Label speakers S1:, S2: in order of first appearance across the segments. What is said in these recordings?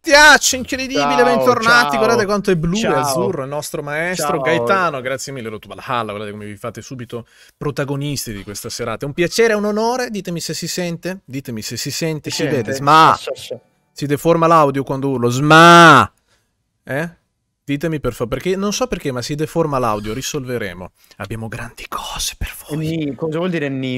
S1: Tiaccio, incredibile, ciao, bentornati. Ciao. Guardate quanto è blu ciao. e azzurro il nostro maestro Gaetano. Grazie mille, Rotto Halla. Guardate come vi fate subito protagonisti di questa serata. È un piacere, è un onore. Ditemi se si sente. Ditemi se si sente. Si, si vede. Sma. Si deforma l'audio quando urlo. Sma. Eh? Ditemi per favore, perché non so perché, ma si deforma l'audio, risolveremo. Abbiamo grandi cose per voi. Ni, cosa vuol dire ni?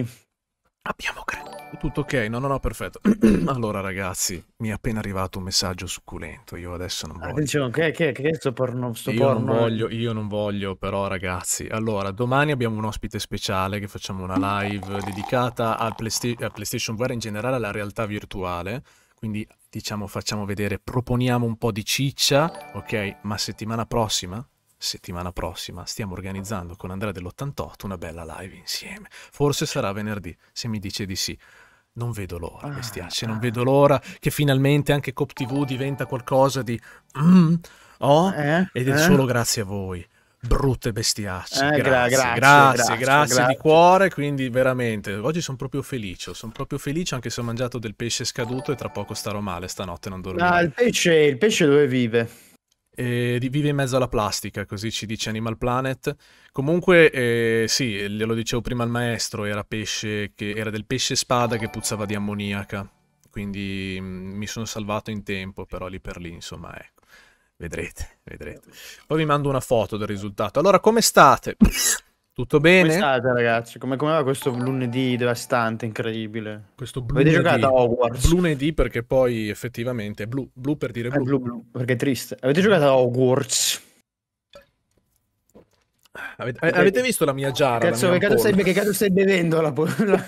S1: Abbiamo grandi tutto ok, no, no, no, perfetto. allora, ragazzi, mi è appena arrivato un messaggio succulento. Io adesso non ah, voglio.
S2: Attenzione, che, che, che è questo porno? Sto io, porno. Non voglio,
S1: io non voglio, però, ragazzi. Allora, domani abbiamo un ospite speciale che facciamo una live dedicata al Playsta- a PlayStation VR in generale, alla realtà virtuale. Quindi, diciamo, facciamo vedere, proponiamo un po' di ciccia, ok? Ma settimana prossima settimana prossima stiamo organizzando con Andrea dell'88 una bella live insieme. Forse sarà venerdì, se mi dice di sì. Non vedo l'ora, ah, bestiacce, non vedo ah. l'ora che finalmente anche Cop TV diventa qualcosa di... Mm, oh, eh, ed è eh. solo grazie a voi brutte bestiacce. Eh, grazie, gra- grazie, grazie, grazie, grazie, di cuore. Quindi veramente oggi sono proprio felice. Sono proprio felice anche se ho mangiato del pesce scaduto e tra poco starò male stanotte. Non dormirò. Ah, il pesce, il pesce dove vive? E vive in mezzo alla plastica, così ci dice Animal Planet. Comunque, eh, sì, glielo dicevo prima al maestro, era, pesce che, era del pesce spada che puzzava di ammoniaca, quindi mh, mm, mi sono salvato in tempo, però lì per lì, insomma, ecco. Vedrete, vedrete. Poi vi mando una foto del risultato. Allora, come state? Tutto bene? Come state ragazzi? Come, come va questo lunedì devastante, incredibile? Questo blu Avete giocato a Hogwarts? Lunedì perché poi effettivamente è blu, blu per dire blu. È blu, blu perché è triste. Avete giocato a Hogwarts? Avete, avete visto la mia giara? Cazzo, mia che, cazzo stai, che, cazzo
S2: stai, bevendo? La po- la...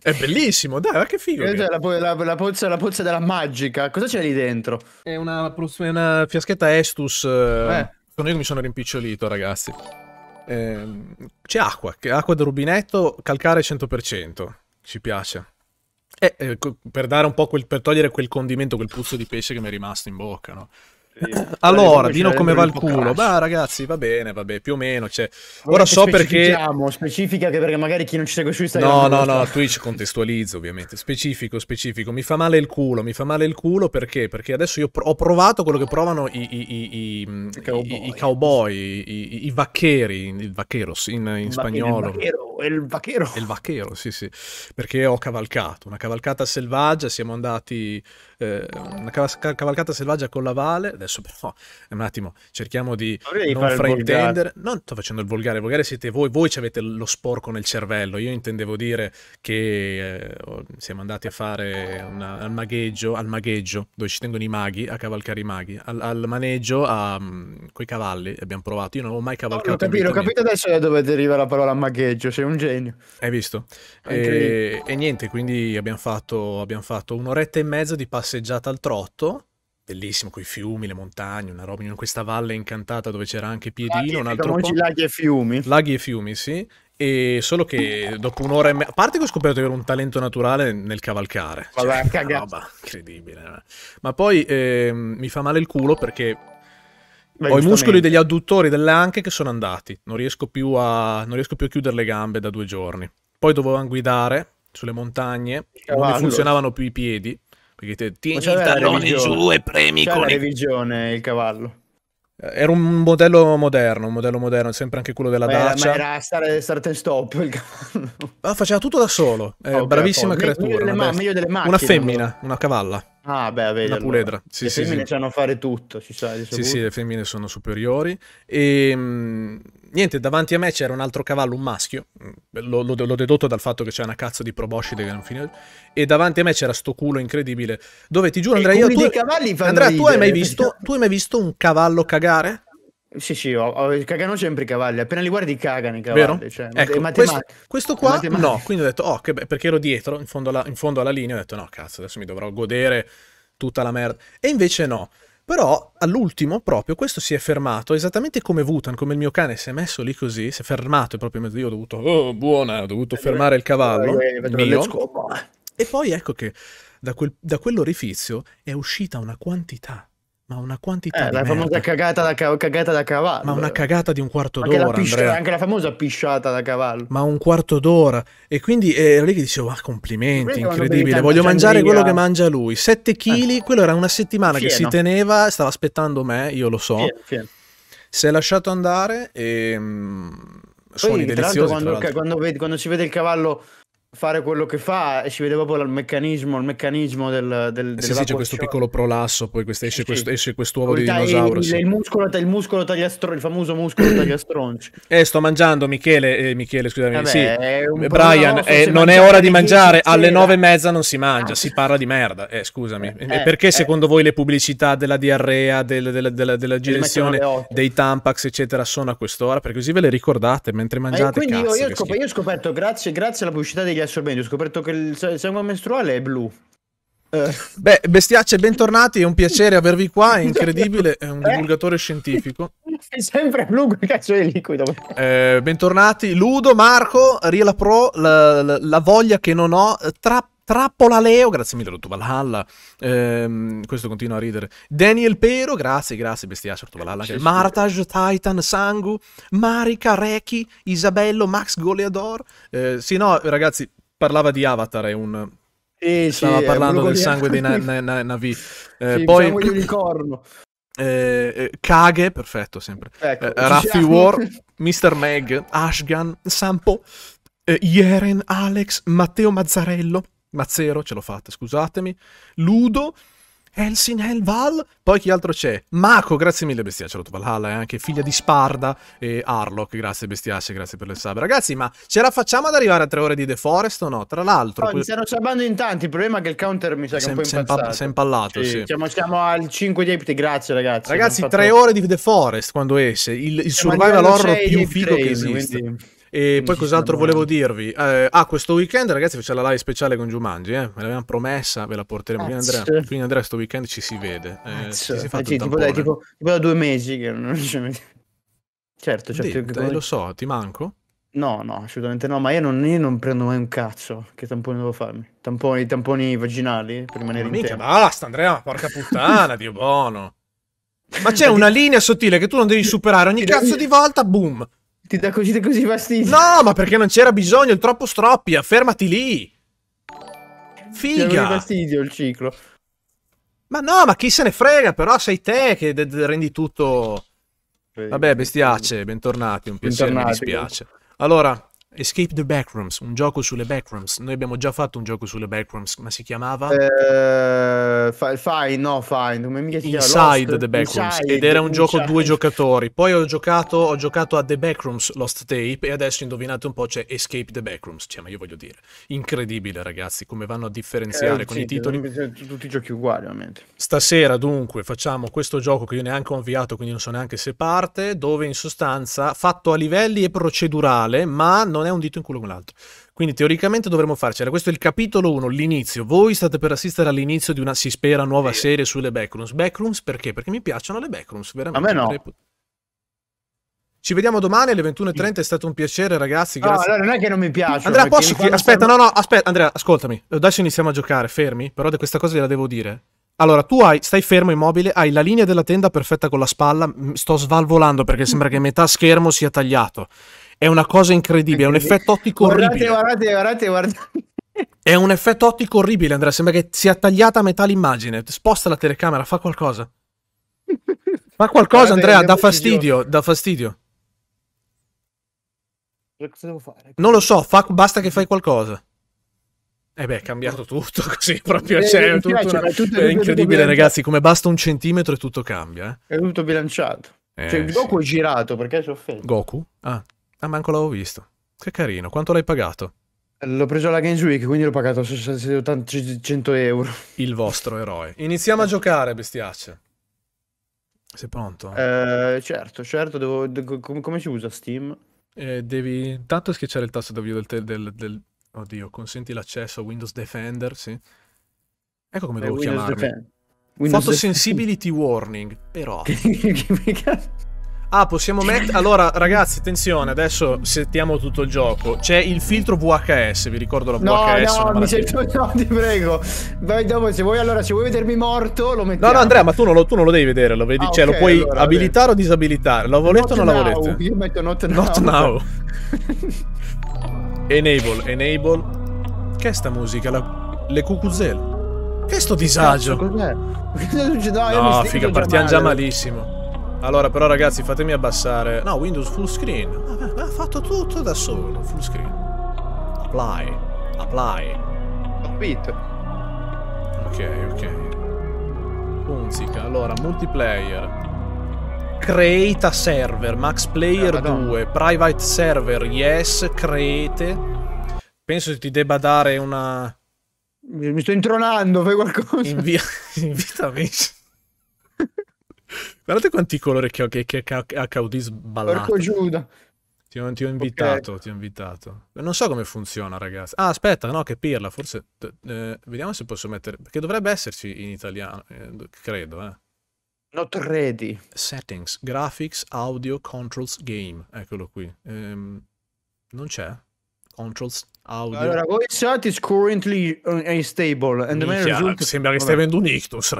S2: è bellissimo, dai, ma che figo. Che... Cioè, la, po- la, la, pozza, la pozza della magica,
S1: cosa c'è lì dentro? È una, una fiaschetta Estus. Eh, eh. Sono io che mi sono rimpicciolito, ragazzi. Ehm, c'è acqua, acqua da rubinetto, calcare 100%, ci piace. E, eh, eh per, quel, per togliere quel condimento, quel puzzo di pesce che mi è rimasto in bocca, no? allora, vino come va il culo. Beh, ragazzi, va bene, vabbè, più o meno. Cioè, ora so perché.
S2: Specifica che perché magari chi non ci segue su Instagram. No, no, no, no,
S1: Twitch contestualizzo, ovviamente. Specifico, specifico. Mi fa male il culo, mi fa male il culo perché? Perché adesso io ho provato quello che provano i, i, i, i cowboy, mm, i, cowboy, i vaccheri, il vaqueros in, in spagnolo. il vaquero. Il vaquero, sì, sì. Perché ho cavalcato, una cavalcata selvaggia, siamo andati eh, una cavalcata selvaggia con la Vale. Adesso però, un attimo, cerchiamo di Dovrei non fraintendere. Non sto facendo il volgare, il volgare siete voi, voi ci avete lo sporco nel cervello. Io intendevo dire che eh, oh, siamo andati a fare una, al magheggio, al magheggio, dove ci tengono i maghi, a cavalcare i maghi, al, al maneggio a um, cavalli, abbiamo provato. Io non avevo mai cavalcato. No, ho capito, ho capito adesso
S2: da dove deriva la parola magheggio, sei un genio. Hai visto?
S1: E, e, niente, quindi abbiamo fatto, abbiamo fatto un'oretta e mezza di passaggio passeggiata al trotto, bellissimo, con i fiumi, le montagne, una roba in questa valle incantata dove c'era anche Piedino, laghi, un altro po'. Laghi e fiumi. Laghi e fiumi, sì. E solo che dopo un'ora e mezza, a parte che ho scoperto di avere un talento naturale nel cavalcare, Vabbè, cioè, una roba incredibile. Eh. Ma poi eh, mi fa male il culo perché Beh, ho i muscoli degli adduttori delle anche che sono andati, non riesco, più a, non riesco più a chiudere le gambe da due giorni. Poi dovevamo guidare sulle montagne, non mi funzionavano più i piedi perché te tieni il tallone giù e premi con... la revisione il cavallo. Eh, era un modello moderno, un modello moderno, sempre anche quello della Dacia. Ma era
S2: stare, start stop il cavallo.
S1: Ma faceva tutto da solo, eh, okay, bravissima creatura. Meglio delle, una, ma, meglio delle macchine, una femmina, allora. una cavalla. Ah, beh, vedi, una puledra. Sì, le sì, femmine sì. sanno fare tutto, ci sa. Sì, sì, le femmine sono superiori. E ehm, mh, niente, davanti a me c'era un altro cavallo, un maschio. L'ho, dedotto dal fatto che c'è una cazzo di proboscide che non finisce. E davanti a me c'era sto culo incredibile. Dove ti giuro, Andrea, io. Tu, Andrea, tu hai, eh, visto, tu hai mai visto un cavallo cagare? Sì, sì, ho, oh, cagano sempre i cavalli, appena li guardi cagano i cavalli. Vero? Cioè, ecco, questo, questo, qua no, quindi ho detto, oh, che be- perché ero dietro, in fondo, alla, in fondo, alla, linea, ho detto, no, cazzo, adesso mi dovrò godere tutta la merda. E invece no. Però all'ultimo proprio questo si è fermato, esattamente come Wutan, come il mio cane si è messo lì così, si è fermato e proprio io ho dovuto, oh buona, ho dovuto eh, fermare il cavallo. Eh, eh, mio. E poi ecco che da, quel, da quell'orifizio è uscita una quantità ma una quantità eh, la famosa
S2: cagata da, ca- cagata da cavallo. Ma una
S1: cagata di un quarto anche d'ora. La pisci- anche la famosa pisciata da cavallo. Ma un quarto d'ora. E quindi eh, era lì che dicevo, ah, complimenti, incredibile. Voglio mangiare quello che mangia lui. 7 kg, eh. quello era una settimana Fieno. che si teneva, stava aspettando me, io lo so. Si è lasciato andare e... Ehm, Poi, suoni deliziosi. Quando,
S2: quando, vedi, quando si vede il cavallo fare quello che fa e si vede proprio il meccanismo, il meccanismo del, del, sì, sì, c'è questo piccolo
S1: prolasso, poi quest esce, sì, questo, esce quest'uovo di dinosauro. Il, sì.
S2: il, muscolo, il, muscolo tagliastro, il famoso muscolo tagliastronci.
S1: Eh, sto mangiando, Michele, eh, Michele scusami, Vabbè, sì. È eh, Brian, eh, non è ora di mangiare, alle nove e mezza non si mangia, ah. si parla di merda, eh, scusami. Eh, perché eh. secondo voi le pubblicità della diarrea, del, della, della, della direzione, dei Tampax, eccetera, sono a quest'ora? Perché così ve le ricordate mentre eh, mangiate, eh, quindi cazzo, io,
S2: io, ho scoperto, grazie, grazie alla pubblicità
S1: degli gli assorbenti, ho scoperto che il sangue mestruale è blu. Eh. Beh, bestiacce, bentornati, è un piacere avervi qua, è incredibile, è un eh? divulgatore scientifico. È sempre blu quel cazzo di liquido. Eh, bentornati, Ludo, Marco, Riela Pro, la, la, la, voglia che non ho, eh, Trap Trappola Leo, grazie mille Rotubalalla, ehm, questo continua a ridere, Daniel Pero, grazie, grazie Bestiace certo, Rotubalalla, Martaj, Titan, Sangu, Marika, Reki, Isabello, Max Goleador, eh, sì no ragazzi, parlava di Avatar, è un... Eh, Stava sì, parlando del sangue dei na- na- na- Navi. Eh, sì, poi... unicorno. corno. Eh, eh, Kage, perfetto sempre. Ecco, eh, Raffi War, Mr. Meg, Ashgan, Sampo, eh, Yeren, Alex, Matteo Mazzarello, Mazzero, ce l'ho fatta, scusatemi. Ludo, Elsin Elval, poi chi altro c'è? Mako, grazie mille Bestiace, l'ho Valhalla, è eh, anche figlia di Sparda e Arlock, grazie Bestiace, grazie per le sub. Ragazzi, ma ce la facciamo ad arrivare a tre ore di The Forest o no? Tra l'altro... No, poi... stanno
S2: sabando in tanti, il problema è che il counter mi sa che è un po' impazzato. Si è impallato, sì. sì. Siamo, siamo, al 5 di Epti, grazie ragazzi. Ragazzi, tre fatto... ore
S1: di The Forest quando esce, il, il survival horror più figo che esiste. Quindi... E poi cos'altro volevo dirvi? Eh, ah, questo weekend, ragazzi, c'è la live speciale con Giumangi. Eh? Me l'avevamo promessa, ve la porteremo. Quindi Andrea, quindi Andrea, sto weekend ci si vede. Eh, ci si fa eh, sì, tipo, dai, tipo,
S2: tipo, da due mesi che non certo, c'è.
S1: Certo, certo. Detta, come... Lo so, ti manco?
S2: No, no, assolutamente no, ma io non, io non prendo mai un cazzo. Che tamponi devo farmi? Tamponi, tamponi vaginali per rimanere ma in mica basta,
S1: Andrea, porca puttana, Dio buono. Ma c'è una linea sottile che tu non devi superare ogni cazzo di volta, boom. Ti dà così, così fastidio. No, ma perché non c'era bisogno, è troppo stroppia, fermati lì. Figa. Ti dà fastidio il ciclo. Ma no, ma chi se ne frega, però sei te che rendi tutto... Vabbè, bestiace, bentornati, un piacere, bentornati, mi dispiace. Allora, Escape the Backrooms, un gioco sulle backrooms. Noi abbiamo già fatto un gioco sulle backrooms, ma si chiamava... Eh uh, Fine,
S2: no Fine, come mi si chiama? Inside Lost? the Backrooms, Inside, ed era un Inside. gioco a due
S1: giocatori. Poi ho giocato, ho giocato, a The Backrooms Lost Tape e adesso indovinate un po' c'è Escape the Backrooms, cioè ma io voglio dire, incredibile ragazzi come vanno a differenziare eh, con sì, i titoli. Tutti i giochi uguali ovviamente. Stasera dunque facciamo questo gioco che io neanche ho avviato, quindi non so neanche se parte, dove in sostanza fatto a livelli e procedurale, ma non è un dito in culo con l'altro. Quindi teoricamente dovremmo farcela. Questo è il capitolo 1, l'inizio. Voi state per assistere all'inizio di una, si spera, nuova sì. serie sulle backrooms. Backrooms perché? Perché mi piacciono le backrooms, veramente. A me no. ci vediamo domani alle 21.30, è stato un piacere ragazzi. Grazie. No, allora non è che non mi piace. Andrea, posso chiedere? Aspetta, serve... no, no, aspetta, Andrea, ascoltami. Adesso iniziamo a giocare, fermi, però questa cosa gliela devo dire. Allora, tu hai, stai fermo immobile, hai la linea della tenda perfetta con la spalla, sto svalvolando perché sembra che metà schermo sia tagliato. È una cosa incredibile, è un effetto ottico orribile.
S2: Guardate, guardate, guardate,
S1: È un effetto ottico orribile, Andrea. Sembra che sia tagliata a metà l'immagine. Sposta la telecamera, fa qualcosa. Fa qualcosa, Andrea, dà fastidio, dà fastidio. Cosa devo fare? Non lo so, fa, basta che fai qualcosa. E eh beh, è cambiato tutto così, proprio. Eh, cioè, è, piace, una... è, tutto, è incredibile, ragazzi, come basta un centimetro e tutto cambia. Eh? È tutto bilanciato. Cioè, eh, cioè, Goku sì. è girato, perché si offende? Goku? Ah. Ah, manco l'avevo visto. Che carino, quanto l'hai pagato? L'ho preso alla Games Week, quindi l'ho pagato 100 euro. Il vostro eroe. Iniziamo a giocare, bestiacce. Sei pronto? Eh, certo, certo. Devo, de, com, come si usa Steam? Eh, devi intanto schiacciare il tasto d'avvio del, del, del, del, Oddio, consenti l'accesso a Windows Defender, sì. Ecco come eh, devo Windows chiamarmi. Windows Photosensibility Warning, però... che, Ah, possiamo mettere... Allora, ragazzi, attenzione, adesso settiamo tutto il gioco. C'è il filtro VHS, vi ricordo la VHS. No, no, mi sento...
S2: no ti prego. Vai, dopo, se vuoi, allora, se vuoi vedermi morto, lo mettiamo. No, no, Andrea, ma
S1: tu non lo, tu non lo devi vedere, lo vedi... Ah, cioè, okay, lo puoi allora, abilitare o disabilitare. Lo volete not o non lo volete? Io metto not now. Not now. enable, enable. Che è sta musica? La... Le cucuzelle. Che è sto disagio? Cos'è? Cosa No, no figa, partiamo già malissimo. Allora, però ragazzi, fatemi abbassare... No, Windows full screen. Ha fatto tutto da solo, full screen. Apply. Apply. Capito. Ok, ok. Punzica. Allora, multiplayer. Create a server, Max Player eh, ah, 2, Private Server, yes, create. Penso ti debba dare una... Mi sto intronando, fai qualcosa. Invia... Invitami. Guardate quanti colori che ho, che, che HUD sballato. Porco Giuda. Ti ho, ti ho invitato, okay. ti ho invitato. Non so come funziona, ragazzi. Ah, aspetta, no, che pirla, forse... Eh, vediamo se posso mettere... Perché dovrebbe esserci in italiano, eh, credo, eh. Not ready. Settings, graphics, audio, controls, game. Eccolo qui. Ehm, non c'è? Controls, audio. Allora, voice
S2: chat is currently unstable. And Minchia, result... Sembra che stai avendo
S1: un ictus.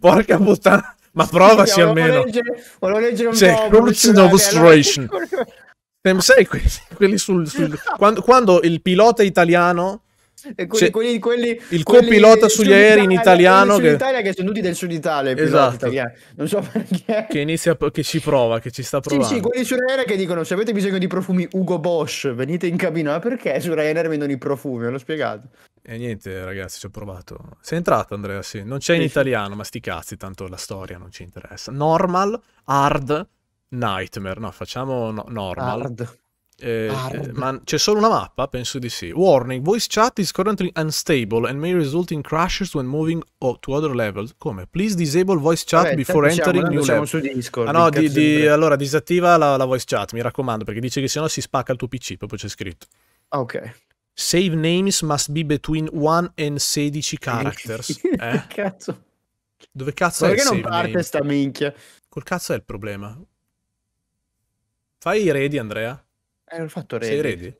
S1: porca puttana. Ma provaci sì, almeno.
S2: Leggere, volevo leggere un cioè, po'. Cioè, Illustration.
S1: Eh. Sai quelli, quelli sul, sul quando, quando, il pilota italiano quelli, cioè, quelli, quelli, il copilota sugli aerei in italiano che... che sono tutti del sud Italia esatto non so perché che, inizia, che ci prova che ci sta provando sì sì
S2: quelli su Ryanair che dicono se avete bisogno di profumi Ugo Bosch venite in cabina ma perché su Ryanair vendono i profumi l'ho spiegato
S1: e eh, niente ragazzi ci ho provato sei entrato Andrea sì non c'è in italiano ma sti cazzi tanto la storia non ci interessa normal hard nightmare no facciamo no normal hard eh, eh ma c'è solo una mappa? Penso di sì. Warning, voice chat is currently unstable and may result in crashes when moving to other levels. Come? Please disable voice chat Vabbè, before entering new level. Su Discord, ah no, di, di, allora disattiva la, la, voice chat, mi raccomando, perché dice che sennò si spacca il tuo PC, proprio c'è scritto. Ok. Save names must be between 1 and 16 characters. eh? cazzo. Dove cazzo perché è Perché non parte name? sta minchia? Col cazzo è il problema. Fai i redi, Andrea. Eh, l'ho fatto ready. Sei ready?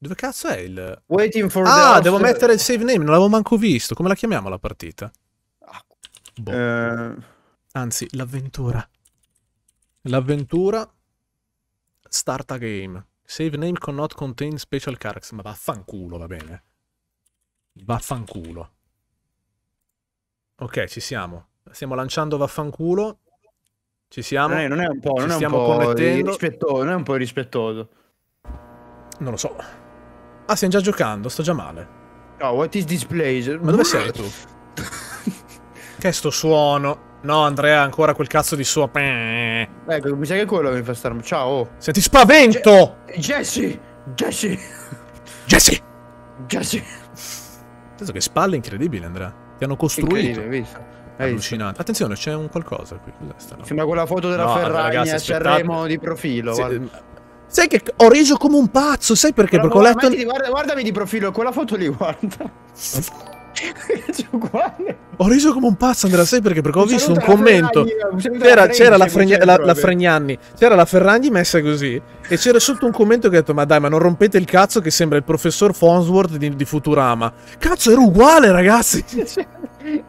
S1: Dove cazzo è il... Waiting for ah, devo mettere il save name, non l'avevo manco visto. Come la chiamiamo la partita? Ah. Boh. Eh... Anzi, l'avventura. L'avventura... Start a game. Save name cannot contain special characters. Ma vaffanculo, va bene. Vaffanculo. Ok, ci siamo. Stiamo lanciando vaffanculo. Ci siamo. Eh, non è un po', ci non, è un po non è un po' irrispettoso. Non lo so. Ah, stiamo già giocando, sto già male. Oh, what is this place? Ma dove sei tu? che è sto suono? No, Andrea, ancora quel cazzo di suo. Ecco, mi sa che quello mi fa starmi. Ciao. Senti, spavento! Je Jesse! Jesse! Jesse! Jesse! Penso che spalle incredibile, Andrea. Ti hanno costruito. Hai visto? Allucinante. Visto? Attenzione, c'è un qualcosa qui. Sembra quella foto della no, Ferragna ragazzi, Sanremo di profilo. Sì, Sai che ho reso come un pazzo, sai perché? Però, perché ho letto... Mettiti,
S2: guarda, guardami di profilo, quella foto lì, guarda.
S1: ho reso come un pazzo, Andrea, sai perché? Perché ho un visto un commento. C'era, la, la, la Fregnanni, c'era la Ferragni messa così. E c'era sotto un commento che ha detto, ma dai, ma non rompete il cazzo che sembra il professor Fonsworth di, di Futurama. Cazzo, era uguale, ragazzi.
S2: Cioè,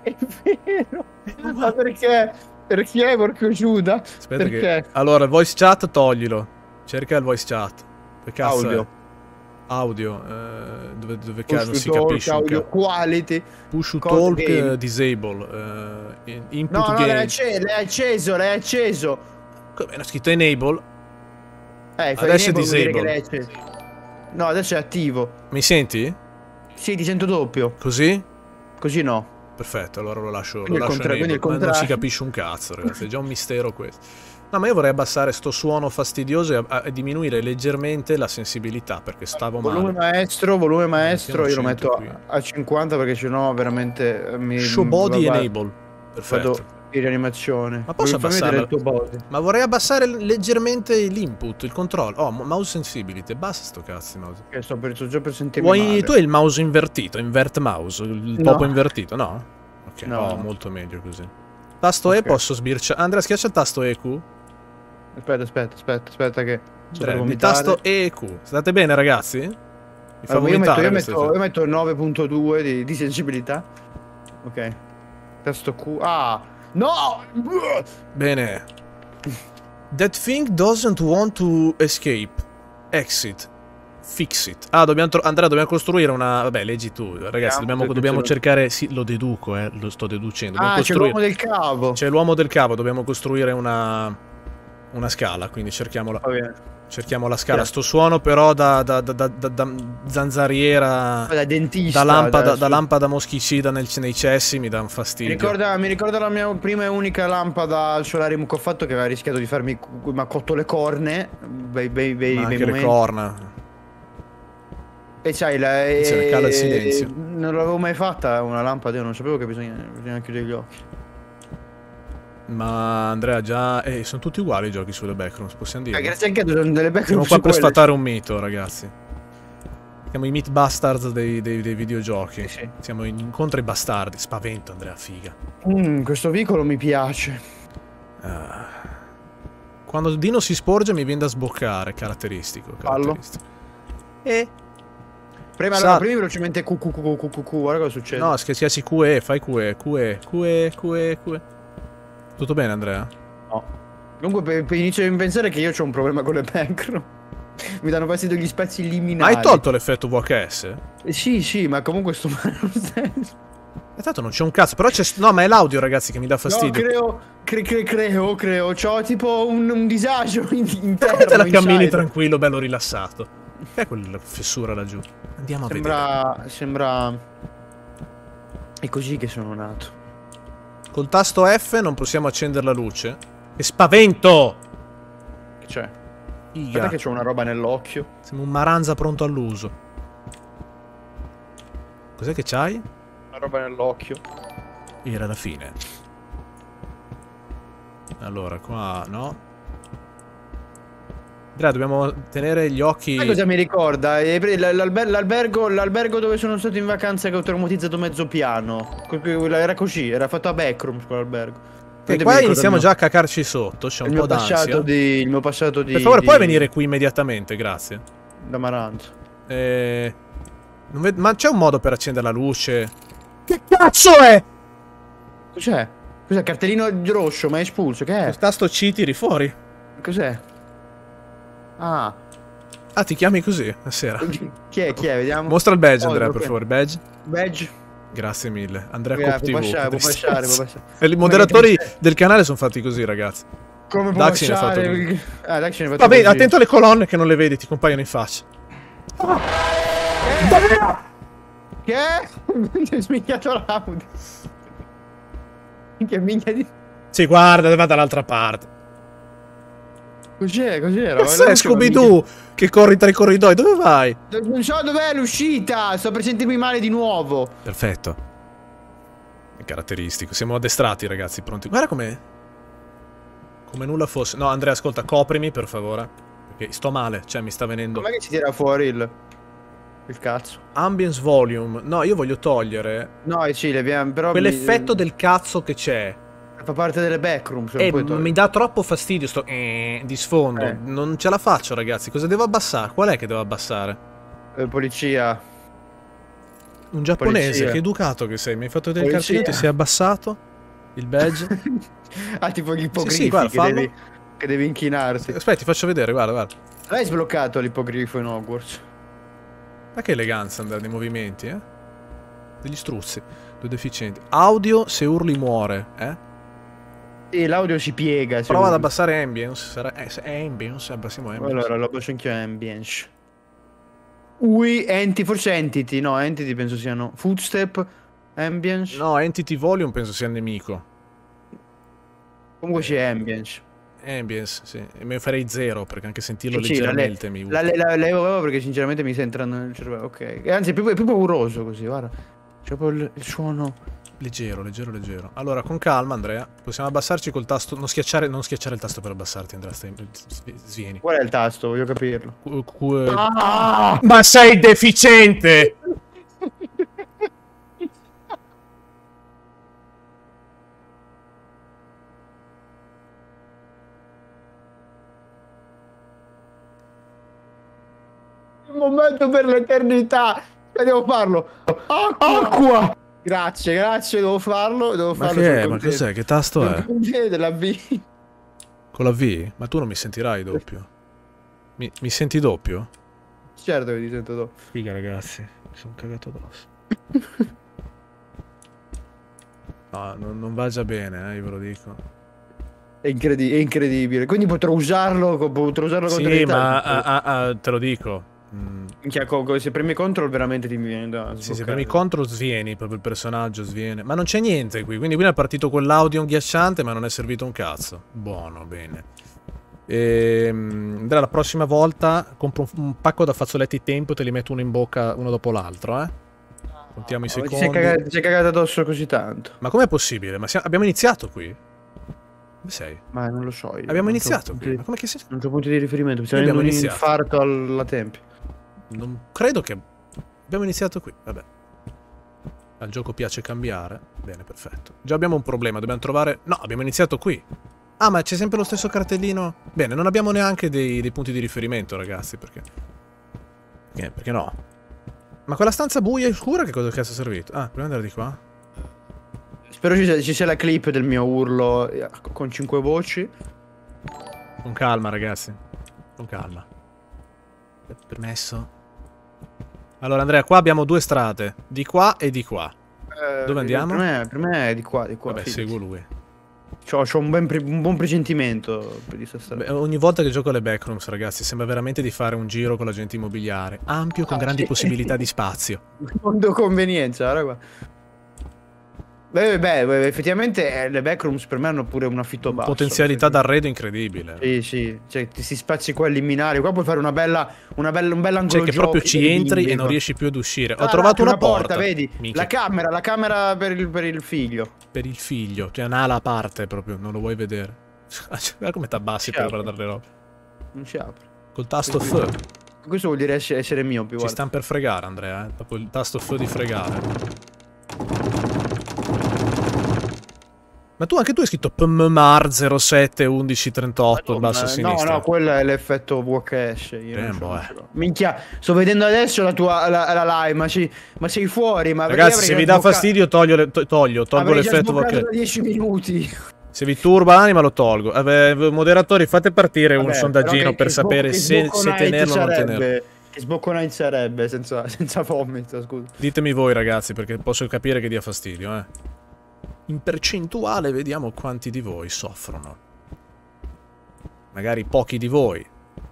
S2: è vero. Ma perché? Perché porco Giuda? Aspetta perché? Che...
S1: Allora, voice chat toglilo. Cerca il voice chat. Che cazzo Audio. È? Audio, eh, dove, dove non si talk, capisce. Audio quality. Push to talk game. Eh, disable. Uh, input no, no, l'hai
S2: acceso, l'hai acceso. Come era scritto enable? Eh, adesso enable è disable.
S1: No, adesso è attivo. Mi senti? Sì, ti sento doppio. Così? Così no. Perfetto, allora lo lascio. Quindi lo lascio contra- enable, quindi il contra- non si capisce un cazzo, ragazzi. È già un mistero questo. No, ma io vorrei abbassare sto suono fastidioso e, diminuire leggermente la sensibilità perché stavo male. Volume
S2: maestro, volume maestro, io lo metto qui. a 50 perché sennò veramente eh, mi Show body va, enable.
S1: Perfetto. Vado
S2: in rianimazione. Ma posso abbassare il tuo
S1: body? Ma vorrei abbassare leggermente l'input, il controllo. Oh, mouse sensibility, basta sto cazzo di mouse. Che sto per sto già per sentire Vuoi male. tu hai il mouse invertito, invert mouse, il no. topo invertito, no? Ok, no, oh, no molto meglio così. Tasto okay. E posso sbirciare. Andrea, schiaccia il tasto EQ. Aspetta, aspetta, aspetta, aspetta che... Tre, il tasto EQ. State bene ragazzi? Mi fa allora, vomitare. Io metto,
S2: metto, metto 9.2 di, di sensibilità. Ok.
S1: Tasto Q. Ah! No! Bene. That thing doesn't want to escape. Exit. Fix it. Ah, dobbiamo Andrea, dobbiamo costruire una... Vabbè, leggi tu. Ragazzi, dobbiamo, dobbiamo cercare... Sì, lo deduco, eh. Lo sto deducendo. Dobbiamo ah, c'è l'uomo del cavo. C'è l'uomo del cavo. Dobbiamo costruire una una scala, quindi cerchiamo la, okay. cerchiamo la scala. Yeah. Sto suono però da, da, da, da zanzariera, dentista, lampada, da, lampada, moschicida nel, nei cessi mi dà un fastidio. Mi ricorda,
S2: mi ricorda, la mia prima e unica lampada al solarium che ho fatto che aveva rischiato di farmi, ma ha cotto le corne, bei, bei, bei, anche bei le corna. E
S1: sai, la... E, e, eh, cala il silenzio.
S2: Non l'avevo mai fatta una lampada, io non sapevo che bisogna, bisogna
S1: chiudere gli occhi. Ma Andrea già... Eh, sono tutti uguali i giochi sulle backrooms, possiamo eh, dire. Ah, grazie anche a delle backrooms. Siamo qua per sfatare un mito, ragazzi. Siamo i meat bastards dei, dei, dei videogiochi. Sì, sì. Siamo in incontri bastardi. Spavento, Andrea, figa.
S2: Mm, questo vicolo mi piace.
S1: Ah. Quando Dino si sporge mi viene da sboccare, caratteristico. caratteristico. E... Eh. Prima, allora, prima
S2: velocemente QQQQQQ, guarda cosa succede. No,
S1: scherzi, QE, fai QE, QE,
S2: QE, QE, QE.
S1: Tutto bene, Andrea? No.
S2: Comunque, per, per inizio a pensare che io ho un problema con le macro. Mi danno fastidio gli spazi liminali. Ma hai tolto
S1: l'effetto VHS? Eh, sì, sì, ma comunque sto male lo stesso. E eh, tanto non c'è un cazzo, però c'è... No, ma è l'audio, ragazzi, che mi dà fastidio. No, creo,
S2: cre, cre, creo, creo. C'ho
S1: tipo un, un disagio
S2: in, interno. Te la cammini inside. tranquillo,
S1: bello rilassato. Che è quella fessura laggiù? Andiamo sembra, a vedere. Sembra... È così che sono nato. Col tasto F non possiamo accendere la luce. Che spavento! Che c'è? Guarda che c'ho una roba nell'occhio. Siamo un maranza pronto all'uso. Cos'è che c'hai?
S2: Una roba nell'occhio.
S1: Era la fine. Allora, qua no. Andrea, dobbiamo tenere gli occhi. Ma cosa mi
S2: ricorda? L'alber- l'albergo, l'albergo, dove sono stato in vacanza che ho traumatizzato mezzo piano. Era così, era
S1: fatto a backroom quell'albergo.
S2: E qua iniziamo già
S1: a cacarci sotto. C'è un il po' d'ansia. Di, il mio passato di. Per favore, di... puoi venire qui immediatamente, grazie. Da Maranzo. Eh, ved- ma c'è un modo per accendere la luce? Che cazzo è? Cos'è? Cos'è? Cartellino rosso, ma è espulso. Che è? Il tasto C tiri fuori. Cos'è? Ah. Ah, ti chiami così? Sera. Chi
S2: è? Chi è? Vediamo. Mostra il badge, oh, Andrea, okay. per favore.
S1: Badge. Badge. Grazie mille. Andrea yeah, Cop TV. Può pasciare, può pasciare, può pasciare. I moderatori del canale sono fatti così, ragazzi. Come può Daxi pasciare? Ne fatto ah, Daxi ne Vabbè, attento alle colonne che non le vedi, ti compaiono in faccia. Ah.
S2: Eh. Che? Mi hai smigliato l'audio. Che minchia di...
S1: Sì, guarda, va dall'altra parte.
S2: Cos'è? Cos'era? Cos'è Scooby-Doo
S1: che corri tra i corridoi? Dove vai?
S2: Non so dov'è
S1: l'uscita. Sto per sentirmi male di nuovo. Perfetto. È caratteristico. Siamo addestrati, ragazzi. Pronti? Guarda come. Come nulla fosse. No, Andrea, ascolta, coprimi per favore. Perché sto male. Cioè, mi sta venendo. Ma che si tira fuori il. Il cazzo. Ambience volume. No, io voglio togliere. No, sì, le abbiamo. Però. Quell'effetto mi... del cazzo che c'è. Fa parte delle backroom. E mi dà troppo fastidio sto eh, di sfondo. Eh. Non ce la faccio, ragazzi. Cosa devo abbassare? Qual è che devo abbassare? Eh, polizia. Un giapponese, polizia. che educato che sei. Mi hai fatto vedere il cartellino, ti sei abbassato il badge. ah, tipo l'ippogrifo sì, sì, guarda, che, devi, che devi inchinarti. Aspetta, ti faccio vedere, guarda, guarda. L'hai sbloccato l'ipogrifo in Hogwarts. Ma che eleganza andare nei movimenti, eh? Degli struzzi, due deficienti. Audio se urli muore, eh? E l'audio si piega. Prova ad abbassare ambience. Sarà... Eh, ambience, eh, abbassiamo ambience. Allora, lo abbasso anch'io ambience.
S2: Ui, enti, forse entity. No, entity penso siano footstep, ambience. No, entity volume penso sia il
S1: nemico. Comunque eh. c'è ambience. Ambience, sì. E me farei zero perché anche sentirlo sì, leggermente la, mi... La, la, la, perché sinceramente mi sta entrando nel cervello, ok.
S2: Anzi, è più, è più pauroso così, guarda.
S1: C'è proprio il, il suono... Leggero, leggero, leggero. Allora, con calma, Andrea. Possiamo abbassarci col tasto. Non schiacciare, non schiacciare il tasto per abbassarti, Andrea. Stai... Svieni. Qual è il tasto? Voglio capirlo. Qu -qu eh, ah, ma sei deficiente!
S2: Un momento per l'eternità. Devo farlo. Acqua! Acqua! Grazie, grazie, devo farlo. Devo ma farlo che è? Ma cos'è? Che tasto è? Della V.
S1: Con la V? Ma tu non mi sentirai doppio. Mi, mi senti doppio? Certo che ti sento doppio. Figa ragazzi,
S2: mi sono cagato addosso.
S1: no, non, non, va già bene, eh, io ve lo dico. È, incredi è incredibile. Quindi potrò usarlo, potrò usarlo contro sì, ma a, a, a, te lo dico. Mm. Minchia, se premi control veramente ti viene da Sì, se premi control svieni, proprio il personaggio sviene. Ma non c'è niente qui, quindi qui è partito quell'audio ghiacciante ma non è servito un cazzo. Buono, bene. Ehm, andrà la prossima volta compro un pacco da fazzoletti tempo te li metto uno in bocca uno dopo l'altro, eh? Contiamo i secondi. Ci cagata, sei cagato addosso così tanto. Ma com'è possibile? Ma siamo, abbiamo iniziato qui? Dove sei? Ma non lo so io. Abbiamo iniziato Di... Ma come che sei?
S2: Non c'è punto di riferimento. Abbiamo un iniziato.
S1: infarto alla tempi. Non credo che... Abbiamo iniziato qui, vabbè. Al gioco piace cambiare. Bene, perfetto. Già abbiamo un problema, dobbiamo trovare... No, abbiamo iniziato qui. Ah, ma c'è sempre lo stesso cartellino? Bene, non abbiamo neanche dei, dei punti di riferimento, ragazzi, perché... Eh, perché no? Ma quella stanza buia e scura che cosa cazzo è servito? Ah, prima andare di qua. Spero ci
S2: sia, la clip del mio urlo eh, con cinque voci. Con calma, ragazzi.
S1: Con calma. Permesso? Allora, Andrea, qua abbiamo due strade. Di qua e di qua. Eh, Dove andiamo? Per me, per me, è di qua, di qua. Vabbè, fidati. seguo lui. C'ho, c'ho un, un, buon presentimento per questa strada. Beh, ogni volta che gioco alle backrooms, ragazzi, sembra veramente di fare un giro con l'agente immobiliare. Ampio, con ah, grandi sì. possibilità di spazio.
S2: Secondo convenienza, raga. Beh, beh, effettivamente eh, le backrooms per me hanno pure un affitto basso.
S1: Potenzialità d'arredo incredibile. Sì, sì, cioè
S2: ti si spazzi qua a eliminare, qua puoi fare una bella, una bella, un bel angolo Cioè che proprio ci entri e non riesci
S1: più ad uscire. Ho trovato una, porta, porta, vedi, Minchia. la camera, la camera per il, per il, figlio. Per il figlio, cioè un'ala a parte proprio, non lo vuoi vedere. Guarda come t'abbassi per guardare le robe. Non si apre. Col tasto F. Questo vuol dire essere mio più. volte. Ci stanno per fregare Andrea, eh. Dopo il tasto F di fregare. Ma tu anche tu hai scritto PMMAR 071138 in basso a sinistra. No, no,
S2: quello è l'effetto VHS. Io Tempo, eh. Boh, eh. Minchia, sto vedendo adesso la tua la, la live, ma, ci, ma, sei fuori. Ma Ragazzi, se vi dà fastidio,
S1: toglio, le, to, toglio tolgo l'effetto VHS. 10 minuti. Se vi turba l'anima lo tolgo. Eh, moderatori, fate partire Vabbè, un sondaggino che, per che sapere se, se tenerlo o non tenerlo.
S2: Che sbocco night sarebbe senza, senza
S1: vomito, scusa. Ditemi voi, ragazzi, perché posso capire che dia fastidio, eh. In percentuale vediamo quanti di voi soffrono. Magari pochi di voi.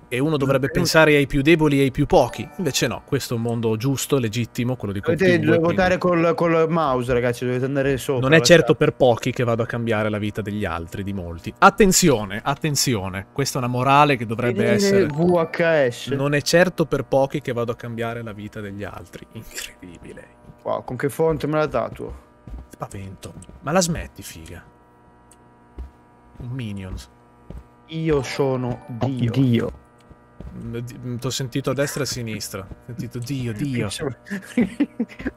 S1: E uno dovrebbe pensare ai più deboli e ai più pochi. Invece no, questo è un mondo giusto, legittimo, quello di cui Dovete due, votare
S2: col, col, mouse, ragazzi, dovete andare sopra. Non è certo
S1: per pochi che vado a cambiare la vita degli altri, di molti. Attenzione, attenzione. Questa è una morale che dovrebbe e essere... VHS. Non è certo per pochi che vado a cambiare la vita degli altri. Incredibile. Wow, con che fonte me la tatuo? Spavento. Ma la smetti, figa. Un minion. Io sono Dio. Dio. Mm, mm, t'ho sentito a destra e a sinistra. Ho sentito Dio, Dio.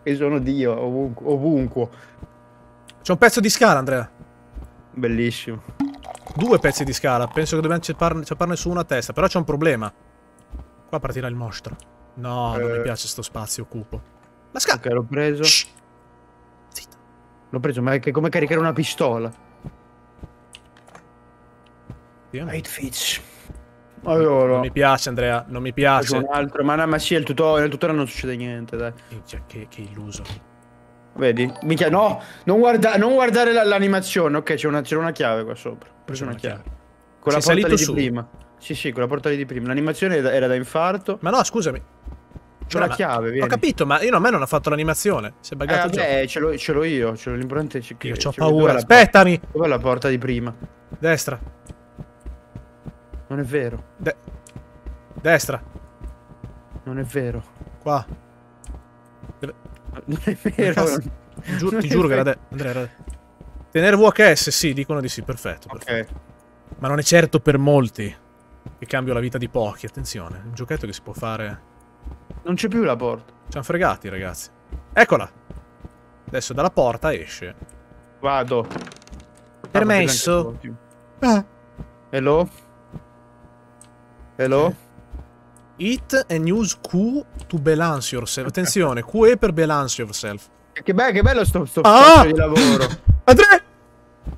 S1: E sono Dio, ovunque. ovunque. C'è un pezzo di scala, Andrea. Bellissimo. Due pezzi di scala. Penso che dobbiamo acceparne, acceparne su una testa. Però c'è un problema. Qua partirà il mostro. No, eh... non mi eh. piace sto spazio
S2: cupo. La scala. Ok, l'ho preso. Shh. L'ho preso, ma è come caricare una pistola. Eight fits. Allora. Non mi piace, Andrea. Non mi piace. Un altro, ma, no, ma sì, il tutorial, nel tutorial non succede niente,
S1: dai. Che, che, illuso.
S2: Vedi? Minchia, no! Non, guarda, non guardare l'animazione. Ok, c'è una, una, chiave qua sopra. Ho preso una, una chiave. chiave.
S1: Con Sei la porta di su. prima. Sì, sì, con la porta di prima. L'animazione era da infarto. Ma no, scusami.
S2: C'ho la chiave, vieni. Ho
S1: capito, ma io a me non ha fatto l'animazione. Si è buggato eh, vabbè,
S2: ce l'ho, ce l'ho io, ce l'ho l'imprendente. Io ho paura, aspettami! Dov'è la porta di prima?
S1: Destra. Non è vero. De destra. Non è vero. Qua. Deve... Non è vero. Non... Giu non ti è giuro vero. che era Andrea era... Tenere VHS, sì, dicono di sì, perfetto, perfetto. Ma non è certo per molti che cambio la vita di pochi, attenzione. È un giochetto che si può fare non c'è più la porta. Ci hanno fregati, ragazzi. Eccola. Adesso dalla porta esce. Vado.
S2: Permesso.
S1: Ah. ah. Hello? Hello? Eh. It and use Q to balance yourself. Attenzione, QE per balance yourself. Eh, che bello, che bello sto, sto ah! di lavoro. Andrea!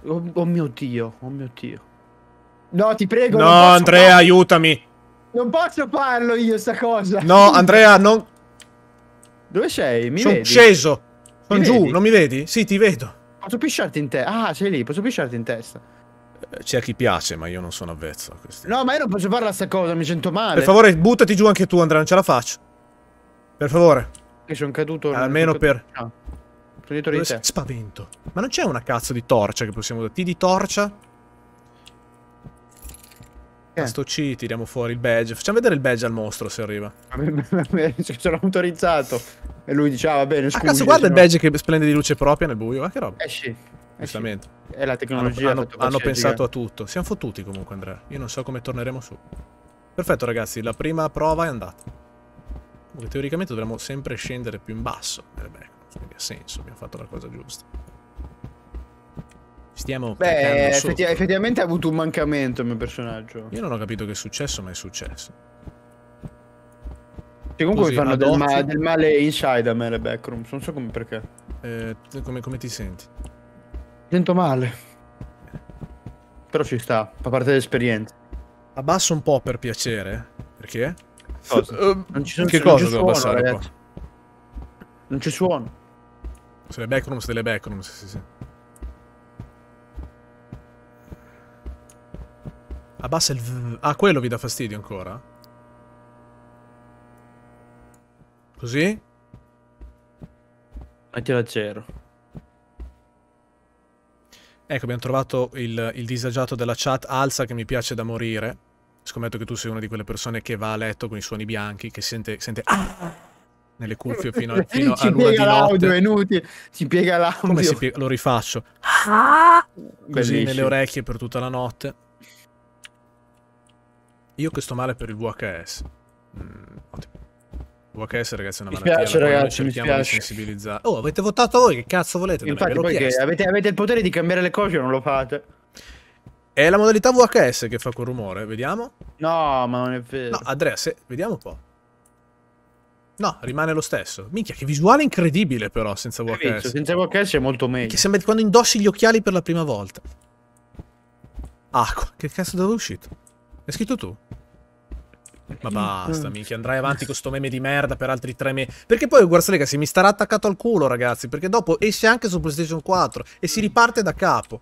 S1: Oh, oh, mio Dio, oh mio Dio. No, ti prego. No, Andrea, no. aiutami.
S2: Non posso farlo io sta cosa. No, Andrea, non... Dove sei? Mi Sono vedi? sceso. Sono mi giù, vedi? non mi vedi? Sì, ti vedo. Posso pisciarti in testa?
S1: Ah, sei lì, posso pisciarti in testa. Eh, c'è chi piace, ma io non sono avvezzo a questo.
S2: No, ma io non posso farla sta cosa, mi sento male. Per favore,
S1: buttati giù anche tu, Andrea, non ce la faccio. Per favore.
S2: Che eh, sono caduto... Almeno ah, per...
S1: No. Sono dietro di te.
S2: Spavento.
S1: Ma non c'è una cazzo di torcia che possiamo... Ti di torcia? Eh. Sto C, tiriamo fuori il badge. Facciamo vedere il badge al mostro se arriva. Cioè, ce l'ho autorizzato. E lui diceva, ah, va bene, scusa. Ah, cazzo, guarda il badge che splende di luce propria nel buio. Ma eh, che roba. Esci. Eh eh sì. Giustamente. È la tecnologia. Hanno, hanno, hanno pensato a tutto. Siamo fottuti comunque, Andrea. Io non so come torneremo su. Perfetto, ragazzi. La prima prova è andata. Comunque, teoricamente dovremmo sempre scendere più in basso. Eh beh, non ha senso. Abbiamo fatto la cosa giusta. Stiamo Beh, effetti
S2: effettivamente ha avuto un mancamento il mio personaggio. Io non ho capito che è successo, ma è successo. E comunque Così, mi fanno del, ma del, male inside a me le backrooms, non so come perché.
S1: Eh, come, come ti senti? Sento male.
S2: Però ci sta, fa parte dell'esperienza.
S1: Abbasso un po' per piacere. Perché? Cosa? Eh, non ci sono, che cosa devo abbassare qua? Non ci suono. Se le backrooms, delle backrooms, sì, sì. Abbassa il... V... Ah, quello vi dà fastidio ancora? Così? Mettilo a zero. Ecco, abbiamo trovato il, il disagiato della chat Alza che mi piace da morire. Scommetto che tu sei una di quelle persone che va a letto con i suoni bianchi, che sente... sente... Ah! nelle cuffie fino, a, fino a luna di notte. è inutile, si piega l'audio. Come si piega? Lo rifaccio. Ah, così Bellissimo. nelle orecchie per tutta la notte. Io che sto male per il VHS. Mm, VHS ragazzi è una malattia. mi malattia piace, ragazzi, cerchiamo mi di sensibilizzare. Oh, avete votato voi, che cazzo volete? Infatti poi che avete, avete, il potere di cambiare le cose o non lo fate? È la modalità VHS che fa quel rumore, vediamo. No, ma non è vero. No, Andrea, se... Eh, vediamo un po'. No, rimane lo stesso. Minchia, che visuale incredibile però senza VHS. Visto, senza VHS è molto meglio. Che sembra quando indossi gli occhiali per la prima volta. ah, che cazzo dove è uscito? Hai scritto tu? Ma basta, minchia, andrai avanti con sto meme di merda per altri tre mesi. Perché poi Guarzalega si mi starà attaccato al culo, ragazzi, perché dopo esce anche su PlayStation 4 e si riparte da capo.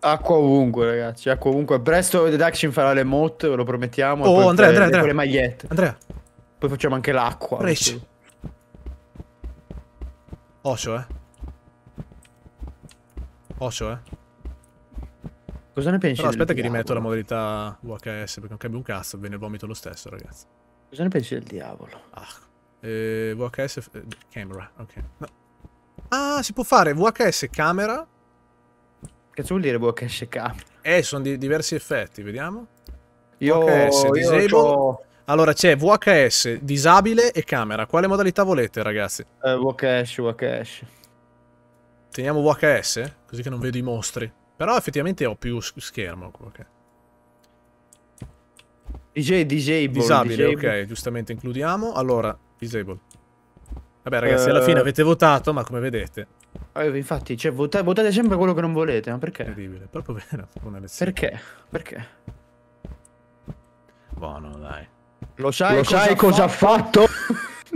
S1: Acqua ovunque, ragazzi, acqua ovunque. Presto The Deduction farà le mod, ve lo
S2: promettiamo. Oh, Andrea, Andrea, Andrea. le magliette. Andrea. Poi facciamo anche l'acqua. Rich. Osho, eh.
S1: Osho, eh.
S2: Cosa ne pensi? Però aspetta che diavolo? rimetto la
S1: modalità VHS perché non cambia un cazzo, ve ne vomito lo stesso, ragazzi. Cosa ne pensi del diavolo? Ah. Eh, VHS eh, camera, ok. No. Ah, si può fare VHS camera. Che vuol dire VHS camera? Eh, sono di diversi effetti, vediamo. Io, VHS, disable. Ho... Allora c'è VHS, disabile e camera. Quale modalità volete, ragazzi? Eh, VHS, VHS. Teniamo VHS, così che non vedo i mostri. Però effettivamente ho più schermo. Okay. DJ, disable. Disabile, disable. ok, giustamente includiamo. Allora, disable. Vabbè ragazzi, uh... alla eh. fine avete votato, ma come vedete... Eh, infatti, cioè, vota votate sempre quello che non
S2: volete, ma perché? Incredibile, proprio vero. Perché? Perché?
S1: Buono, dai. Lo sai, Lo cosa, sai cosa ha fatto?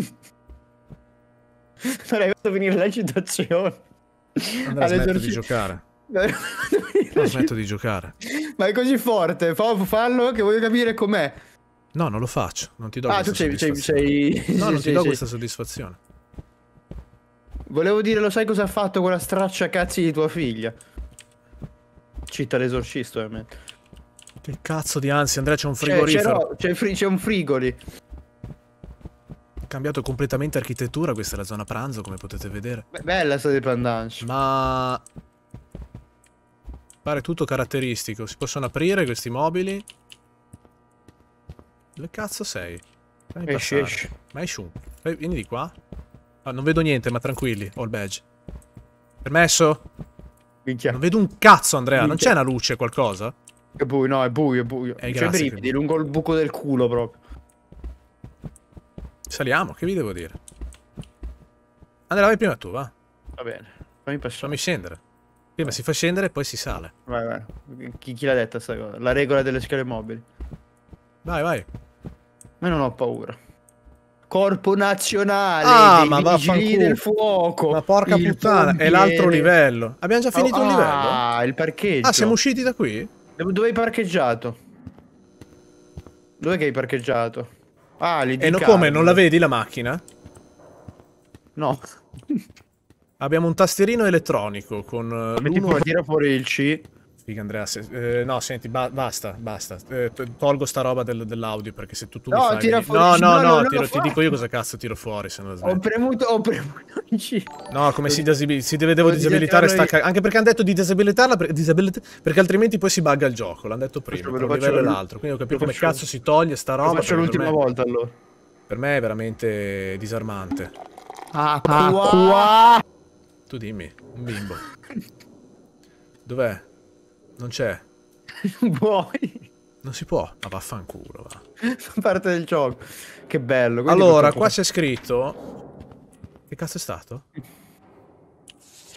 S2: non hai fatto finire la citazione. Andrà a smettere di giocare. No,
S1: smetto di giocare.
S2: Ma è così forte, fallo che voglio capire com'è.
S1: No, non lo faccio, non ti do ah, questa soddisfazione. Ah, tu sei... No, non ti do questa soddisfazione.
S2: Volevo dire, lo sai cosa ha fatto quella straccia cazzi di tua figlia? Citta l'esorcista, eh, ovviamente.
S1: Che cazzo di ansia, Andrea, c'è un cioè, frigorifero. C'è, fri un frigoli. Ha cambiato completamente architettura, questa è la zona pranzo, come potete vedere. Beh, bella sta di Ma Pare tutto caratteristico. Si possono aprire questi mobili. Dove cazzo sei? Fammi esci, passare. esci. Ma esci un... Vieni di qua. Ah, non vedo niente, ma tranquilli. Ho il badge. Permesso? Minchia. Non vedo un cazzo, Andrea. Minchia. Non c'è una luce, qualcosa? È buio, no, è buio, è buio. Eh, c'è brividi, lungo il buco del culo proprio. Saliamo, che vi devo dire? Andrea, vai prima tu, va. Va bene. Fammi passare. Fammi scendere. Prima si fa scendere e poi si sale. Vai, vai. Chi, chi l'ha detta sta cosa? La regola delle scale mobili.
S2: Vai, vai. Ma non ho paura. Corpo nazionale ah, ma vigili del
S1: fuoco. Ma porca puttana, è l'altro livello. Abbiamo già finito oh, un ah, livello? Ah, il parcheggio.
S2: Ah, siamo usciti da qui? Dove hai parcheggiato?
S1: Dove che hai parcheggiato? Ah, lì E no, come? Non la vedi la macchina? No. Abbiamo un tastierino elettronico con uh, l'uno... Tira fuori il C. Figa Andrea, se... eh, no senti, ba basta, basta. Eh, tolgo sta roba del, dell'audio perché se tu, tu no, fai... Tira fuori no, il no, no, no, tiro, ti dico io cosa cazzo tiro fuori se non Ho premuto, ho premuto il C. No, come si, si deve, devo disabilitare sta cagata. Anche perché hanno detto di disabilitarla per... disabilit... perché altrimenti poi si bugga il gioco, l'hanno detto prima, per ve lo l'altro. Quindi ho capito come cazzo si toglie sta roba. Lo faccio l'ultima volta allora. Per me è veramente disarmante. Ah, qua. Tu dimmi, un bimbo. Dov'è? Non c'è. Non Vuoi? Non si può. Ma vaffanculo, va. Fa parte del gioco. Che bello. Allora, qua c'è scritto... Che cazzo è stato?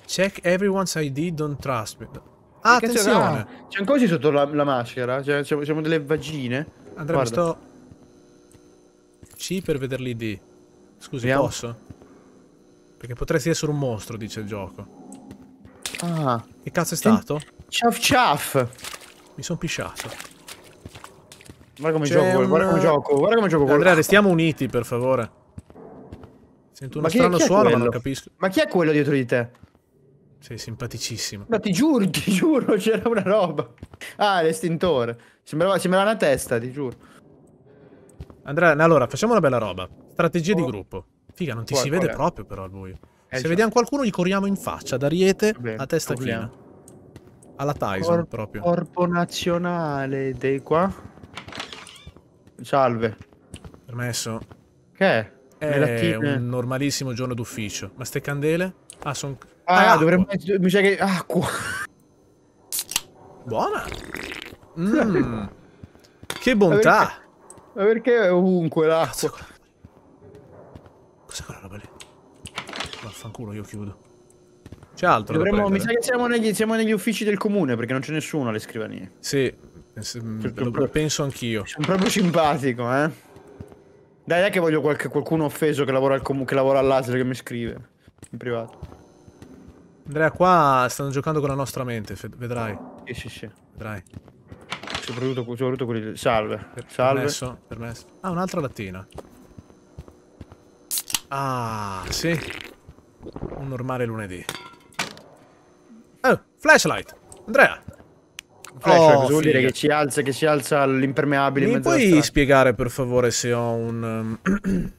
S1: Check everyone's ID, don't trust me.
S2: Ah, attenzione!
S1: C'è ancora sotto la, la maschera? Cioè, siamo delle vagine? Andrea, sto... C per vedere l'ID. Scusi, Andiamo. posso? Perché potresti essere un mostro, dice il gioco. Ah. Che cazzo è stato? Ciaf ciaf! Mi sono pisciato. Guarda come gioco, un... guarda come gioco, guarda come gioco. Andrea, restiamo uniti, per favore. Sento uno ma chi, strano chi suono, quello? ma non capisco. Ma chi è quello dietro di te? Sei simpaticissimo. Ma ti giuro,
S2: ti giuro, c'era una roba. Ah, l'estintore. Sembrava, sembrava una testa, ti giuro.
S1: Andrea, allora, facciamo una bella roba. Strategia oh. di gruppo. Figa, non ti Poi, si vede proprio però al buio. Eh, Se esatto. vediamo qualcuno gli corriamo in faccia, da riete a testa china. Alla Tyson Cor proprio.
S2: Corpo nazionale dei qua.
S1: Salve. Permesso. Che è? un normalissimo giorno d'ufficio. Ma ste candele? Ah, sono... Ah, ah dovremmo...
S2: Mi sa che... Acqua.
S1: Buona. Mm. che bontà. Ma
S2: perché, ma perché ovunque l'acqua?
S1: Cos'è quella roba lì? Vaffanculo, io chiudo. C'è altro Dovremmo, Mi sa che siamo negli, siamo negli, uffici del comune perché non c'è nessuno alle scrivanie. Sì, eh, mm, lo, penso anch'io. Sono proprio
S2: simpatico, eh. Dai, dai che voglio qualche, qualcuno offeso che lavora, al che lavora all'asile
S1: che mi scrive in privato. Andrea, qua stanno giocando con la nostra mente, vedrai. Sì, sì, sì. Vedrai. Soprattutto, soprattutto quelli... Salve. Per, Salve. Permesso, permesso. Ah, un'altra lattina. Ah, sì. Un normale lunedì. Oh, flashlight. Andrea. Flashlight, oh, vuol dire che
S2: ci alza, che ci alza l'impermeabile. Mi puoi
S1: spiegare per favore se ho un... Ehm,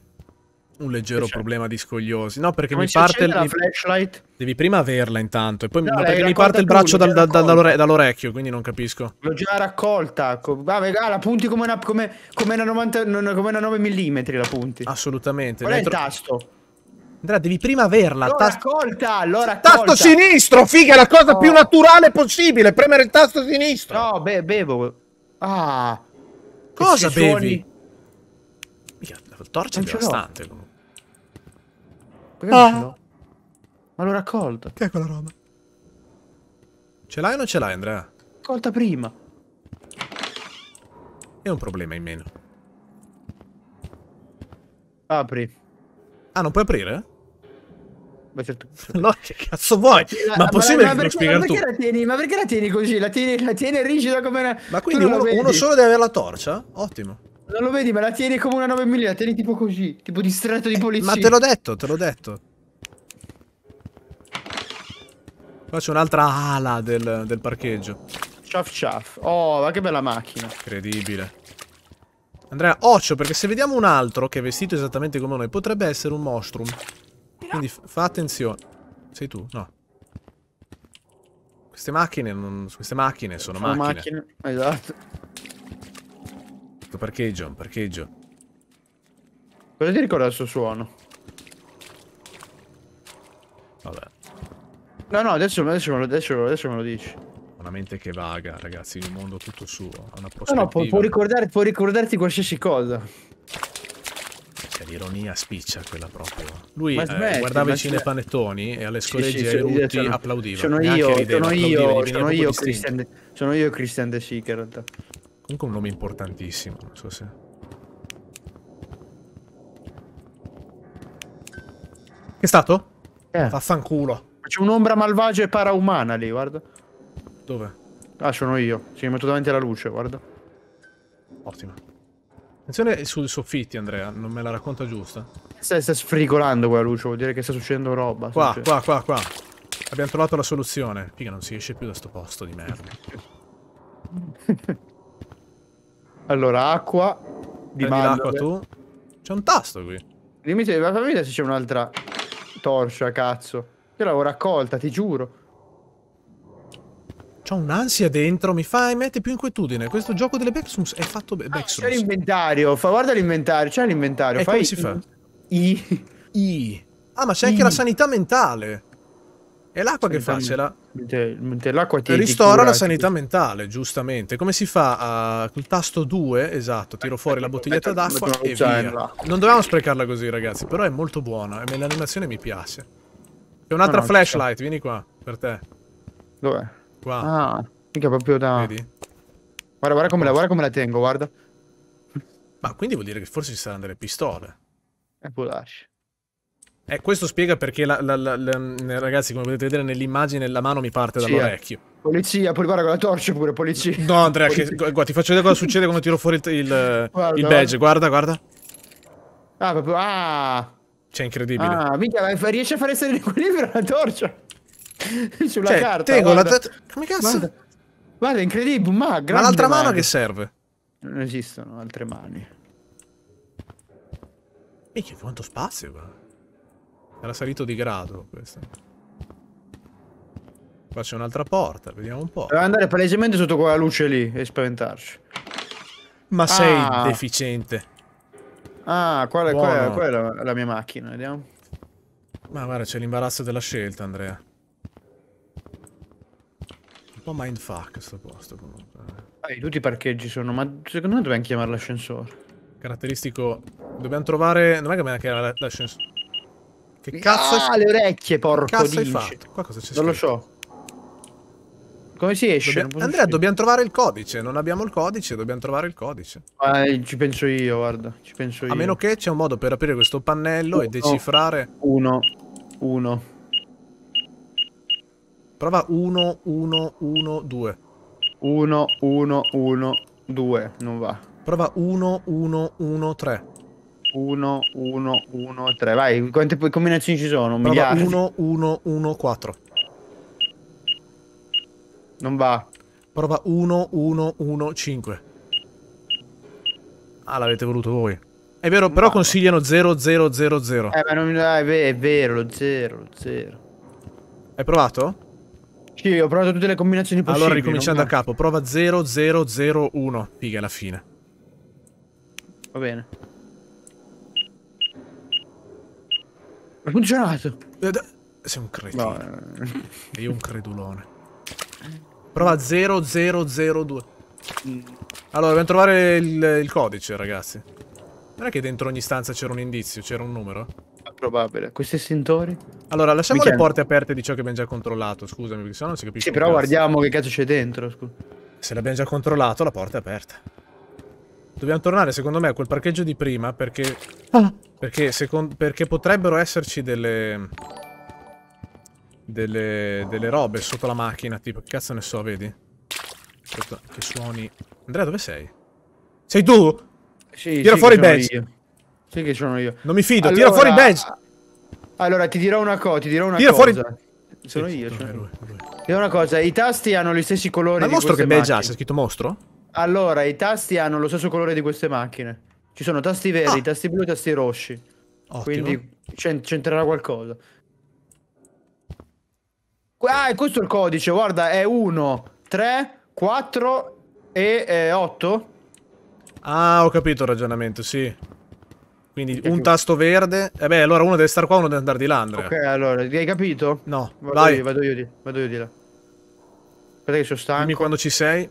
S1: un leggero problema di scogliosi. No, perché Come mi parte il... la flashlight. Devi prima averla intanto e poi no, mi, mi parte il braccio dal, dal, dall'ore... dall'orecchio, quindi non capisco.
S2: L'ho già raccolta. Vabbè, Ah, la punti come una, come, come una, 90, come una 9 mm la punti. Assolutamente. Qual Dentro... è il tasto?
S1: Andrea, devi prima averla. L'ho tasto...
S2: raccolta, allora Tasto sinistro, figa, è la cosa oh. più naturale
S1: possibile, premere il tasto sinistro. No, be bevo. Ah. Cosa bevi?
S2: Mica, torcia devastante comunque. Perché ah. non ce l'ho? Ma l'ho raccolta. Che è quella roba?
S1: Ce l'hai o non ce l'hai, Andrea?
S2: Raccolta prima.
S1: È un problema in meno. Apri. Ah, non puoi aprire? Ma certo. no, che cazzo vuoi? Ma, ma possibile ma, ma, perché, ma, perché la
S2: tieni, ma perché la tieni così? La tieni, la tieni rigida come una... Ma quindi uno, uno solo
S1: deve avere la torcia? Ottimo.
S2: Non lo vedi, ma la tieni come una 9 mm, la tieni tipo così, tipo distretto di polizia. Eh, ma te l'ho detto,
S1: te l'ho detto. Qua c'è un'altra ala del, del parcheggio. Chaf chaf. Oh, ma che bella macchina. Incredibile. Andrea, occhio, perché se vediamo un altro che è vestito esattamente come noi, potrebbe essere un mostrum. Quindi fa attenzione. Sei tu? No. Queste macchine, non... queste macchine sono, sono macchine. macchine. Esatto. Parcheggio, certo, parcheggio, parcheggio. Cosa ti ricorda il suo suono?
S2: Vabbè. No, no, adesso, adesso, adesso, adesso me lo dici.
S1: Una mente che vaga, ragazzi, il mondo tutto suo. una No, no, può, può, ricordare,
S2: può ricordarti qualsiasi cosa.
S1: Cioè, l'ironia spiccia quella proprio. Lui eh, guardava i cinepanettoni e alle scorregge sì, sì, tutti sì, sono, applaudiva. Sono io, rideva, sono, io sono io, Christian, sono io Christian De Sica in realtà. Comunque un nome importantissimo, non so se...
S2: Che è stato? Eh. Vaffanculo. C'è un'ombra malvagia e paraumana lì, guarda. Dove? Ah, sono io. Ci metto davanti alla luce, guarda.
S1: Ottimo. Attenzione sui soffitti, Andrea. Non me la racconta giusta?
S2: Sta, sta sfrigolando quella luce, vuol dire che sta succedendo roba. Qua, succede. qua,
S1: qua, qua. Abbiamo trovato la soluzione. Figa, non si esce più da sto posto di merda.
S2: Allora, acqua. Di l'acqua tu. C'è un tasto qui. Dimmi se, fammi vedere se c'è un'altra torcia, cazzo. Io l'avevo raccolta, ti giuro.
S1: C'ho un'ansia dentro, mi fa mette più inquietudine. Questo gioco delle Backrooms è fatto be- Backrooms. Ah, c'è l'inventario, fa, guarda l'inventario, c'è l'inventario. E Fai come si fa? I. I. Ah, ma c'è anche la sanità mentale. E l'acqua che fa? Cioè, cioè, l'acqua ti Ristora la sanità mentale, giustamente. Come si fa? Uh, col tasto 2, esatto, tiro fuori la bottiglietta d'acqua e via. Non dovevamo sprecarla così, ragazzi, però è molto buona. E l'animazione mi piace. C'è un'altra ah, no, no, flashlight, vieni qua, per te. Dov'è?
S2: Qua. Ah, mica proprio da... Vedi? Guarda, guarda come, la, guarda come la tengo, guarda.
S1: Ma quindi vuol dire che forse ci saranno delle pistole. E eh, può darsi. Eh, questo spiega perché, la, la, la, mm, ragazzi, come potete vedere nell'immagine, la mano mi parte dall'orecchio. Eh. Polizia, puoi guarda con la torcia pure, polizia. No, Andrea, polizia. Che, guarda, ti faccio vedere cosa succede quando tiro fuori il, il, guarda, il badge. Guarda, guarda. Ah, proprio, ah. C'è incredibile. Ah,
S2: minchia, ma riesce a fare stare in equilibrio la torcia. Sulla cioè, carta. Tengo guarda. la Come cazzo? Guarda, guarda è incredibile, ma Ma l'altra mano mani. che serve? Non esistono altre
S1: mani. Mica, quanto spazio, guarda. Era salito di grado questo. Qua c'è un'altra porta, vediamo un po'. Deve andare palesemente sotto quella luce lì e spaventarci. Ma ah. sei deficiente.
S2: Ah, quella, quella, quella è la mia macchina, vediamo.
S1: Ma guarda, c'è l'imbarazzo della scelta, Andrea. Un po' mindfuck sto posto, comunque. Dai, tutti i parcheggi sono, ma secondo me dobbiamo chiamare l'ascensore. Caratteristico... Dobbiamo trovare... Non è che dobbiamo chiamare l'ascensore... Che cazzo ah, le
S2: orecchie, porco cazzo hai fatto?
S1: Qua cosa c'è Non lo so. Come si esce? Dobbiamo... Andrea, uscire. dobbiamo trovare il codice. Non abbiamo il codice, dobbiamo trovare il codice. Eh, ci penso io, guarda. Ci penso io. A meno che c'è un modo per aprire questo pannello uno, e decifrare.
S2: 1 1
S1: Prova 1, 1,
S2: 1, 2. 1, 1, 1, 2. Non va. Prova 1,
S1: 1, 1, 3. 1, 1, 1,
S2: 3. Vai, quante combinazioni
S1: ci sono? 1, 1, 1, 4. Non va. Prova 1, 1, 1, 5. Ah, l'avete voluto voi. È vero, però no. consigliano 0, 0, 0, 0.
S2: Eh, ma non, mi dai, è
S1: vero, lo 0, lo 0. Hai provato? Sì, ho provato tutte le combinazioni possibili. Allora ricominciamo da capo. Prova 0, 0, 0, 1. Figa, alla fine. Va bene. Ha funzionato. Sei un cretino. No. E io un credulone. Prova 0002. Allora, dobbiamo trovare il, il codice, ragazzi. Non è che dentro ogni stanza c'era un indizio, c'era un numero? Probabile. Questi sentori? Allora, lasciamo Weekend. le porte aperte di ciò che abbiamo già controllato, scusami, perché sennò non si capisce. Sì, però cazzo. guardiamo che cazzo c'è dentro. Scusa. Se l'abbiamo già controllato, la porta è aperta. Dobbiamo tornare, secondo me, a quel parcheggio di prima, perché... Ah. Perché, secondo, perché potrebbero esserci delle, delle... Delle robe sotto la macchina, tipo, che cazzo ne so, vedi? Aspetta, che suoni... Andrea, dove sei? Sei tu? Sì, tira sì fuori il badge. Sì che sono io. Non mi fido, allora, tira fuori il badge.
S2: Allora, ti dirò una, co ti dirò una tira cosa. Tira fuori...
S1: Sono io, cioè. Lui, lui.
S2: È una cosa, i tasti hanno gli stessi colori Ma di mostro che badge ha?
S1: C'è scritto mostro?
S2: Allora, i tasti hanno lo stesso colore di queste macchine. Ci sono tasti veri, ah. tasti blu e tasti rossi. Ottimo. Quindi c'entrerà qualcosa. Ah, è questo il codice, guarda, è 1,
S1: 3, 4 e 8. Eh, ah, ho capito il ragionamento, sì. Quindi un più. tasto verde. E eh beh, allora uno deve stare qua, uno deve andare di là, Andrea. Ok,
S2: allora, hai capito? No, vado vai. Io, vado,
S1: io di, vado io di là. Aspetta che sono stanco. Dimmi quando ci sei.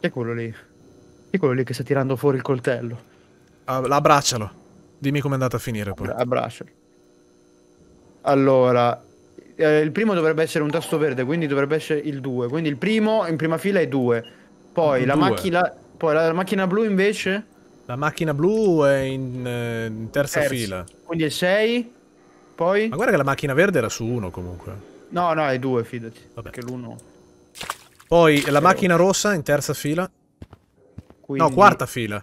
S1: Che è quello lì? Chi quello lì che sta tirando fuori il coltello? Uh, abbraccialo. Dimmi com'è andata a finire poi. Abbraccialo.
S2: Allora, eh, il primo dovrebbe essere un tasto verde, quindi dovrebbe essere il 2. Quindi il primo in prima fila è 2. Poi, il la, Macchina, poi la, la macchina
S1: blu invece? La macchina blu è in, eh, in terza Terzo. fila. Quindi è 6. Poi... Ma guarda che la macchina verde era su 1 comunque. No, no, è 2, fidati. Vabbè. Perché l'1... Poi la macchina rossa in terza fila. Quindi... No, quarta fila.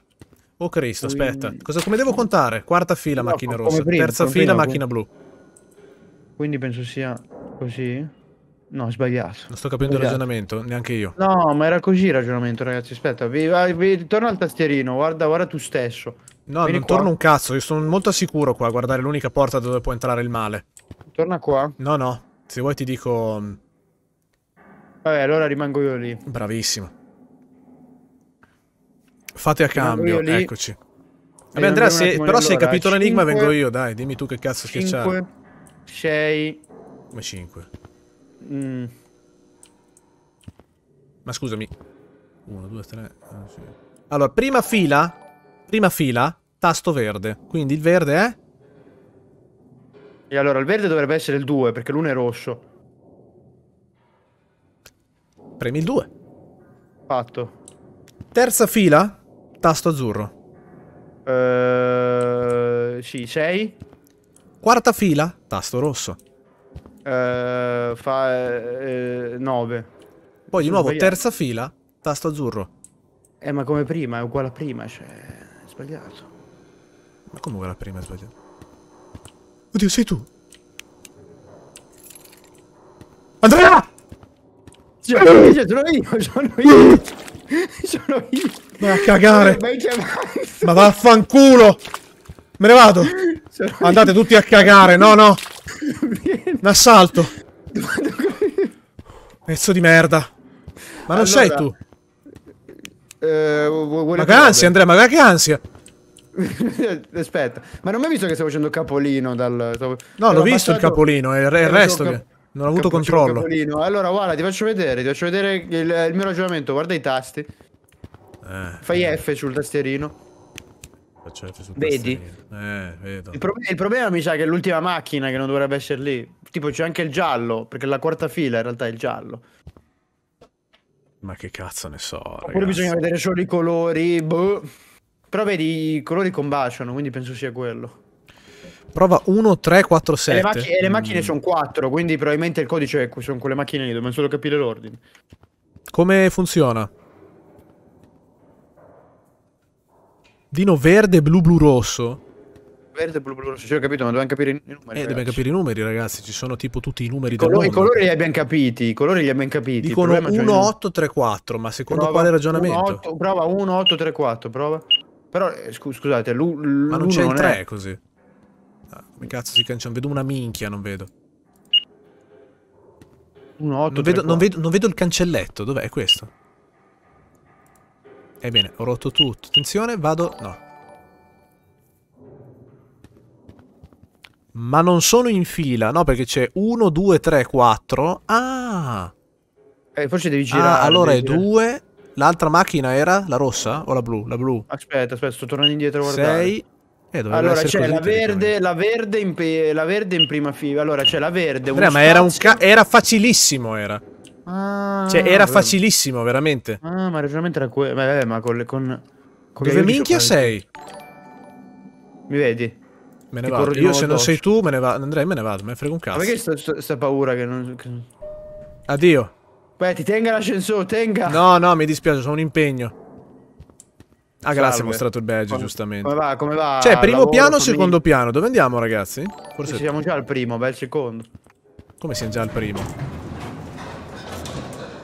S1: Oh Cristo, aspetta. Cosa, come devo contare? Quarta fila no, macchina rossa, prima, terza fila prima, macchina
S2: blu. Quindi penso sia così. No, sbagliato.
S1: Non sto capendo il ragionamento, neanche io.
S2: No, ma era così il ragionamento, ragazzi. Aspetta, vi, vi, torna al tastierino, guarda, guarda tu stesso.
S1: No, Vieni non qua. torno un cazzo, io sono molto sicuro qua a guardare l'unica porta dove può entrare il male. Torna qua. No, no, se vuoi ti dico... Mm, Vabbè, allora rimango io lì. Bravissimo. Fate a cambio, eccoci. Vabbè, Andrea, se, però se hai capito l'enigma vengo io, dai, dimmi tu che cazzo schiacciare. 5, 6... Come 5? Mm. Ma scusami. 1, 2, 3... Allora, prima fila, prima fila, tasto verde. Quindi il verde è... E allora, il verde dovrebbe essere il 2, perché l'1 è rosso. Premi il 2. Fatto. Terza fila, Tasto azzurro. Uh, sì, sei. Quarta fila, tasto rosso.
S2: Uh, fa 9. Eh,
S1: Poi di nuovo terza
S2: fila, tasto azzurro. Eh, ma come prima, è uguale a prima, cioè... È sbagliato.
S1: Ma come uguale a prima è sbagliato?
S2: Oddio, sei tu! Andrea! Sono io, sono io! Sono io! Ma a cagare.
S1: Ma vaffanculo. Me ne vado. Cioè, Andate tutti a cagare. No, no.
S2: Un
S1: assalto. Pezzo di merda. Ma non allora, sei tu.
S2: Eh, ma che ansia,
S1: Andrea, ma che ansia.
S2: Aspetta, ma non mi hai visto che stavo facendo capolino dal... No, l'ho visto il capolino, è il, il resto che... Non ho avuto controllo. Allora, guarda, ti faccio vedere, ti faccio vedere il, il mio ragionamento. Guarda i tasti. Eh, Fai eh. F sul tastierino.
S1: Faccio F sul Vedi? tastierino. Eh,
S2: il, prob il, problema mi sa che è l'ultima macchina che non dovrebbe essere lì. Tipo c'è anche il giallo, perché la quarta fila in realtà è il giallo.
S1: Ma che cazzo ne so, Oppure bisogna
S2: vedere solo i colori, boh. Però vedi, i colori combaciano, quindi penso sia quello.
S1: Prova 1, 3, 4, 6. E le, macch e le macchine mm. sono
S2: 4, quindi probabilmente il codice è sono quelle macchine lì, dobbiamo solo capire l'ordine.
S1: Come funziona? Dino verde, blu, blu, rosso. Verde, blu, blu, rosso, Ci ho capito, ma dobbiamo capire i numeri. Eh, dobbiamo capire i numeri, ragazzi. Ci sono tipo tutti i numeri I, colo- i colori li abbiamo capiti, i colori li abbiamo capiti. Dicono 1, 8, 3, 4, ma secondo prova, quale ragionamento? 1, 8,
S2: prova 1, 8, 3, 4,
S1: prova. Però, eh, scu scusate, l- l- Ma non c'è il 3 è... così. Ah, come cazzo si cancella? Vedo una minchia, non vedo. 1, 8, non, 3, vedo, non, vedo, non vedo il cancelletto, dov'è questo? Ebbene, ho rotto tutto. Attenzione, vado... No. Ma non sono in fila, no, perché c'è 1, 2, 3, 4. Ah! eh, forse devi girare. Ah, allora è 2. L'altra macchina era la rossa o la blu? La blu. Aspetta, aspetta, sto tornando indietro a guardare. 6. Eh, allora c'è la
S2: verde, la verde, in, la verde in prima fila. Allora c'è la verde. Andrea, ma era, un
S1: era facilissimo, era.
S2: Ah, cioè, era vabbè.
S1: facilissimo, veramente. Ah, ma il ragionamento era quello. Beh, ma con, le, con, con Dove minchia sei? Mi vedi? Me ne Ti vado. Io se non sei tu, me ne vado. Andrei, me ne vado. Me ne frega un cazzo. Ma perché
S2: sta, sta, sta paura che non. Che...
S1: Addio. Beh, ti tenga l'ascensore, tenga. No, no, mi dispiace, sono un impegno. Ah, grazie, ho mostrato il badge, come, giustamente. Come va, come va? Cioè, primo lavoro, piano, secondo piano. Dove andiamo, ragazzi? Forse siamo già al primo, bel secondo. Come siamo già al primo?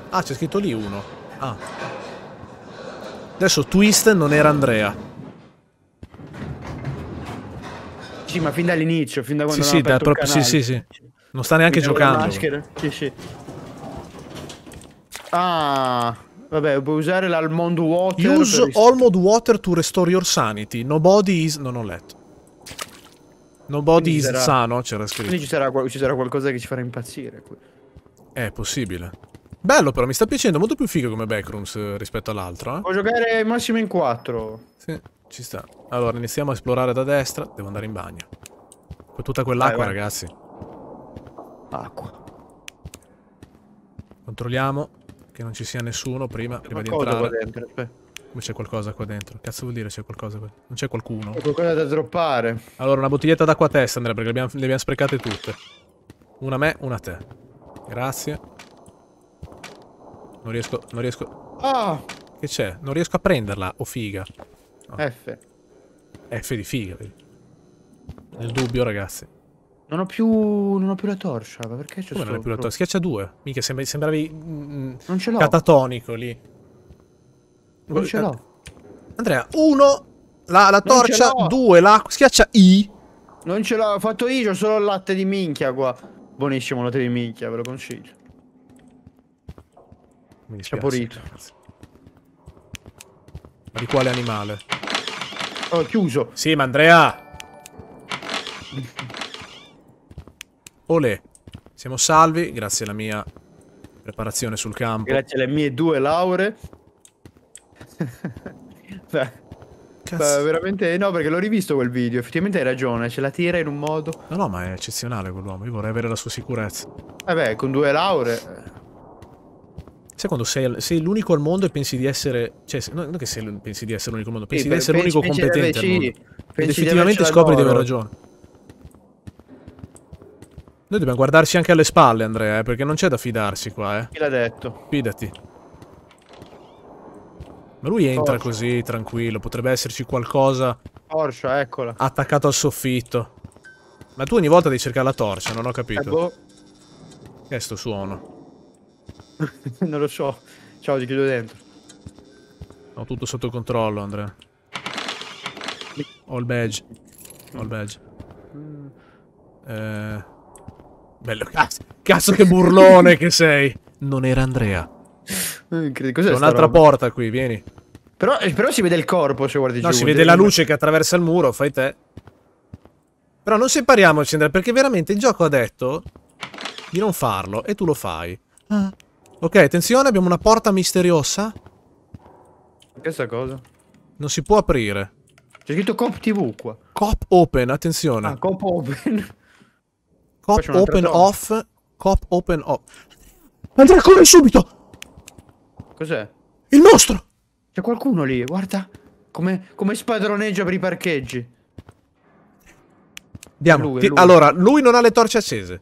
S1: Ah, c'è scritto lì uno. Ah. Adesso Twist non era Andrea. Sì, ma fin dall'inizio,
S2: fin da quando sì, sì, da, proprio, sì, sì, sì.
S1: Non sta neanche fin giocando.
S2: Sì, sì. Ah, vabbè, puoi usare l'Almond Water. Use Almond
S1: Water to restore your sanity. Nobody is... non ho letto. Nobody is sarà... sano, c'era scritto. Quindi ci sarà, ci sarà qualcosa che ci farà impazzire. È possibile. Bello però, mi sta piacendo, molto più figo come Backrooms eh, rispetto all'altro. Eh? Può giocare massimo in 4. Sì, ci sta. Allora, iniziamo a esplorare da destra. Devo andare in bagno. Con tutta quell'acqua, ragazzi. Acqua. Controlliamo che non ci sia nessuno prima, prima di entrare. Come c'è qualcosa qua dentro? Cazzo vuol dire c'è qualcosa qua? Non c'è qualcuno? C'è qualcosa da droppare. Allora, una bottiglietta d'acqua a testa, Andrea, perché le abbiamo, le abbiamo sprecate tutte. Una a me, una a te. Grazie. Non riesco, non riesco... Oh. Che c'è? Non riesco a prenderla, o oh, figa. No. F. F di figa, vedi. Nel dubbio, ragazzi.
S2: Non ho più, non ho più la torcia, ma perché c'è solo? non hai più la torcia?
S1: Schiaccia due. Mica sembra, sembravi... Mm, mm, non ce l'ho. Catatonico lì. Non ce l'ho. Eh, Andrea, uno, la, la torcia, due, La, schiaccia I. Non ce l'ho, ho fatto
S2: io, ho solo il latte di minchia qua. Buonissimo latte di minchia, ve lo consiglio.
S1: Mi dispiace. Caporito. Ma di quale animale? Oh, chiuso. Sì, ma Andrea! Ole, siamo salvi grazie alla mia preparazione sul campo. Grazie alle mie due lauree.
S2: Beh. Cazzo. veramente eh, no, perché l'ho rivisto quel video. Effettivamente hai ragione, ce la tira in un modo.
S1: No, no, ma è eccezionale quell'uomo. Io vorrei avere la sua sicurezza.
S2: Vabbè, eh con due lauree. Eh.
S1: Sai quando sei, sei l'unico al mondo e pensi di essere... Cioè, non che sei, pensi di essere l'unico al mondo, pensi sì, di essere l'unico competente averci, al mondo. Ed effettivamente di scopri di aver ragione. Noi dobbiamo guardarci anche alle spalle, Andrea, eh, perché non c'è da fidarsi qua, eh. Chi l'ha detto? Fidati. Ma lui entra Porsche. così, tranquillo. Potrebbe esserci qualcosa...
S2: Torcia, eccola.
S1: Attaccato al soffitto. Ma tu ogni volta devi cercare la torcia, non ho capito. Eh, boh. Che è sto suono? non lo so. Ciao, ti chiudo dentro. Ho tutto sotto controllo, Andrea. Ho il badge. Ho il badge. Mm. Eh... Bello. Cazzo, cazzo che burlone che sei. Non era Andrea. C'è un'altra porta qui, vieni. Però, eh, però, si vede il corpo se guardi no, giù. No, si vede la luce che attraversa il muro, fai te. Però non separiamoci, Andrea, perché veramente il gioco ha detto di non farlo e tu lo fai. Ah. Ok, attenzione, abbiamo una porta misteriosa. Che sta cosa? Non si può aprire. C'è scritto Cop TV qua. Cop Open, attenzione. Ah, Cop Open. Cop Open torre. Off. Cop Open Off. Andrea, corri
S2: subito! Cos'è? Il mostro! C'è qualcuno lì, guarda.
S1: Come, come spadroneggia per i parcheggi. Andiamo. Lui, lui. Allora, lui non ha le torce accese.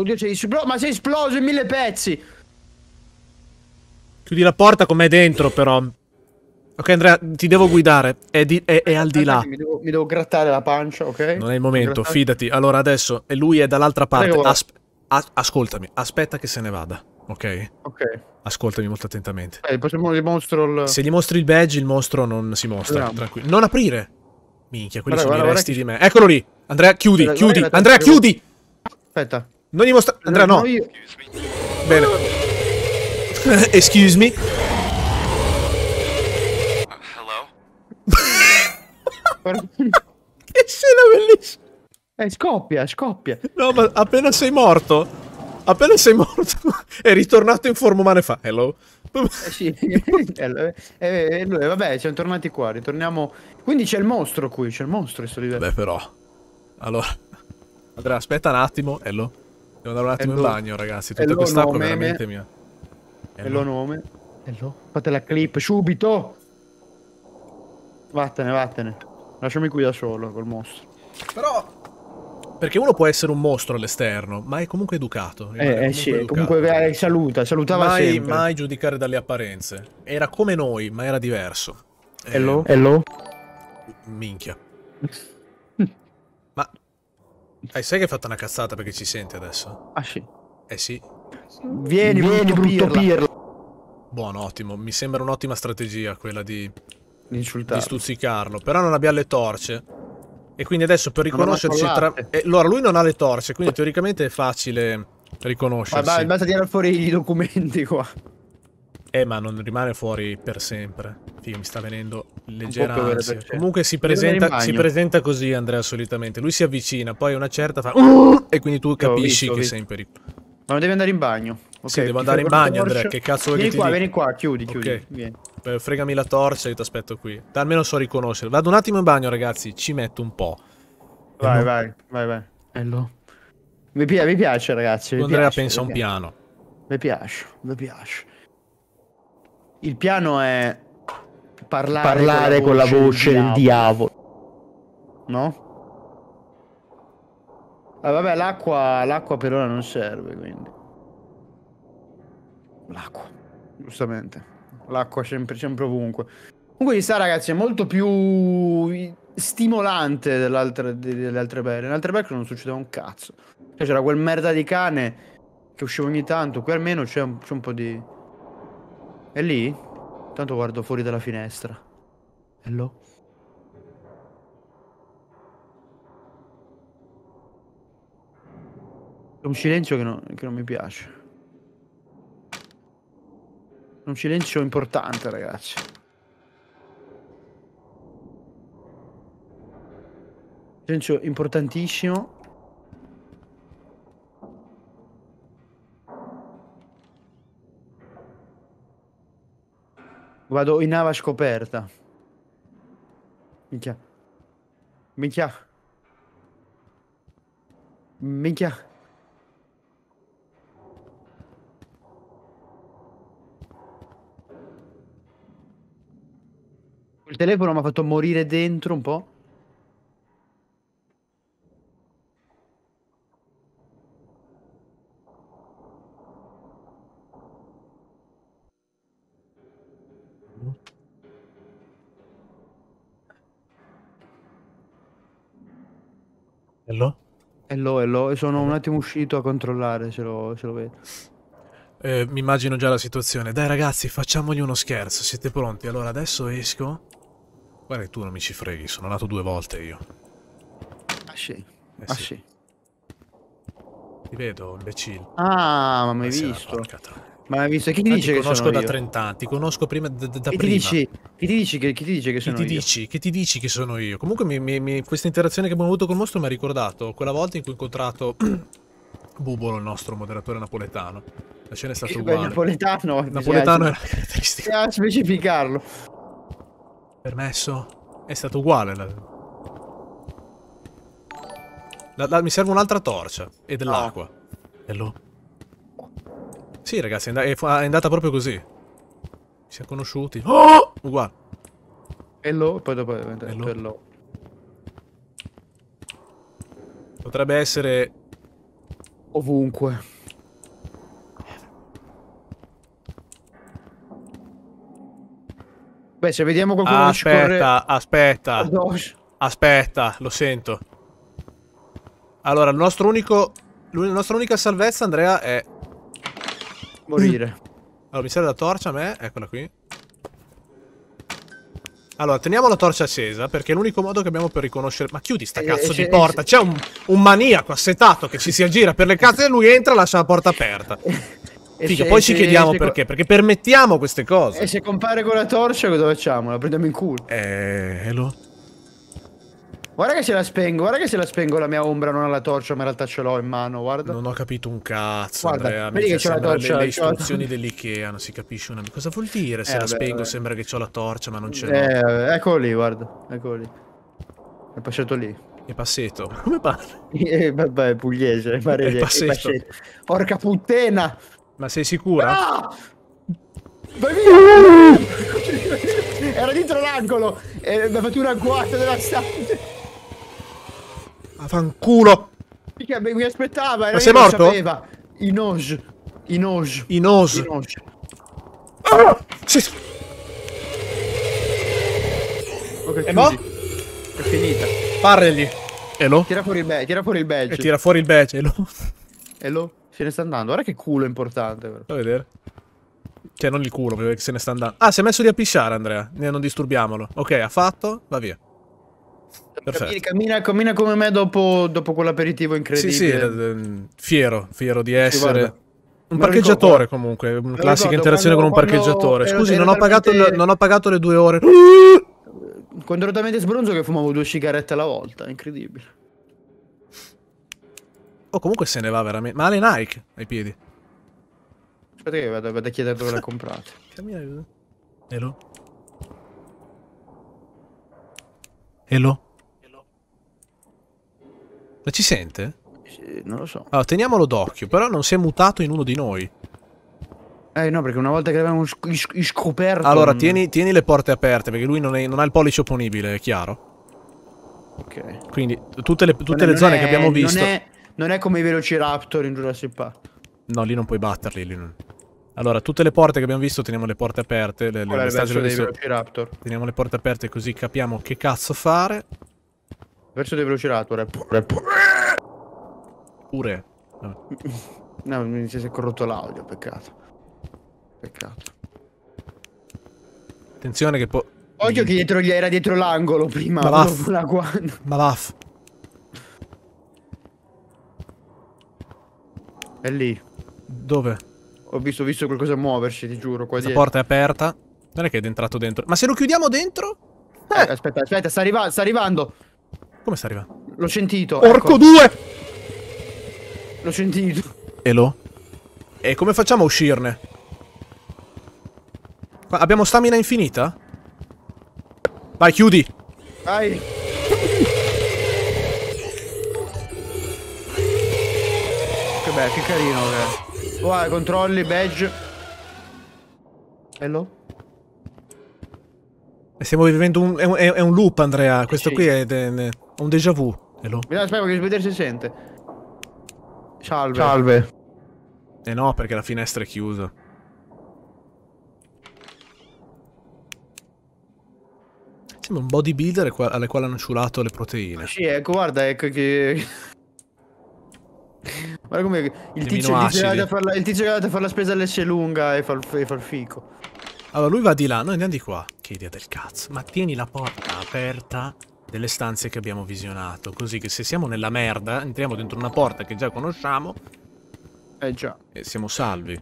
S1: Oddio, c'è esploso. Ma
S2: sei esploso in mille
S1: pezzi. Chiudi la porta com'è dentro, però. Ok, Andrea, ti devo guidare. È, di, è, è al di là. Mi
S2: devo, mi devo, grattare la pancia, ok? Non è il momento,
S1: fidati. Allora, adesso lui è dall'altra parte. Asp as ascoltami, aspetta che se ne vada. Ok? Ok. Ascoltami molto attentamente. Eh, possiamo gli mostro il... Se gli mostri il badge, il mostro non si mostra. Andiamo. Tranquillo. Non aprire. Minchia, quelli guarda, sono guarda, i resti guarda, di me. Eccolo lì. Andrea, chiudi, chiudi. Andrea, chiudi. Aspetta. Non gli mostra... Eh, Andrea, no. no. Io... Bene. Excuse me. che scena bellissima. Eh, scoppia, scoppia. No, ma appena sei morto, appena sei morto, è ritornato in forma umana e fa hello.
S2: Eh, sì, eh, eh, vabbè, siamo tornati qua, ritorniamo... Quindi
S1: c'è il mostro qui, c'è il mostro questo livello. Beh, però... Allora... Andrea, aspetta un attimo, hello. Devo andare un attimo in bagno, ragazzi. Tutta quest'acqua è veramente mia. E lo
S2: nome. Hello. Fate la clip subito. Vattene, vattene.
S1: Lasciami qui da solo col mostro. Però perché uno può essere un mostro all'esterno, ma è comunque educato. Eh, eh comunque sì, educato.
S2: comunque eh, saluta, salutava mai, sempre. Mai
S1: giudicare dalle apparenze. Era come noi, ma era diverso. Hello? Eh, Hello? Minchia. Dai, eh, sai che hai fatto una cazzata perché ci sente adesso? Ah sì. Eh sì. Vieni, Vieni brutto, pirla. pirla. Buono, ottimo. Mi sembra un'ottima strategia quella di... Insultarlo. Di stuzzicarlo. Però non abbiamo le torce. E quindi adesso per riconoscerci tra... Eh, allora, lui non ha le torce, quindi teoricamente è facile riconoscersi. Ma basta tirare fuori i
S2: documenti qua.
S1: Eh, ma non rimane fuori per sempre. Figa, mi sta venendo leggera ansia. Comunque si presenta, si presenta, così, Andrea, solitamente. Lui si avvicina, poi una certa fa... E quindi tu capisci visto, che sei in pericolo. Ma devi andare in bagno. Okay, sì, devo andare in bagno, Andrea. Che cazzo vuoi vieni che qua, Vieni qua, chiudi, chiudi. Okay. Vieni. Eh, fregami la torcia, io ti aspetto qui. Almeno so riconoscere. Vado un attimo in bagno, ragazzi. Ci metto un po'. Vai, eh, non... vai, vai, vai. Bello. Mi, piace, mi piace ragazzi. Mi Andrea piace, pensa a un piano.
S2: Mi piace, mi piace. Il piano è parlare, parlare con la voce, con la voce del diavolo. No? Ah, vabbè, l'acqua, l'acqua per ora non serve, quindi. L'acqua, giustamente. L'acqua sempre, sempre ovunque. Comunque di sta, ragazzi, è molto più stimolante delle altre berre. In altre berre non succedeva un cazzo. Cioè, c'era quel merda di cane che usciva ogni tanto. Qui almeno c'è un, un po' di è lì? Tanto guardo fuori dalla finestra. Hello? È un silenzio che non, che non mi piace. Un silenzio importante, ragazzi. Silenzio importantissimo. Vado in ala scoperta. Minchia. Minchia. Minchia. Il telefono mi ha fatto morire dentro un po'. Hello? Hello, hello. Sono un
S1: attimo uscito
S2: a controllare se lo, se lo vedo.
S1: Eh, mi immagino già la situazione. Dai ragazzi, facciamogli uno scherzo. Siete pronti? Allora adesso esco. Guarda che tu non mi ci freghi, sono nato due volte io. Ah sì. Eh, ah sì. sì. Ti vedo, imbecille. Ah, ma mi hai eh visto. Porca tra... Ma visto chi ti dice ti che conosco da 30 anni, ti conosco prima da, da chi prima. Ti dici, chi ti dici che, chi ti dice che sono ti io? Dici, chi ti dici che sono io? Comunque mi, mi, mi, questa interazione che abbiamo avuto col mostro mi ha ricordato quella volta in cui ho incontrato Bubolo, il nostro moderatore napoletano. La scena è stata uguale. Beh, napoletano, napoletano è la caratteristica. Bisogna specificarlo. Permesso? È stato uguale. La... La, la, mi serve un'altra torcia e dell'acqua. Ah. Hello? Sì, ragazzi, è, andata proprio così. Ci siamo conosciuti. Oh! Uguale. Hello, poi dopo hello. hello. Potrebbe essere... Ovunque.
S2: Beh, se vediamo qualcuno aspetta,
S1: che Aspetta, aspetta. Oh, aspetta, lo sento. Allora, il nostro unico... La nostra unica salvezza, Andrea, è morire. Allora, mi serve la torcia a me. Eccola qui. Allora, teniamo la torcia accesa, perché è l'unico modo che abbiamo per riconoscere... Ma chiudi sta eh, cazzo di eh, porta! Eh, c'è un, un, maniaco assetato che ci si aggira per le case e lui entra e lascia la porta aperta. Figa, poi ci chiediamo perché, perché permettiamo queste cose. E se compare con la torcia cosa facciamo? La prendiamo in culo? Eh, lo,
S2: Guarda che se la spengo, guarda che se la spengo la mia ombra, non ha la torcia, ma in realtà ce l'ho in mano,
S1: guarda. Non ho capito un cazzo, guarda, Andrea. Vedi che c'è la torcia. Le, le istruzioni dell'Ikea, non si capisce una... Cosa vuol dire se eh, la vabbè, spengo vabbè. sembra che ho la torcia, ma non ce l'ho?
S2: Eh, eccolo lì, guarda, eccolo lì. È passato lì. È passato. Come parli? Eh, vabbè, pugliese, parere, è passato.
S1: Porca puttana! Ma sei sicura? No! Ah! Vai
S2: via! Era dentro l'angolo! E mi ha fatto una guata della stanza!
S1: Ma fanculo!
S2: mi aspettava, Ma eh, sei morto? Sapeva. Inoj. Inoj. Inoj. Inoj.
S1: Ah! Sì. Ok, e mo? È finita. Parreli. E lo? Tira fuori il, be tira fuori il badge. E tira fuori il badge, e lo? Se ne sta andando. Guarda che culo è importante. Però. A vedere. Cioè, non il culo, perché se ne sta andando. Ah, si è messo di appisciare, Andrea. Eh, non disturbiamolo. Ok, ha fatto. Va via. Perfetto. Cammina, cammina come me
S2: dopo, dopo quell'aperitivo
S1: incredibile. Sì, sì, ehm, fiero, fiero di essere. Sì, un parcheggiatore ricordo, comunque, una ricordo, classica interazione quando, con un parcheggiatore. Scusi, non ho, pagato, non ho, pagato le due ore. Quando ero talmente sbronzo
S2: che fumavo due sigarette alla volta, incredibile. Oh, comunque se
S1: ne va veramente. Ma le Nike ai piedi. Aspetta che vado, vado a chiedere dove le comprate. Cammina. Hello? Eh. Hello? Ma ci sente? Non lo so. Allora, ah, teniamolo d'occhio, però non si è mutato in uno di noi. Eh no, perché una volta che l'abbiamo
S2: scoperto... Allora, mm.
S1: tieni, tieni, le porte aperte, perché lui non, è, non, ha il pollice opponibile, è chiaro? Ok. Quindi, tutte le, tutte le zone è, che abbiamo visto... Non è, non è, come i Velociraptor in Jurassic Park. No, lì non puoi batterli, non... Allora, tutte le porte che abbiamo visto, teniamo le porte aperte. Le, le, le dei Velociraptor. Teniamo le porte aperte così capiamo che cazzo fare. Verso dei velocirator. Pure.
S2: No. no, mi si è corrotto l'audio, peccato. Peccato.
S1: Attenzione che può...
S2: Occhio che dietro gli era dietro l'angolo prima. Ma vaff. La Ma vaff. È lì. Dove? Ho visto, ho visto qualcosa muoversi, ti giuro. La porta
S1: è aperta. Non è che è entrato dentro. Ma se lo chiudiamo dentro? Eh, aspetta, aspetta, sta, arriva sta arrivando. Come sta arrivando? L'ho sentito. Porco ecco. due! L'ho sentito. E lo? E come facciamo a uscirne? Ma abbiamo stamina infinita? Vai, chiudi! Vai! Che
S2: bello, che carino che Guarda, controlli, badge.
S1: Hello? E stiamo vivendo un... È un, è un loop, Andrea. Questo sì. qui è... è, è ho un déjà vu. Hello. Aspetta,
S2: voglio vedere se sente.
S1: Salve. Salve. Eh no, perché la finestra è chiusa. Sembra un bodybuilder alle quali hanno ciulato le proteine. Ah, sì, ecco,
S2: guarda, ecco che...
S1: guarda come il tizio, il, tizio a è
S2: andato a fare la spesa all'S lunga e fa, e fa il fico.
S1: Allora, lui va di là, noi andiamo di qua. Che idea del cazzo. Ma tieni la porta aperta delle stanze che abbiamo visionato. Così che se siamo nella merda, entriamo dentro una porta che già conosciamo. Eh già. E siamo salvi.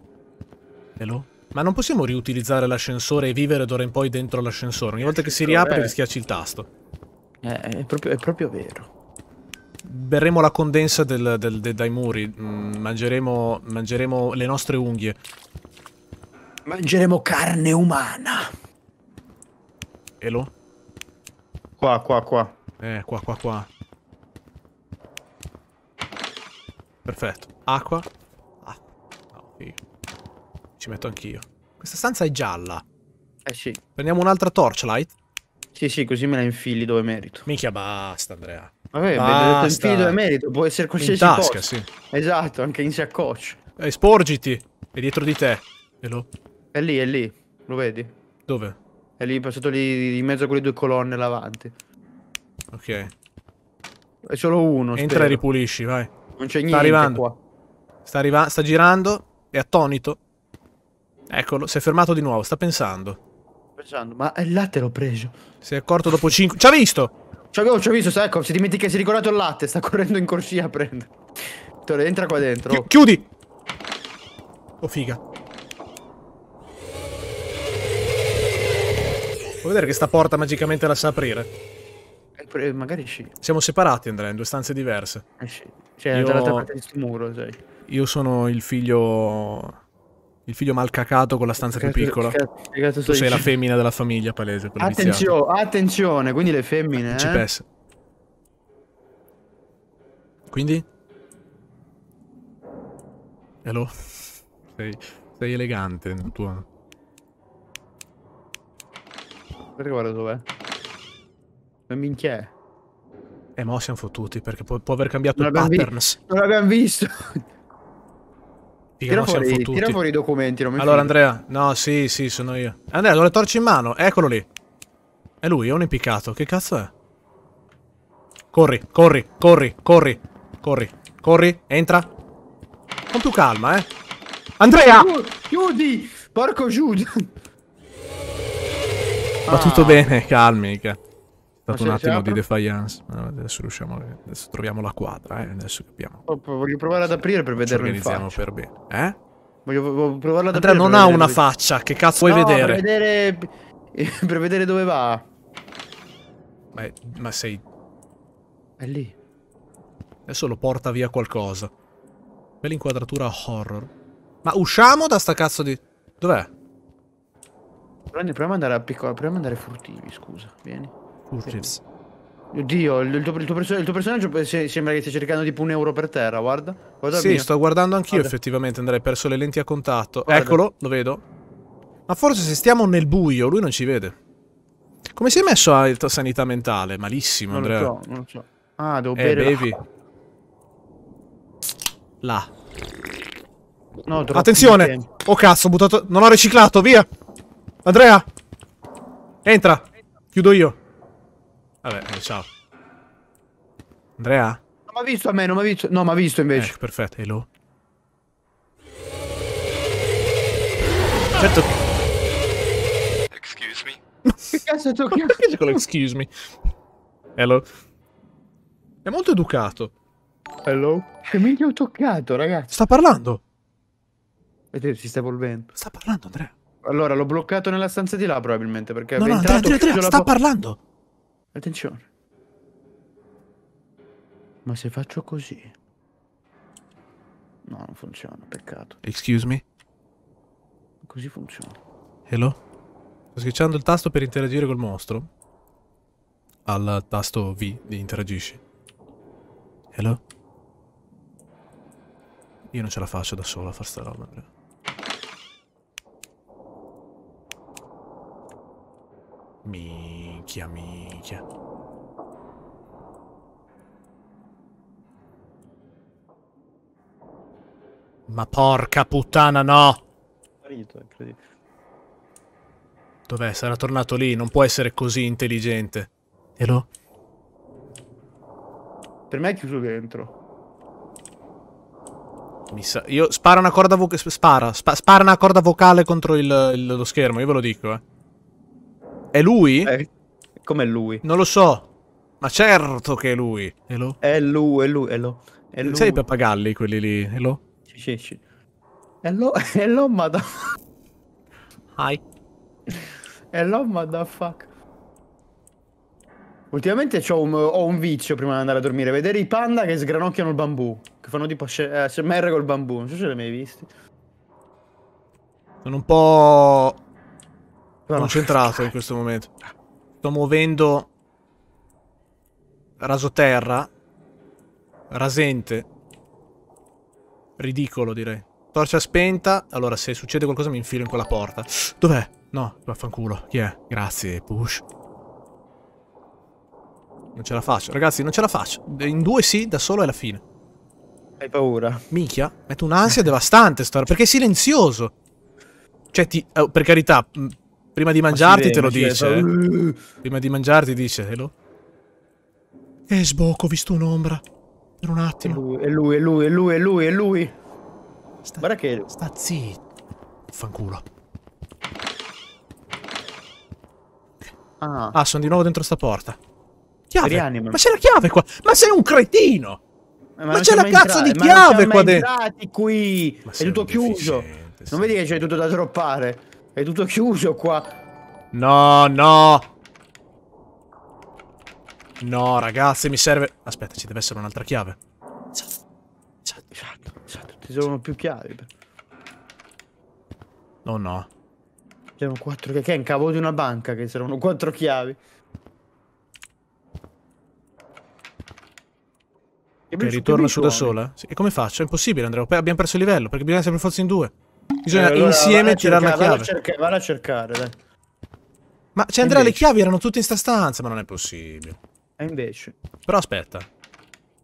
S1: Hello? Ma non possiamo riutilizzare l'ascensore e vivere d'ora in poi dentro l'ascensore. Ogni volta che si riapre eh. rischiacci il tasto. Eh, è proprio, è proprio vero berremo la condensa del, del, del, dai muri, mm, mangeremo, mangeremo, le nostre unghie. Mangeremo
S2: carne umana.
S1: Elo? Qua, qua, qua. Eh, qua, qua, qua. Perfetto. Acqua. Acqua. Ah, okay. Ci metto anch'io. Questa stanza è gialla. Eh sì. Prendiamo un'altra torchlight? Sì, sì, così me la infili dove merito.
S2: Minchia, basta, Andrea. Vabbè, basta. infili dove merito. Può essere qualsiasi cosa. In tasca, posto. sì. Esatto, anche in saccoccio.
S1: Eh, sporgiti. È dietro di te. E
S2: È lì, è lì. Lo vedi? Dove? È lì passato lì in mezzo a quelle due colonne l'avanti.
S1: Ok. È solo uno. Entra spero. e ripulisci, vai. Non c'è niente. Sta arrivando. Qua. Sta, arrivando. sta girando. È attonito. Eccolo, si è fermato di nuovo. Sta pensando. Pensando, ma il latte l'ho preso. Si è accorto dopo 5. Ci ha visto!
S2: Ci avevo, ci ho visto, ecco, si dimentica, si è ricordato il latte, sta correndo in corsia a prendere. Entra qua
S1: dentro. Chi oh. Chiudi! Oh figa. Vuoi vedere che sta porta magicamente la sa aprire?
S2: Eh, magari sì.
S1: Siamo separati, Andrea, in due stanze diverse. Eh sì. Cioè, io... dall'altra parte di questo muro, sai. Io sono il figlio... Il figlio malcacato con la stanza cagato, più piccola. Cagato, tu sei la femmina della famiglia, palese. Attenzio, attenzione, quindi le femmine, Ci Eh? Quindi? Hello? Sei, sei elegante tua... Eh. Perché guarda dov'è? Ma minchia è? E eh, mo oh, siamo fottuti perché può, può aver cambiato non il patterns.
S2: non l'abbiamo visto.
S1: tira, no, fuori, tira, fuori, i
S2: documenti. allora, figlio.
S1: Andrea, no, sì, sì, sono io. Andrea, ho le torce in mano. Eccolo lì. È lui, è un impiccato. Che cazzo è? Corri, corri, corri, corri, corri, corri, entra. Con più calma, eh.
S2: Andrea! Chiudi! Porco Giuda!
S1: Va tutto ah. bene, calmi. Che... È stato un attimo di defiance. Eh, adesso riusciamo. Adesso troviamo la quadra. Eh. Adesso capiamo.
S2: Oh, voglio provare ad aprire per vederlo. Ci organizziamo per bene. Eh? Voglio, voglio provarla da Andrea non ha una dove... faccia, che cazzo vuoi no, vedere? Per
S1: vedere... per vedere dove va. Beh, ma sei... È lì. Adesso lo porta via qualcosa. Bella inquadratura horror. Ma usciamo da sta cazzo di... Dov'è? Proviamo ad andare a piccola, proviamo ad andare furtivi, scusa. Vieni. Furtives.
S2: Oddio, il, il, tuo, il, tuo il tuo, personaggio sembra che stia cercando tipo un euro per terra, guarda. guarda sì, sto
S1: guardando anch'io effettivamente, andrei perso le lenti a contatto. Guarda. Eccolo, lo vedo. Ma forse se stiamo nel buio, lui non ci vede. Come si è messo a sanità mentale? Malissimo, non Andrea. Non lo so, non lo so. Ah, devo eh, bere. bevi. Là. No, Attenzione! Oh cazzo, ho buttato... Non ho riciclato, via! Andrea! Entra! Chiudo io. Vabbè, eh, ciao. Andrea? Non
S2: mi ha visto a me, non mi ha visto. No, mi ha visto invece. Ecco, perfetto, hello.
S1: Certo. Excuse me. che cazzo è giochiamo? Perché c'è quello excuse me? Hello. È molto educato. Hello? Che meglio ho toccato,
S2: ragazzi? Sta parlando. Vedete, eh, si sta evolvendo. Sta parlando, Andrea. Allora, l'ho bloccato nella stanza di là probabilmente perché... No, no, entrato, tira, tira, sta po- parlando. Attenzione. Ma se faccio così...
S1: No, non funziona, peccato. Excuse me? Così funziona. Hello? Sto schiacciando il tasto per interagire col mostro. Al tasto V di interagisci. Hello? Io non ce la faccio da solo a far sta roba, Andrea. Minchia, minchia. Ma porca puttana, no! Dov'è? Sarà tornato lì, non può essere così intelligente. E lo? Per me è chiuso dentro. Io spara una corda vocale. spa spara una corda vocale contro il, il, lo schermo, io ve lo dico, eh. È lui? Eh, Come lui? Non lo so. Ma certo che è lui. È lui, è lui, è lui. È lui. È lui. Sai i pappagalli quelli lì? È lui? Sì, sì, sì.
S2: È lui, è lui, madonna. Hi. È lui, motherfucker. Ultimamente ho un, ho un, vizio prima di andare a dormire. Vedere i panda che sgranocchiano il bambù. Che fanno tipo eh, col bambù. Non so se li hai mai visti.
S1: Sono un po' Però concentrato in questo momento. Sto muovendo rasoterra, rasente, ridicolo direi. Torcia spenta, allora se succede qualcosa mi infilo in quella porta. Dov'è? No, vaffanculo, chi è? Grazie, push. Non ce la faccio, ragazzi, non ce la faccio. In due sì, da solo è la fine. Hai paura? Minchia, metto un'ansia devastante, Storia. perché è silenzioso. Cioè, ti... oh, per carità, Prima di mangiarti te lo dice. Cioè. Eh. Prima di mangiarti dice, E eh, eh, sbocco, ho visto un'ombra.
S2: Per un attimo. È lui, è lui, è lui, è lui, è lui. Sta, Guarda che... Sta
S1: zitto. Fanculo. Ah. ah, sono di nuovo dentro sta porta. Chiave? Rianima. Ma c'è la chiave qua! Ma sei un cretino! Ma, ma c'è la cazzo di chiave qua dentro!
S2: Ma non qui! Ma È tutto chiuso! Non vedi che c'è tutto da droppare? È tutto chiuso
S1: qua. No, no. No, ragazzi, mi serve... Aspetta, ci deve essere un'altra chiave. Esatto, esatto, Ci sono più chiavi. No, no. C'erano
S2: quattro Che è un cavo di una banca che c'erano quattro chiavi. Che ritorno su da sola? Eh. Sì.
S1: E come faccio? È impossibile, Andrea. Abbiamo perso il livello, perché bisogna sempre forse in due. Bisogna eh, allora, insieme tirare la chiave.
S2: Cerca, a cercare, dai.
S1: Ma c'è Andrea, invece. le chiavi erano tutte in sta stanza, ma non è possibile. E invece. Però aspetta. Ci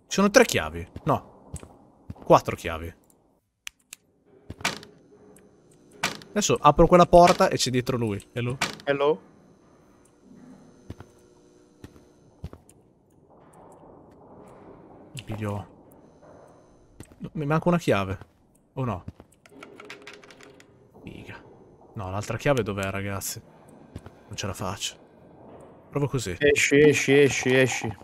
S1: sono tre chiavi. No. Quattro chiavi. Adesso apro quella porta e c'è dietro lui. Hello. Hello. Piglio. Mi manca una chiave. O no? No, l'altra chiave dov'è, ragazzi? Non ce la faccio. Provo così. Esci, esci, esci, esci.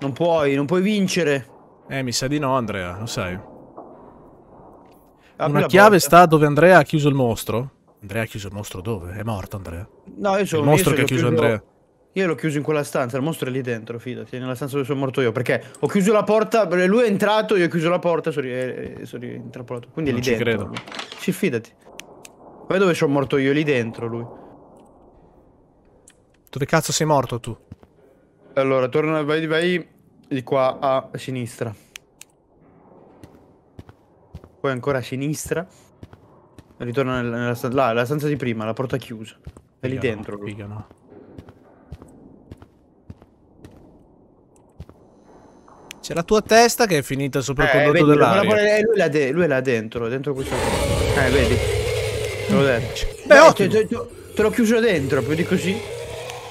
S1: Non puoi, non puoi vincere. Eh, mi sa di no, Andrea, lo sai. Apri Una chiave porta. sta dove Andrea ha chiuso il mostro? Andrea ha chiuso il mostro dove? È morto Andrea?
S2: No, io sono... Il mostro che ha chiuso Andrea. Io l'ho chiuso in quella stanza, il mostro è lì dentro, fidati, nella stanza dove sono morto io, perché ho chiuso la porta, eh, lui è entrato, io ho chiuso la porta e sono, e, eh, eh, sono intrappolato. Quindi non è lì ci dentro. credo. Ci fidati. Vai dove sono morto io, lì dentro lui.
S1: Dove cazzo sei morto tu?
S2: Allora, torna, vai, vai di qua a sinistra. Poi ancora a sinistra. Ritorna nella, nella, là, nella stanza di prima, la porta chiusa. È lì figa dentro no, lui. Figa, no.
S1: C'è la tua testa che è finita sopra il eh, condotto dell'aria.
S2: Eh, lui, là de lui là dentro, dentro questo. Eh, vedi. Te
S1: l'ho detto. Beh, Beh te, te, te l'ho chiuso dentro, più di così.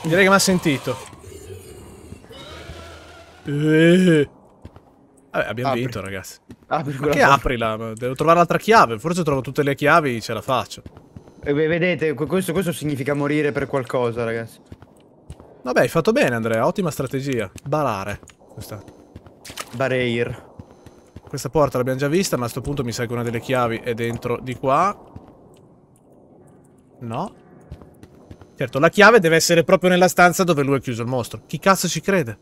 S1: Direi che mi ha sentito. Eh. Vabbè, abbiamo apri. vinto, ragazzi. Apri Ma che aprila? Devo trovare l'altra chiave. Forse trovo tutte le chiavi, ce la faccio. Eh, vedete, questo, questo significa morire per qualcosa, ragazzi. Vabbè, hai fatto bene, Andrea. Ottima strategia. Barare. Questa. Bareir. Questa porta l'abbiamo già vista, ma a questo punto mi sa che una delle chiavi è dentro di qua. No. Certo, la chiave deve essere proprio nella stanza dove lui ha chiuso il mostro. Chi cazzo ci crede?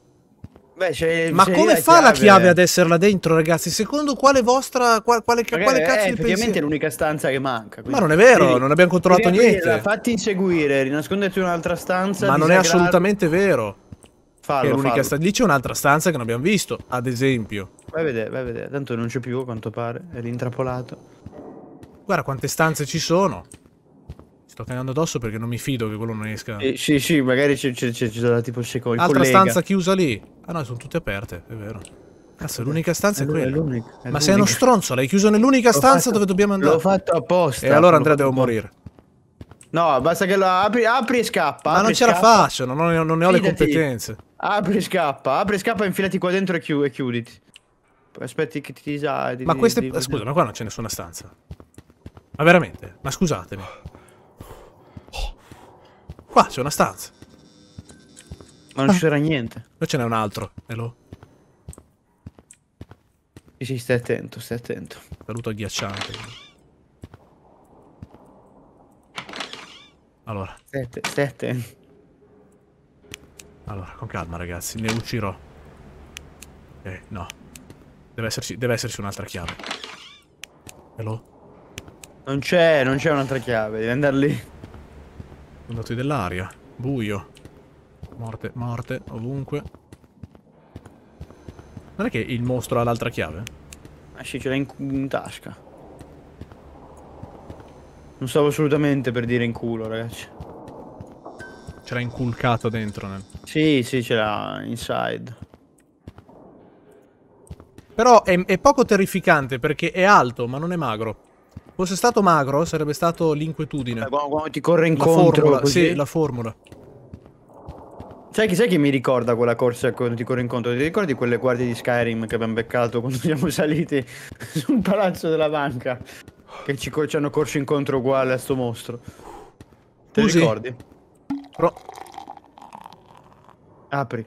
S2: Beh, ma come la fa chiave. la chiave ad
S1: esserla dentro, ragazzi? Secondo quale vostra. Quale, quale, Magari, quale cazzo eh, di pensiero? è
S2: l'unica stanza che manca.
S1: Quindi. Ma non è vero, quindi, non abbiamo controllato quindi, niente.
S2: Fatti inseguire, rinasconderti in un'altra stanza. Ma non è assolutamente vero.
S1: Fallo, è l'unica stanza. Lì c'è un'altra stanza che non abbiamo visto, ad esempio.
S2: Vai a vedere, vai a vedere.
S1: Tanto non c'è più, a quanto pare. È l'intrappolato. Guarda quante stanze ci sono. Sto cagando addosso perché non mi fido che quello non esca. Eh,
S2: sì, sì, magari c'è, c'è, c'è, c'è tipo il collega. Altra stanza
S1: chiusa lì. Ah no, sono tutte aperte, è vero. Cazzo, l'unica stanza è, è quella. È Ma sei uno stronzo, l'hai chiuso nell'unica stanza fatto, dove dobbiamo andare. L'ho fatto apposta. E allora Andrea devo morire.
S2: No, basta che lo apri, apri e scappa. Ma non ce scappa. la faccio,
S1: non ho, non ne ho le competenze.
S2: Apri e scappa, apri e scappa, infilati qua dentro e, chiu e chiuditi. Aspetti che ti disagi. Ma queste... Di... Scusa,
S1: ma qua non c'è nessuna stanza. Ma veramente? Ma scusatemi. Qua c'è una stanza. Ma non ah. c'era niente. Poi ce n'è un altro, Hello. Sì, sì, stai attento, stai attento. Saluto agghiacciante. Allora. Sette, sette. Allora, con calma ragazzi, ne uscirò. Eh, no. Deve esserci, esserci un'altra chiave. Hello? Non c'è, non c'è un'altra chiave, devi andare lì. Sono andati dell'aria. Buio. Morte, morte, ovunque. Non è che il mostro ha l'altra chiave? Ah sì, ce l'ha in, in tasca. Non stavo
S2: assolutamente per dire in culo, ragazzi. Ce l'ha inculcato dentro, nel...
S1: Sì, sì, ce l'ha inside. Però è, è, poco terrificante perché è alto, ma non è magro. Fosse stato magro, sarebbe stato l'inquietudine. Eh, quando, ti corre incontro, la formula, sì, la formula. Sai chi,
S2: sai chi mi ricorda quella corsa quando ti corre incontro? Ti ricordi quelle guardie di Skyrim che abbiamo beccato quando siamo saliti sul palazzo della banca? Che ci, ci hanno corso incontro uguale a sto mostro. Te Usi. ricordi? Pro... Apri.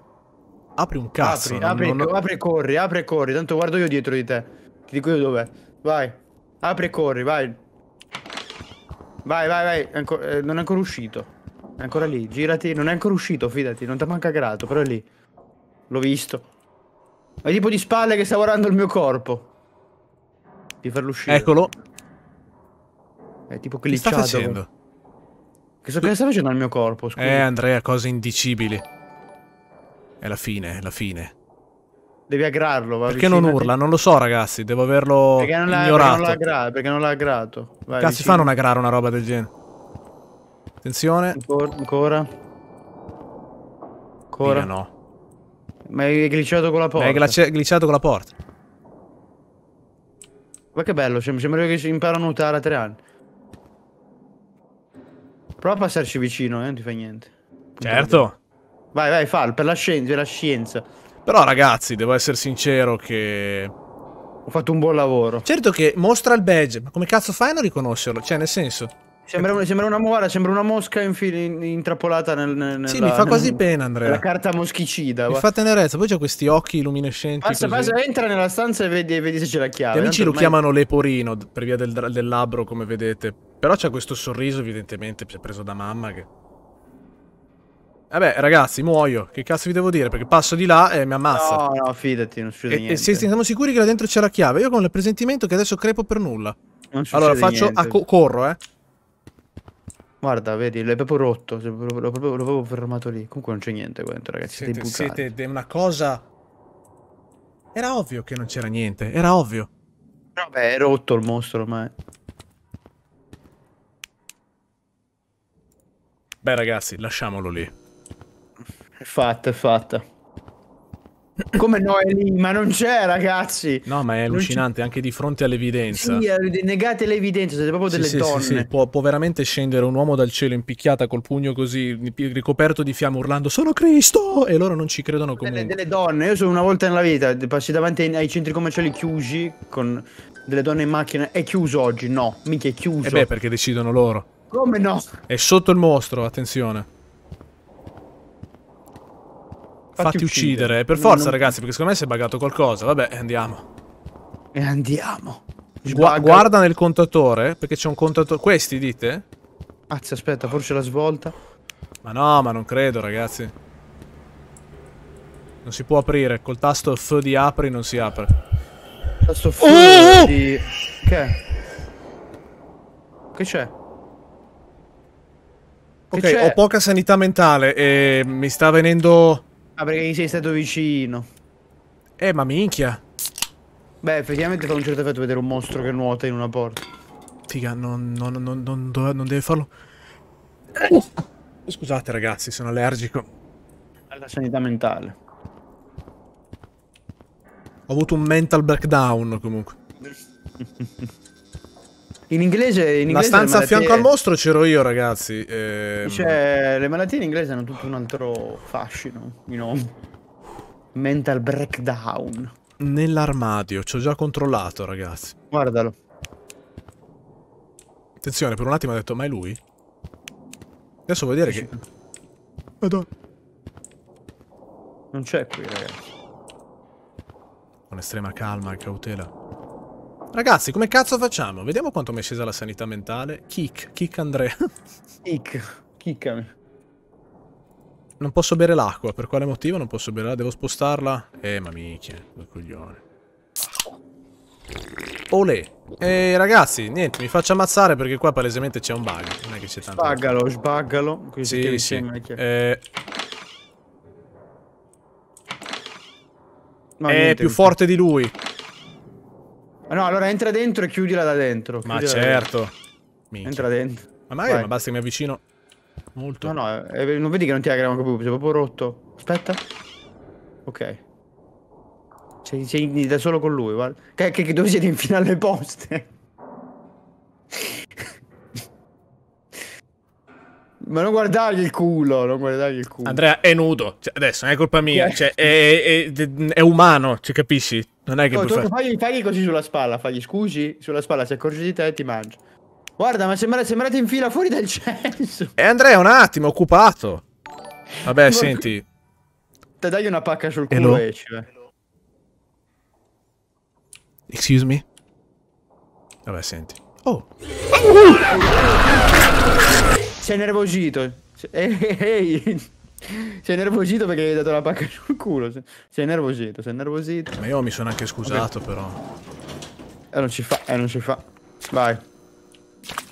S2: Apri un cazzo. Apri, apri, non... apri, corri, apri corri. Tanto guardo io dietro di te. Ti dico io dov'è. Vai. Apri e corri, vai. Vai, vai, vai. Anco... Eh, non è ancora uscito. È ancora lì. Girati. Non è ancora uscito, fidati. Non ti manca grato, però è lì. L'ho visto. Ma È tipo di spalle che sta guardando il mio corpo. Di farlo uscire. Eccolo.
S1: È tipo glitchato. Che sta facendo?
S2: Che sta, facendo al mio corpo? Scusa. Eh,
S1: Andrea, cose indicibili. È la fine, è la fine.
S2: Devi aggrarlo, va Perché non urla?
S1: Non lo so, ragazzi, devo averlo perché non ignorato.
S2: Perché non l'ha aggrato. Vai, Cazzo, vicino. fanno una
S1: aggrare una roba del genere. Attenzione. Ancora. Ancora. ancora. Fine, no.
S2: Ma hai glitchato con la porta. Ma è
S1: glitchato con la porta.
S2: Ma che bello, cioè, mi sembra che imparo a nuotare a tre anni. Prova a passarci vicino, eh, non ti fa niente. Certo.
S1: Vai, vai, fallo, per la scienza, per la scienza. Però ragazzi, devo essere sincero che... Ho fatto un buon lavoro. Certo che mostra il badge, ma come cazzo fai a non riconoscerlo? Cioè, nel senso...
S2: Sembra, un, sembra una muora, sembra una mosca intrappolata nel, nel, Sì, mi fa quasi nel, pena, Andrea. La carta
S1: moschicida. Mi va. fa tenerezza, poi c'ha questi occhi luminescenti. Basta, basta, entra nella stanza e vedi, vedi se c'è la chiave. Gli amici lo ormai... chiamano leporino per via del, del labbro, come vedete. Però c'è questo sorriso evidentemente preso da mamma che... Vabbè ragazzi muoio, che cazzo vi devo dire? Perché passo di là e mi ammazza. No, no, fidati, non succede e, niente. E se siamo sicuri che là dentro c'è la chiave? Io con il presentimento che adesso crepo per nulla. Non succede Allora faccio... Niente. A co corro, eh.
S2: Guarda, vedi, l'hai proprio rotto, l'ho proprio, proprio, fermato lì. Comunque non c'è niente qua dentro,
S1: ragazzi, siete, siete, siete una cosa... Era ovvio che non c'era niente, era ovvio. Vabbè, è rotto il mostro ormai. Beh ragazzi, lasciamolo lì. È fatta, è fatta. Come no è lì, ma non c'è ragazzi. No, ma è allucinante anche di fronte all'evidenza. Sì,
S2: negate l'evidenza, siete proprio delle sì, donne. Sì, sì,
S1: può, può, veramente scendere un uomo dal cielo in picchiata col pugno così ricoperto di fiamme urlando "Sono Cristo!" e loro non ci credono comunque. Delle, delle donne, io sono una volta nella vita passi davanti ai centri commerciali chiusi
S2: con delle donne in macchina, è chiuso oggi? No, mica è chiuso. E eh beh,
S1: perché decidono loro. Come no? È sotto il mostro, attenzione.
S2: Fatti, Fatti uccidere. uccidere. Per forza, no,
S1: ragazzi, perché secondo me si è buggato qualcosa. Vabbè, andiamo. E andiamo. Gua guarda nel contatore, perché c'è un contatore... Questi, dite? Azzi, aspetta, forse la svolta. Ma no, ma non credo, ragazzi. Non si può aprire. Col tasto F di apri non si apre.
S2: Tasto F oh!
S1: di... Uh, uh, uh! Che? Che c'è? Ok, ho poca sanità mentale e mi sta venendo... Ah, perché gli sei stato vicino. Eh, ma minchia. Beh, effettivamente fa un certo effetto vedere un mostro che nuota in una porta. Figa, non, non, non, non, non deve farlo. Scusate ragazzi, sono allergico. Alla sanità mentale. Ho avuto un mental breakdown comunque. In inglese, in inglese La stanza a fianco al mostro c'ero io,
S2: ragazzi.
S1: Ehm... Cioè,
S2: le malattie in inglese hanno tutto un altro fascino.
S1: You know? Mental breakdown. Nell'armadio, ci ho già controllato, ragazzi. Guardalo. Attenzione, per un attimo ha detto, ma è lui? Adesso vuol dire che... Madonna. Non c'è qui, ragazzi. Con estrema calma e cautela. Ragazzi, come cazzo facciamo? Vediamo quanto mi è scesa la sanità mentale. Kick, kick Andrea. kick, kickami. Non posso bere l'acqua, per quale motivo non posso bere l'acqua? Devo spostarla? Eh, ma minchia, due coglione. Olè. Eh, ragazzi, niente, mi faccio ammazzare perché qua palesemente c'è un bug. Non è che c'è tanto...
S2: Sbaggalo, sbaggalo. Così sì, sì.
S1: Eh... No, è niente, più forte di lui.
S2: No, allora entra dentro e chiudila da dentro. Chiudila ma certo. Minchia. Entra dentro. Ma magari, ma
S1: basta che mi avvicino.
S2: Molto. No, no, eh, eh non vedi che non ti aggrava più, sei proprio rotto. Aspetta. Ok. Sei, sei da solo con lui, guarda. Che, che, che dove siete in finale poste?
S1: Ma non guardargli il culo, non guardargli il culo. Andrea è nudo, cioè, adesso non è colpa mia, cioè, è, è, è, umano, cioè, capisci? Non è che oh, tu, far...
S2: fagli, così sulla spalla, fagli scusi, sulla spalla, si accorge di te e ti mangia. Guarda, ma sembra, sembrate in fila fuori dal censo.
S1: E eh, Andrea, un attimo, occupato. Vabbè, senti.
S2: Te dai una pacca sul culo e
S1: esci, eh. Excuse me? Vabbè, senti.
S2: Oh. Si è nervosito. Ehi, ehi. Si è nervosito perché gli hai dato la pacca sul culo. Si è nervosito, si nervosito. Ma io mi sono anche scusato okay. però.
S1: E eh, non ci fa, e eh, non ci fa. Vai.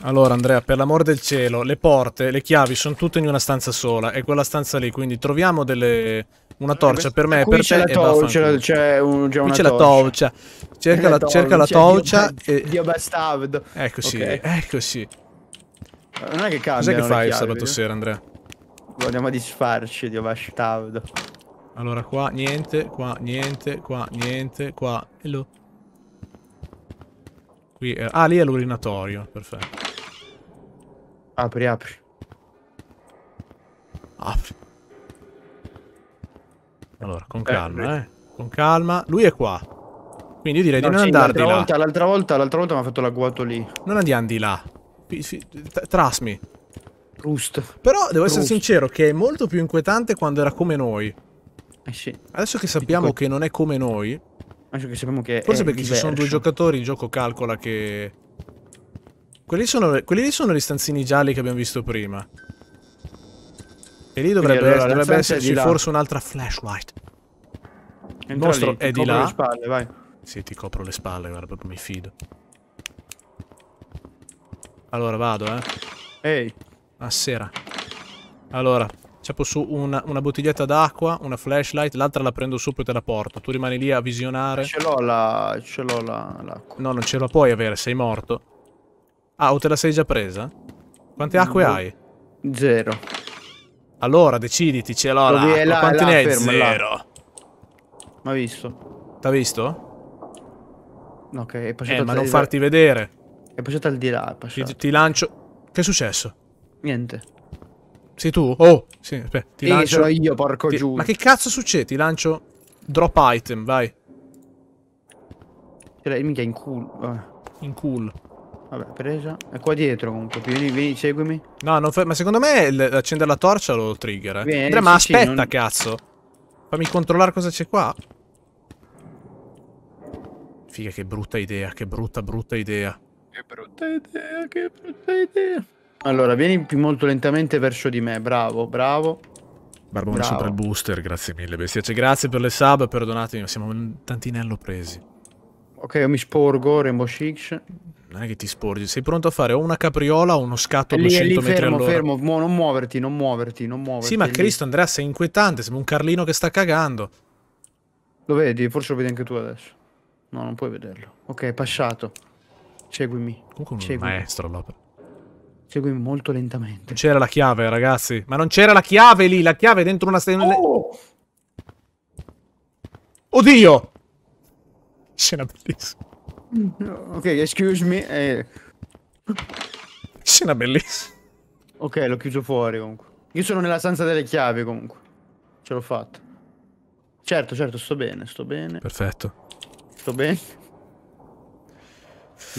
S1: Allora Andrea, per l'amor del cielo, le porte, le chiavi sono tutte in una stanza sola, è quella stanza lì, quindi troviamo delle... una torcia per me qui per te e vaffanculo. C'è
S2: un, Qui c'è la torcia.
S1: Cerca la, torcia, cerca la torcia e... Dio bastardo. Ecco sì, okay. ecco sì.
S2: Non è che cambia. Cos'è che fai il sabato vedi? Eh? sera, Andrea? Andiamo a disfarci di Ovashtavdo.
S1: Allora, qua niente, qua niente, qua niente, qua. Hello. Qui è... Ah, lì è l'urinatorio. Perfetto. Apri, apri. Apri. Allora, con eh, calma, eh. eh. Con calma. Lui è qua. Quindi io direi no, di non sì, andare di là. L'altra volta, l'altra volta, volta mi ha fatto l'agguato lì. Non andiamo di là. Trust me. Trust. Però devo essere Trust. sincero che è molto più inquietante quando era come noi. Eh sì. Adesso che sappiamo dico... che non è come noi. Adesso che sappiamo che. Forse perché diverso. ci sono due giocatori il gioco calcola che. Quelli, sono, quelli lì sono gli stanzini gialli che abbiamo visto prima. E lì dovrebbe, allora, dovrebbe esserci forse un'altra flashlight. Entra Il nostro lì, è di là. Le spalle, vai. Sì, ti copro le spalle, guarda, mi fido. Allora, vado, eh. Ehi. A ah, sera. Allora, c'è posso una, una bottiglietta d'acqua, una flashlight, l'altra la prendo sopra e te la porto. Tu rimani lì a visionare. Ce l'ho la... ce l'ho l'acqua. No, non ce la puoi avere, sei morto. Ah, o te la sei già presa?
S2: Quante acque no. Boh. hai?
S1: Zero. Allora, deciditi, ce l'ho l'acqua. Quante ne hai? Zero. Là. Ma visto? T'ha visto? Ok, è eh, passato Eh, ma non farti vedere. È passato al di là. Ti, ti, lancio. Che è successo? Niente. Sei tu? Oh, sì, aspetta. Ti Ehi, lancio. sono io, porco ti... giù. Ma che cazzo succede? Ti lancio. Drop item, vai. Cioè, mica in cool. Vabbè. In cool. Vabbè, presa. È qua dietro comunque. Vieni, vieni, seguimi. No, ma secondo me accendere la torcia lo trigger. Eh. Vieni, Andrea, ma sì, aspetta, non... cazzo. Fammi controllare cosa c'è qua. Figa, che brutta idea, che brutta, brutta idea. Che brutta idea, che brutta idea.
S2: Allora, vieni più molto lentamente verso di me, bravo, bravo. Barbone bravo. sopra il
S1: booster, grazie mille bestiace. Grazie per le sub, perdonatemi, siamo un tantinello presi. Ok, io mi sporgo, Rainbow Six. Non è che ti sporgi, sei pronto a fare o una capriola o uno scatto a 200 lì, lì, metri fermo, all'ora. fermo,
S2: mu non muoverti, non muoverti, non muoverti. Sì, ma Cristo,
S1: Andrea, sei inquietante, sembra un carlino che sta cagando. Lo vedi? Forse lo vedi anche tu adesso. No, non puoi vederlo.
S2: Ok, è passato. Seguimi. Comunque un Seguimi.
S1: maestro all'opera.
S2: Seguimi molto
S1: lentamente. Non c'era la chiave, ragazzi. Ma non c'era la chiave lì, la chiave dentro una... Oh! Oddio! Scena
S2: bellissima.
S1: Ok, excuse me. Eh. Scena bellissima.
S2: Ok, l'ho chiuso fuori comunque. Io sono nella stanza delle chiavi comunque. Ce l'ho fatta. Certo, certo, sto bene, sto bene. Perfetto. Sto bene.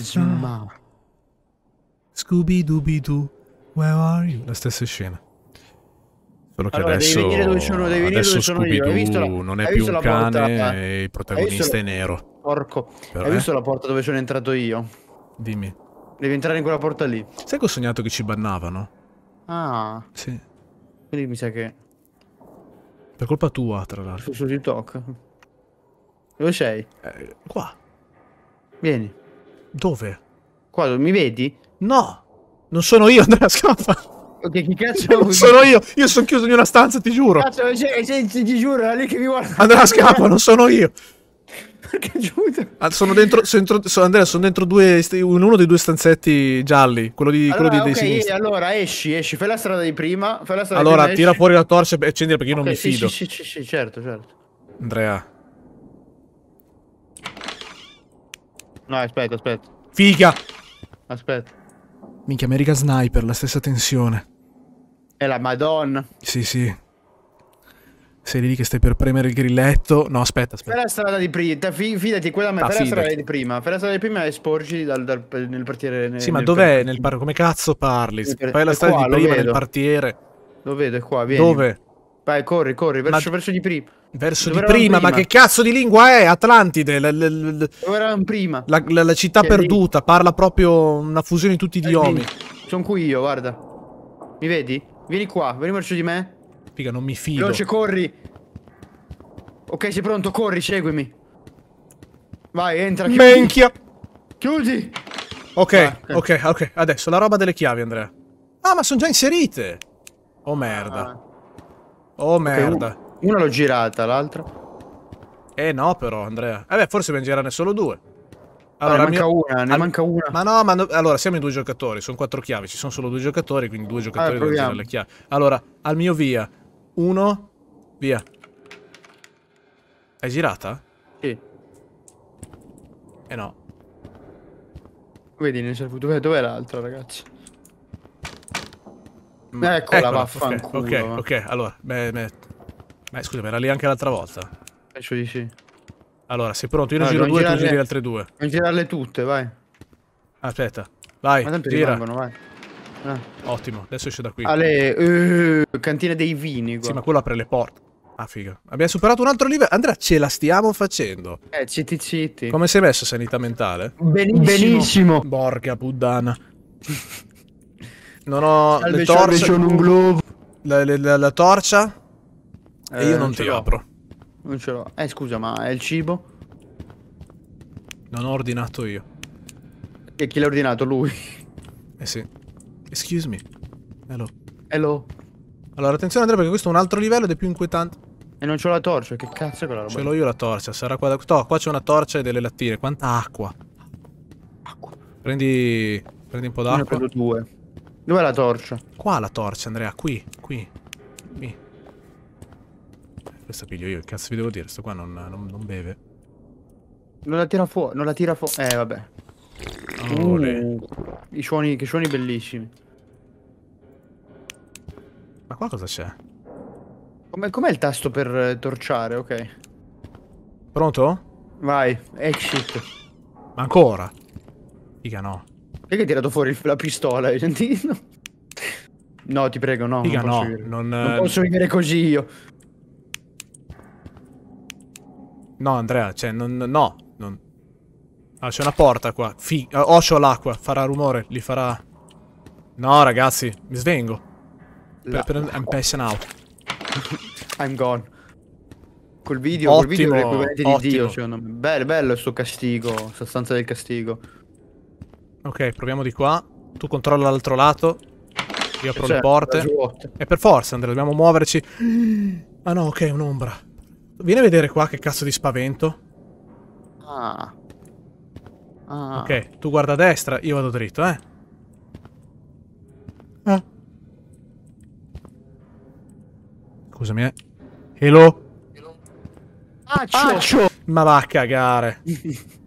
S1: Smile. Scooby Dooby Doo, where are you? La stessa scena. Solo che allora, adesso, devi dove sono, devi adesso dove sono io. Hai visto la, non è più un cane e il protagonista la... è nero.
S2: Porco. Però hai eh? visto la
S1: porta dove sono entrato io? Dimmi. Devi entrare in quella porta lì. Sai che ho sognato che ci bannavano?
S2: Ah. Sì. Quindi mi sa che...
S1: Per colpa tua, tra l'altro. Su,
S2: su TikTok. Dove sei? Eh, qua. Vieni. Dove? Qua, mi vedi? No, non sono io, Andrea
S1: Scappa. Okay, chi cazzo non sono io, io sono chiuso in una stanza, ti giuro. Cazzo,
S2: c'è, cioè, c'è, cioè, ti giuro, è lì che mi guarda. Andrea Scappa, non sono io. Perché giuda?
S1: Ah, sono dentro, sono dentro sono, Andrea, sono dentro due, in uno dei due stanzetti gialli, quello di, allora, quello di, okay, dei
S2: Allora, esci, esci, fai la strada di prima, fai la strada Allora, di prima, tira esci.
S1: fuori la torcia e accendila perché io okay, non mi sì, fido. Sì,
S2: sì, sì, certo, certo. Andrea. No, aspetta, aspetta. Figa! Aspetta.
S1: Minchia, America Sniper, la stessa tensione.
S2: È la madonna.
S1: Sì, sì. Sei lì che stai per premere il grilletto. No, aspetta, aspetta.
S2: Per ah, la strada di prima, fidati, quella ah, per la strada di prima. Per la strada di prima è sporgi dal, dal, nel partiere. Nel, sì, ma dov'è? Nel par-
S1: come cazzo parli? Fai la strada qua, di prima nel partiere.
S2: Lo vedo, è qua, vieni. Dove? Vai, corri, corri, verso, ma... verso di prima. Verso di prima, prima, ma che
S1: cazzo di lingua è? Atlantide, la, la, la, la città che perduta, lì. parla proprio una fusione di tutti i eh, idiomi.
S2: Sono qui io, guarda. Mi vedi? Vieni qua, vieni verso di me. Figa, non mi fido. Veloce, corri. Ok, sei pronto, corri, seguimi. Vai, entra. Chiudi. Menchia.
S1: Chiudi. Ok, ah, ok, ok. Adesso la roba delle chiavi, Andrea. Ah, ma sono già inserite. Oh merda. Ah. Oh merda. Okay, uh. Una l'ho girata, l'altra? Eh no però, Andrea. Eh beh, forse dobbiamo girarne solo due. Ah, allora, ne manca mio... una, ne Al... manca una. Ma no, ma no... allora siamo in due giocatori, sono quattro chiavi, ci sono solo due giocatori, quindi due eh, giocatori allora, devono le chiavi. Allora, al mio via. Uno, via. Hai girata? Sì. Eh no.
S2: Vedi, ne eh, serve... dov'è, dov'è l'altra, ragazzi?
S1: Mm. Eccola, Eccola vaffanculo. Ok, ok, allora, beh, beh Beh, scusami, era lì anche l'altra volta. Penso di sì. Allora, sei pronto? Io ne allora, giro due girarle... tu giri altre due.
S2: Non girarle tutte, vai. Aspetta. Vai, Ma gira. Rimangono, vai.
S1: Ah. Ottimo, adesso esce da qui. Ale, uh, cantina dei vini. Qua. Sì, ma quello apre le porte. Ah, figa. Abbiamo superato un altro livello. Andrea, ce la stiamo facendo. Eh, citi citi. Come sei messo sanità mentale? Benissimo. Benissimo. Borga puttana. non ho... Salve, le torce... un globo. La, la, la, la torcia? E io eh, non, non ce apro. Non ce l'ho. Eh, scusa, ma è il cibo? Non ho ordinato io. E chi l'ha ordinato? Lui. Eh sì. Excuse me. Hello. Hello. Allora, attenzione Andrea, perché questo è un altro livello ed è più inquietante. E non c'ho la torcia, che cazzo è quella roba? Ce l'ho io la torcia, sarà qua da... No, qua c'è una torcia e delle lattine. Quanta acqua. Acqua. Prendi... Prendi un po' d'acqua. Ne ho preso due. Dov'è la torcia? Qua la torcia, Andrea, qui, qui. Qui. Questa piglio io, che cazzo vi devo dire? Sto qua non, non, non beve.
S2: Non la tira fuori, non la tira fuori. Eh, vabbè. Uh, I suoni, che suoni bellissimi. Ma qua cosa c'è? Com'è, com il tasto per eh, torciare? Ok.
S1: Pronto?
S2: Vai, exit. Ma
S1: ancora? Figa no.
S2: Perché hai tirato fuori la pistola, hai sentito?
S1: No, ti prego, no. Figa non no. Posso non, non, eh, posso vivere così io. No, Andrea, cioè, non, no. Non... Ah, c'è una porta qua. Fi eh, Osho l'acqua, farà rumore, li farà... No, ragazzi, mi svengo. La... Per, per, I'm passing out. I'm gone. Col video, ottimo, col video è di Dio,
S2: secondo me. Cioè, bello, bello il suo castigo, sostanza del
S1: castigo. Ok, proviamo di qua. Tu controlla l'altro lato. Io apro eh, certo, le porte. E per forza, Andrea, dobbiamo muoverci. Ah no, ok, un'ombra. Vieni a vedere qua che cazzo di spavento. Ah. ah. Ok, tu guarda a destra, io vado dritto, eh. Ah. Scusami, eh. Hello? Hello. Ma va a cagare.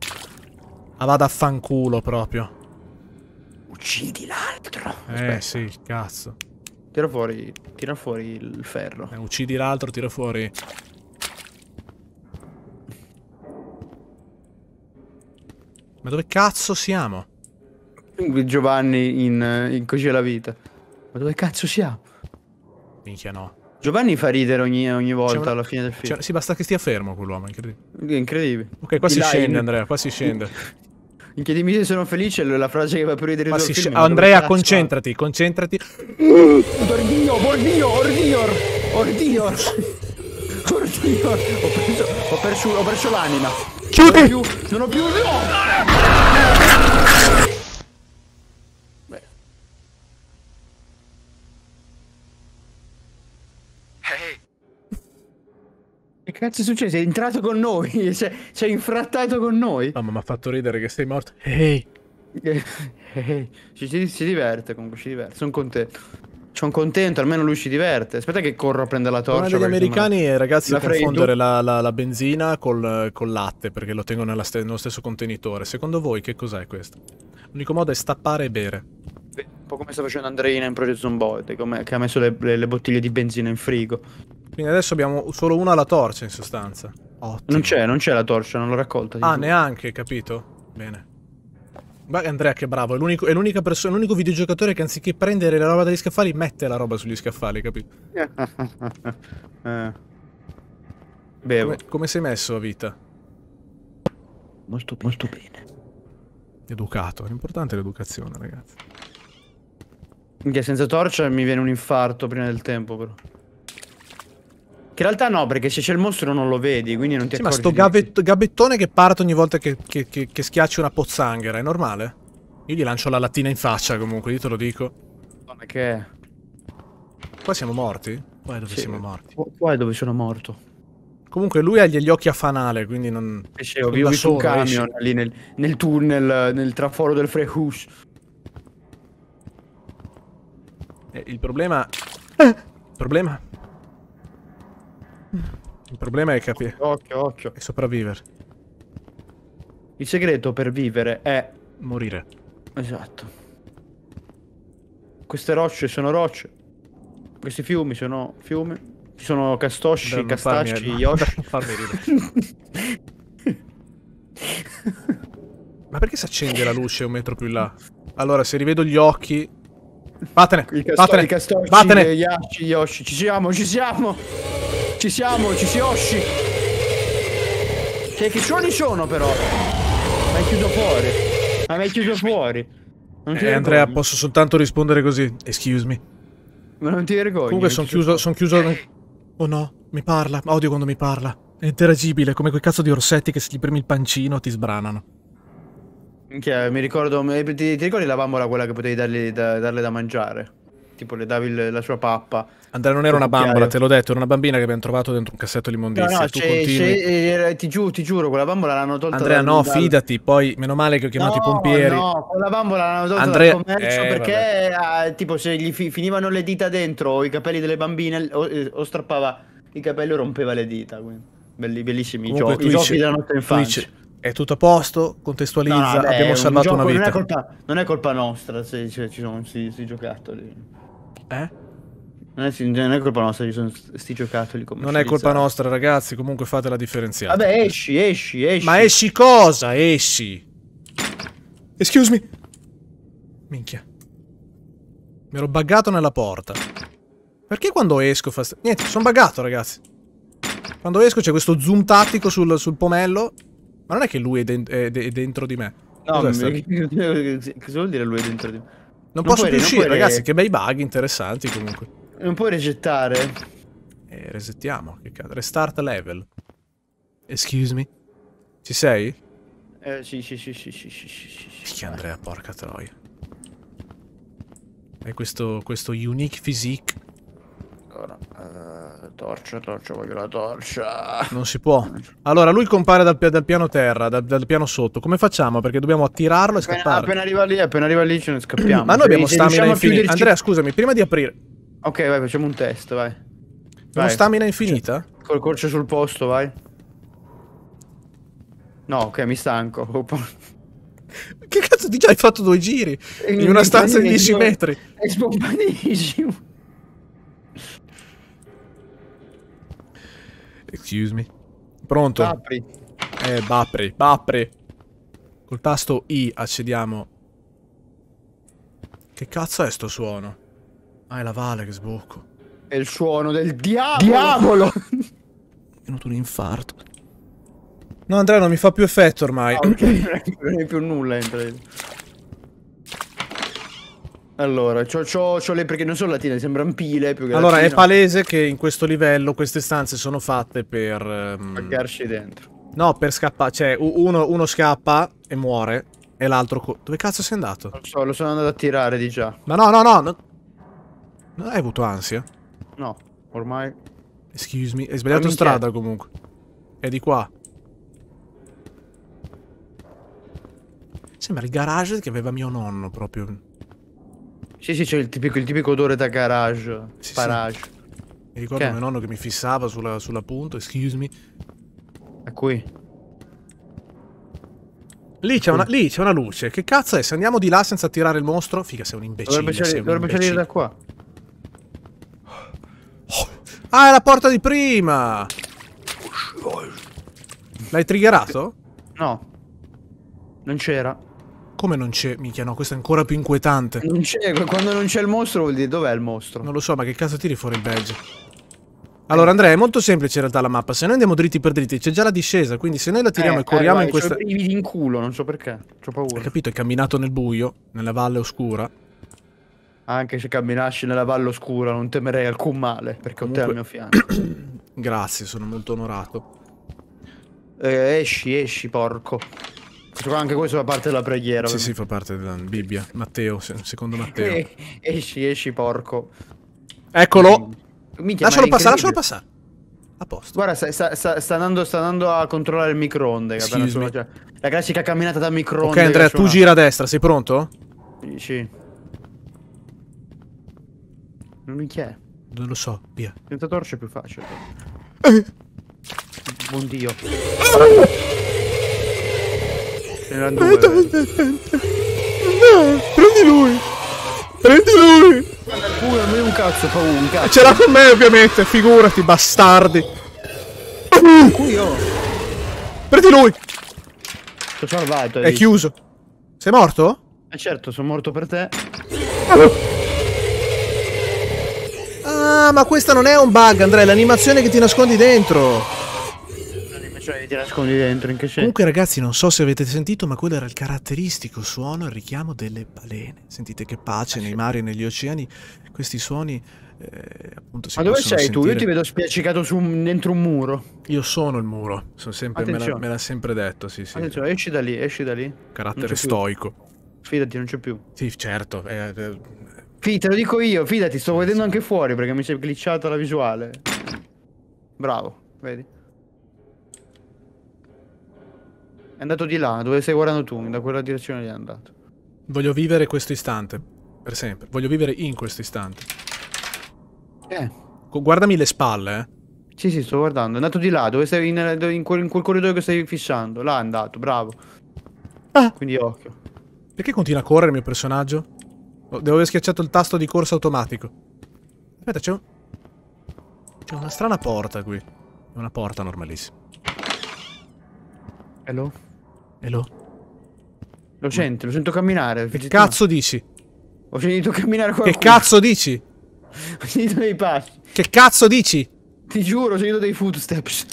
S1: Ma vada a fanculo proprio. Uccidi l'altro. Eh sì, cazzo. Tira fuori, tira fuori il ferro. Eh, uccidi l'altro, tira fuori
S2: Ma dove cazzo siamo? Giovanni in, in Così la vita. Ma dove cazzo siamo? Minchia no. Giovanni fa ridere ogni, ogni volta una... alla fine del film. Sì, basta che stia fermo quell'uomo, incredibile. incredibile. Ok, qua Di si scende, in... Andrea, qua si scende.
S1: In chiedimi se sono felice, è la frase che va per ridere Ma si film, Andrea, concentrati, concentrati.
S2: Ordior, Ordior, Ordior, Ordior perso, io, ho perso, ho perso, ho perso l'anima. Chiudi! Non ho più, non ho più, no! Che cazzo è successo? È entrato con noi, Si è infrattato con noi. Mamma, mi ha fatto ridere che sei
S1: morto. Ehi. Hey.
S2: Ci, ci, si diverte comunque, ci diverte. Sono contento.
S1: Sono contento, almeno lui ci diverte. Aspetta che corro a prendere la torcia. Gli americani, me... ragazzi, la confondere la, la, la, benzina col, col, latte, perché lo tengono ste nello stesso contenitore. Secondo voi che cos'è questo? L'unico modo è stappare e bere.
S2: Un po' come sta facendo Andreina in Project
S1: Zomboid,
S2: che ha messo le, le, le, bottiglie di benzina in frigo.
S1: Quindi adesso abbiamo solo una alla torcia, in sostanza.
S2: Ottimo. Non c'è, non c'è la torcia, non l'ho raccolta. Ah, tu.
S1: neanche, capito? Bene. Beh, Andrea che bravo, è l'unico, l'unico videogiocatore che anziché prendere la roba dagli scaffali mette la roba sugli scaffali, capito? eh. Bevo. Come, come sei messo a vita? Molto, molto bene. Educato, l'importante è l'educazione, ragazzi. Minchia, senza
S2: torcia mi viene un infarto prima del tempo, però. Che in realtà no, perché se c'è il
S1: mostro non lo vedi, quindi non ti sì, accorgi. Ma sto gavet gabettone che parte ogni volta che, che, che, che, schiacci una pozzanghera, è normale? Io gli lancio la lattina in faccia comunque, io te lo dico. Ma che... Qua siamo morti? Qua è dove sì, siamo morti. Qua è dove sono morto. Comunque lui ha gli occhi a fanale, quindi non... Esce, ho visto un camion esce. lì nel, nel,
S2: tunnel, nel traforo del Frehus.
S1: il problema... Eh. Il problema il problema è capire. Occhio, occhio. E sopravvivere. Il segreto per vivere è... Morire. Esatto. Queste rocce
S2: sono rocce. Questi fiumi sono fiumi. Ci sono castosci, Beh, Castacci, farmi, Yoshi. Fammi ridere.
S1: Ma perché si accende la luce un metro più in là? Allora, se rivedo gli occhi Vattene, vattene, vattene. Yashi, Yoshi. Ci siamo, ci siamo. Ci siamo, ci si
S2: Yoshi. Che ciccioni sono però? Ma è chiuso fuori.
S1: Ma è chiuso fuori. Non Eh, Andrea, posso soltanto rispondere così. Excuse me.
S2: Ma non ti vergogno. Comunque sono chiuso,
S1: son chiuso... Oh no, mi parla. Odio quando mi parla. È interagibile, come quei cazzo di orsetti che se gli premi il pancino ti sbranano.
S2: Minchia, mi ricordo. Eh, ti, ti, ricordi la bambola quella che potevi dargli, da, darle da mangiare? Tipo, le davi il, la sua pappa.
S1: Andrea, non era una bambola, te l'ho detto, era una bambina che abbiamo trovato dentro un cassetto di immondizia. No, no, tu continui.
S2: Era, eh, ti, giuro, ti giuro, quella bambola l'hanno tolta. Andrea, no, dal... fidati.
S1: Poi, meno male che ho chiamato no, i pompieri. No, quella bambola l'hanno tolta Andrea... dal commercio eh, perché,
S2: ah, tipo, se gli fi finivano le dita dentro o i capelli delle bambine, o, eh, o strappava i capelli o rompeva le dita. Quindi. Belli, bellissimi Comunque, i giochi, i giochi della nostra infanzia
S1: è tutto a posto, contestualizza, no, no, beh, abbiamo un salvato gioco, una vita. Non è
S2: colpa, non è colpa nostra se cioè, ci sono questi giocattoli. Eh? Non è, non è, colpa nostra, se ci sono questi giocattoli Non è colpa nostra,
S1: ragazzi, comunque fate la differenziata. Vabbè, esci, esci, esci. Ma esci cosa? Esci. Excuse me. Minchia. Mi ero buggato nella porta. Perché quando esco fa... Niente, sono buggato, ragazzi. Quando esco c'è questo zoom tattico sul, sul pomello ma non è che lui è, de è, de è dentro di me. No, cosa vuol dire lui è dentro di me? Non, non posso più uscire, puoi... ragazzi, che bei bug interessanti comunque. Non puoi resettare. Eh, resettiamo, che cazzo. Restart level. Excuse me. Ci sei? Eh, sì, sì, sì, sì, sì, sì, sì. sì Andrea, porca troia. E questo, questo unique physique
S2: allora, eh, torcia, torcia, voglio la torcia.
S1: Non si può. Allora, lui compare dal, dal piano terra, dal, dal, piano sotto. Come facciamo? Perché dobbiamo attirarlo e appena, scappare. Appena arriva lì, appena arriva lì ce ne scappiamo. Ma noi abbiamo stamina infinita. Andrea, scusami, prima
S2: di aprire... Ok, vai, facciamo un test, vai.
S1: Abbiamo stamina cioè, infinita?
S2: Col corcio sul posto, vai. No, ok, mi stanco.
S1: che cazzo ti già hai fatto due giri? In, in una stanza di 10 metri. È sbombanissimo. Excuse me. Pronto? Bapri. Eh, Bapri, Bapri. Col tasto I accediamo. Che cazzo è sto suono? Ah, è la Vale che sbocco. È il suono del diavolo! Diavolo! è venuto un infarto. No, Andrea, non mi fa più effetto ormai. Ah, okay.
S2: non è più nulla, Andrea. Allora, c'ho, c'ho, c'ho le perché non sono latine, sembrano pile più che Allora, latino. è
S1: palese che in questo livello queste stanze sono fatte per... Um... Ehm, Paggarci dentro. No, per scappare, cioè uno, uno scappa e muore e l'altro... Dove cazzo sei andato? Non so, lo sono andato a tirare di già. Ma no, no, no, no... Non hai avuto ansia?
S2: No, ormai...
S1: Excuse me, hai sbagliato strada comunque. È di qua. Sembra il garage che aveva mio nonno proprio. Sì, sì, c'è il tipico, il tipico odore da garage. Sì, parage. Sì. Mi ricordo che? mio nonno che mi fissava sulla, sulla punta, excuse me. A cui? Lì c'è, una, una, luce. Che cazzo è? Se andiamo di là senza tirare il mostro? Figa, sei un imbecille. Dovrebbe, sei dovrebbe salire da qua. Oh. Ah, è la porta di prima! L'hai triggerato? No. Non c'era. Come non c'è? Mica no, questo è ancora più inquietante. Non c'è, quando non c'è il mostro vuol dire dov'è il mostro? Non lo so, ma che cazzo tiri fuori il badge? Allora Andrea, è molto semplice in realtà la mappa, se noi andiamo dritti per dritti c'è già la discesa, quindi se noi la tiriamo eh, e corriamo eh, in questa... Ho i in culo, non so perché, ho paura. Hai capito, hai camminato nel buio, nella valle oscura. Anche se camminassi
S2: nella valle oscura non temerei alcun male, perché Comunque... ho te al mio fianco.
S1: Grazie, sono molto
S2: onorato. Eh, esci, esci, porco anche questo fa parte della
S1: preghiera. Sì, sì, fa parte della Bibbia. Matteo, secondo Matteo. esci, esci, porco. Eccolo. Minchia, lascialo passare, lascialo passare.
S2: A posto. Guarda, sta, sta, sta, andando, sta andando, a controllare il microonde. cioè, la classica camminata da microonde. Ok, Andrea, tu gira
S1: a destra, sei pronto? Sì. Non mi chiede. Non lo so,
S2: via. Senza torce è più facile. Eh. Buon Dio. Ah! erano eh, due.
S1: No, prendi lui. Prendi lui.
S2: Pure, a me un cazzo fa un cazzo. Ce l'ha
S1: con me ovviamente, figurati, bastardi. Cuio. Oh. Prendi lui. Sto salvato. È chiuso. Sei morto? Eh certo, sono morto per te. Ah, ma questa non è un bug, Andrea, l'animazione che ti nascondi dentro.
S2: Cioè, ti nascondi dentro, in che senso? Comunque,
S1: ragazzi, non so se avete sentito, ma quello era il caratteristico suono, e richiamo delle balene. Sentite che pace ah, nei sì. mari e negli oceani. Questi suoni. Eh, appunto, si ma dove sei sentire. tu? Io ti vedo spiaccicato su un, dentro un muro. Io sono il muro. Sono sempre, me, l'ha, sempre detto. Sì, sì. Attenzione,
S2: esci da lì, esci da lì. Carattere stoico.
S1: Fidati, non c'è più. Sì, certo. Eh, eh.
S2: Fì, te lo dico io, fidati, sto vedendo anche fuori perché mi si è glitchata la visuale. Bravo, vedi.
S1: È andato di là, dove stai guardando tu, da quella direzione lì è andato. Voglio vivere questo istante, per sempre. Voglio vivere in questo istante. Eh. Guardami le spalle, eh. Sì, sì, sto guardando. È andato di là,
S2: dove stai in, in, quel, in quel corridoio che stai fissando. Là è andato, bravo. Ah. Quindi occhio.
S1: Perché continua a correre il mio personaggio? Oh, devo aver schiacciato il tasto di corsa automatico. Aspetta, c'è un... C'è una strana porta qui. È una porta normalissima. Hello? Elo.
S2: Lo sento, lo sento camminare. Che cazzo
S1: dici? Ho sentito camminare qualcuno. Che cazzo dici? Ho sentito dei passi. Che cazzo dici? Ti giuro, ho sentito dei footsteps.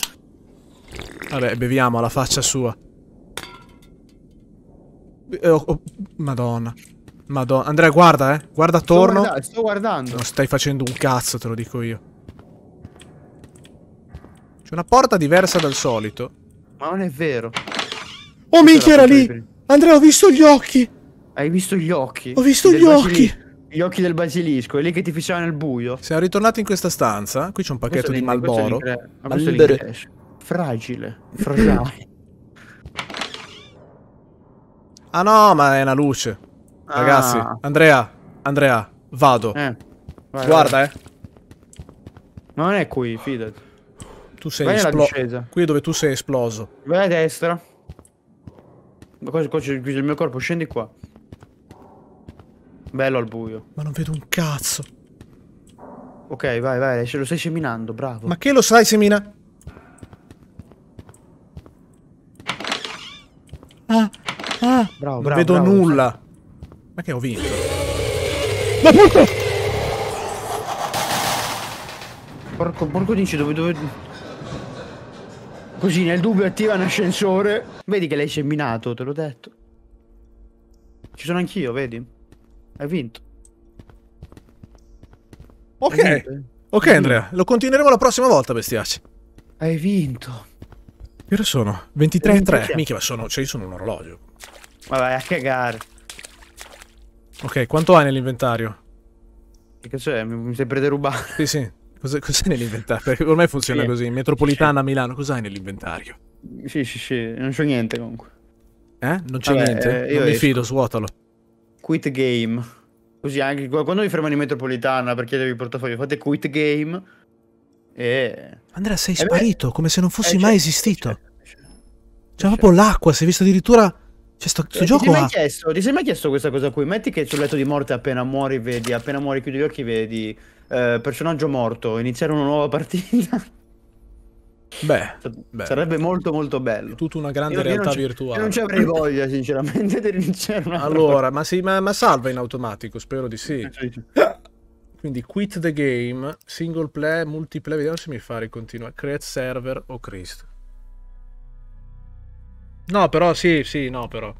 S1: Vabbè, beviamo alla faccia sua. Eh, oh, oh, Madonna. Madonna. Andrea, guarda, eh. Guarda attorno. Sto, guarda sto guardando. Non stai facendo un cazzo, te lo dico io. C'è una porta diversa dal solito.
S2: Ma non è vero.
S1: Oh minchia era lì!
S2: Andrea ho visto gli occhi! Hai visto gli occhi? Ho visto gli occhi! Gli occhi
S1: del basilisco, è lì che ti fissava nel buio. Siamo ritornati in questa stanza. Qui c'è un pacchetto di Malboro. Malboro. Fragile. Fragile. Ah no, ma è una luce. Ah. Ragazzi, Andrea, Andrea, vado. Eh, vai, Guarda, vai.
S2: eh. Ma non è qui, fidati.
S1: Tu sei esploso. Qui è dove tu sei esploso. Vai a destra.
S2: Ma qua, qua c'è il mio corpo, scendi qua. Bello al buio.
S1: Ma non vedo un cazzo.
S2: Ok, vai, vai, ce lo stai seminando, bravo.
S1: Ma che lo sai semina? Ah, ah. Bravo, non bravo, vedo bravo, nulla. Ma che ho vinto?
S2: Ma porco! Porco, porco dici dove... dove... Così nel dubbio attiva l'ascensore. Vedi che l'hai seminato, te l'ho detto.
S1: Ci sono anch'io, vedi? Hai vinto. Ok. vinto. Eh? Ok, Andrea, lo continueremo la prossima volta, bestiaci. Hai vinto. Che ore sono? 23 e 3. Mica, ma sono, cioè io sono un orologio. Ma vai a cagare. Ok, quanto hai nell'inventario? Che c'è? Mi, mi stai per Sì, sì. Cosa, cos'è nell'inventario? Perché ormai funziona sì. così, metropolitana a Milano, cos'hai nell'inventario? Sì, sì, sì, non c'ho niente comunque. Eh? Non c'è Vabbè, niente? Eh, non mi fido, svuotalo.
S2: Quit game. Così anche quando vi fermano in metropolitana per chiedervi il portafoglio, fate quit game e...
S1: Andrea, sei eh sparito, beh, come se non fossi eh, mai esistito. C'è, proprio l'acqua, sei visto addirittura cioè, sto, eh, sto eh, gioco ti sei, mai
S2: chiesto, ti sei mai chiesto questa cosa qui? Metti che sul letto di morte appena muori, vedi, appena muori chiudi gli occhi, vedi eh, personaggio morto, iniziare una nuova partita. Beh,
S1: beh, sarebbe molto molto bello. Tutta una grande io, realtà io virtuale. non ci avrei voglia, sinceramente,
S2: di iniziare Allora,
S1: ma, si, ma, ma salva in automatico, spero di sì. Quindi quit the game, single play, multiplayer, vediamo se mi fa ricontinuare. Create server o oh Cristo. No, però sì, sì, no, però.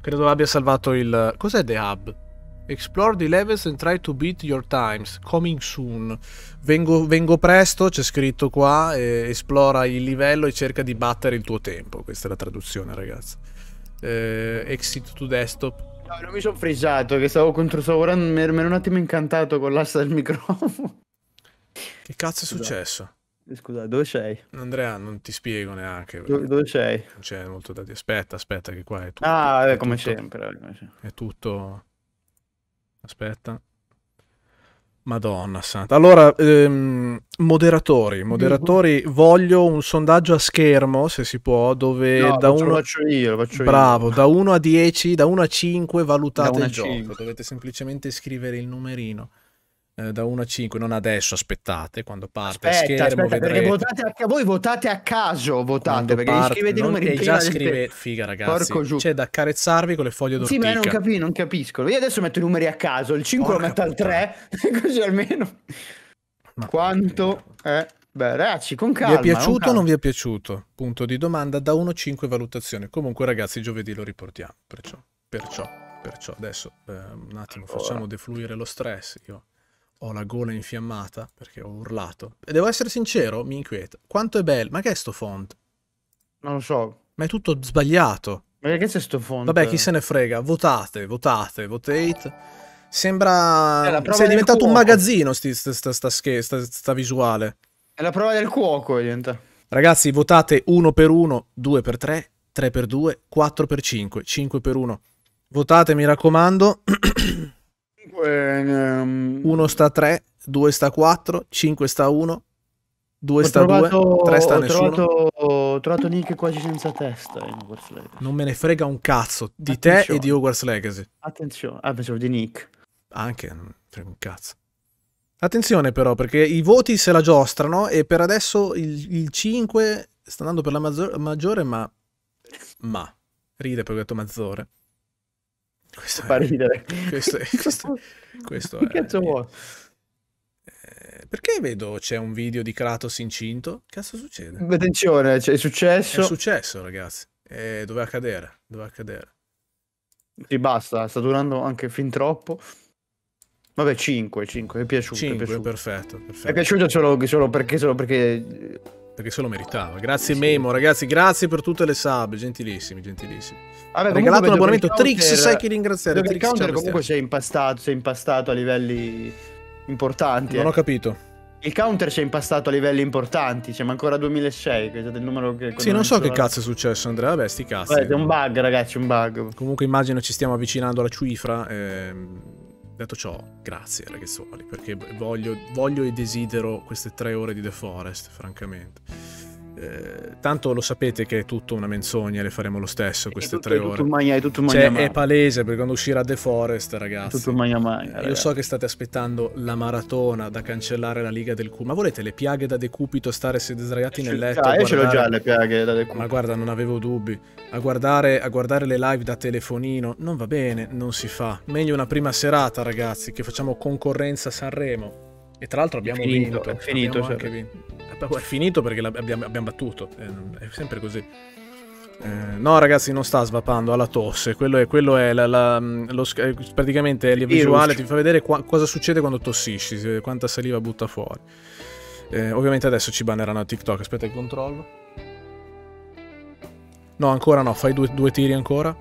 S1: Credo abbia salvato il... Cos'è The Hub? Explore the levels and try to beat your times. Coming soon. Vengo, vengo presto, c'è scritto qua. Eh, esplora il livello e cerca di battere il tuo tempo. Questa è la traduzione, ragazzi. Eh, exit to desktop. No, non mi sono frizzato, che stavo contro Sauron, mi ero un attimo incantato con l'asta del
S2: microfono.
S1: Che cazzo è esatto. successo? Eh, scusa, dove sei? Andrea, non ti spiego neanche. Dove, dove sei? Non c'è molto da dire. Aspetta, aspetta, che qua è tutto. Ah, è come, tutto, sempre, come sempre. È tutto. Aspetta. Madonna santa. Allora, ehm, moderatori, moderatori, mm-hmm. voglio un sondaggio a schermo, se si può, dove no, da 1 uno... a 10, da 1 a 5 valutate il 5. gioco. Dovete semplicemente scrivere il numerino. Eh, da 1 a 5, non adesso, aspettate, quando parte aspetta, schermo aspetta, vedrete. Votate a, voi votate a caso, votate, quando perché scrivete i numeri Già scrive, figa ragazzi, c'è da accarezzarvi con le foglie d'ortica. Sì, ma non capisco,
S2: non capisco. Io adesso metto i numeri a caso, il 5 Porca lo metto al 3, così almeno.
S1: Ma Quanto è... Beh, ragazzi, con calma. Vi è piaciuto o non, vi è piaciuto? Punto di domanda da 1-5 a valutazione. Comunque, ragazzi, giovedì lo riportiamo. Perciò, perciò, perciò. Adesso eh, un attimo allora. facciamo defluire lo stress. Io ho la gola infiammata perché ho urlato. E devo essere sincero, mi inquieta. Quanto è bello. Ma che è sto font? Non lo so. Ma è tutto sbagliato. Ma che c'è sto font? Vabbè, chi se ne frega. Votate, votate, votate. Sembra... Sei diventato un magazzino sti, sta, sta, sta, sta, visuale. È la prova del cuoco, diventa. Ragazzi, votate 1 per 1, 2 per 3, 3 per 2, 4 per 5, 5 per 1. Votate, mi raccomando. 1 ehm, sta 3, 2 sta 4, 5 sta 1, 2 ho sta 2, 3 sta ho nessuno. Trovato, ho trovato Nick quasi senza testa in Hogwarts Legacy. Non me ne frega un cazzo di Attenzione. te e di Hogwarts Legacy. Attenzione, ah, pensavo di Nick. Anche, non frega un cazzo. Attenzione però, perché i voti se la giostrano e per adesso il, il 5 sta andando per la maggiore, ma... Ma, ride perché ho detto maggiore. Questo fa ridere. Questo, è, questo, questo che cazzo vuoi? Eh, perché vedo c'è un video di Kratos incinto? Cazzo succede? Attenzione, cioè, è successo. È successo, ragazzi. Eh, doveva cadere, doveva cadere.
S2: Sì, basta, sta durando anche fin troppo. Vabbè, 5, 5, è piaciuto. 5, è piaciuto.
S1: perfetto, perfetto. È piaciuto solo, solo perché, solo perché eh, perché se lo meritava. Grazie sì. Memo, ragazzi, grazie per tutte le sub, gentilissimi, gentilissimi. Vabbè, regalato un abbonamento Trix, sai chi ringraziare. Trix, counter certo. comunque si è
S2: impastato, si è impastato a livelli importanti.
S1: Non eh. ho capito.
S2: Il counter si è impastato a livelli importanti, cioè, ma ancora 2006, che è il
S1: numero che... Sì, non so che cazzo è successo Andrea, vabbè sti cazzi. Vabbè, è un bug ragazzi, un bug. Comunque immagino ci stiamo avvicinando alla cifra. Ehm Detto ciò, grazie ragazzuoli, perché voglio, voglio e desidero queste tre ore di The Forest, francamente. Eh, tanto lo sapete che è tutto una menzogna, le faremo lo stesso queste tutto, tre ore. È tutto, è tutto magna, cioè, è palese perché quando uscirà The Forest, ragazzi. È tutto un magna magna, eh, Io so che state aspettando la maratona da cancellare la Liga del Culo. Ma volete le piaghe da decupito stare sdraiati nel letto? Ah, io ce l'ho già le piaghe da decupito. Eh, ma guarda, non avevo dubbi. A guardare, a guardare le live da telefonino non va bene, non si fa. Meglio una prima serata, ragazzi, che facciamo concorrenza a Sanremo. E tra l'altro abbiamo finito, vinto. È finito, abbiamo cioè... vinto. È finito perché l'abbiamo abbiamo, battuto. È, sempre così. Eh, no, ragazzi, non sta svappando, ha la tosse. Quello è, quello è la, la, mm, lo, eh, praticamente il visuale ti fa vedere qua, cosa succede quando tossisci, quanta saliva butta fuori. Eh, ovviamente adesso ci banneranno a TikTok. Aspetta il controllo. No, ancora no, fai due, due tiri ancora.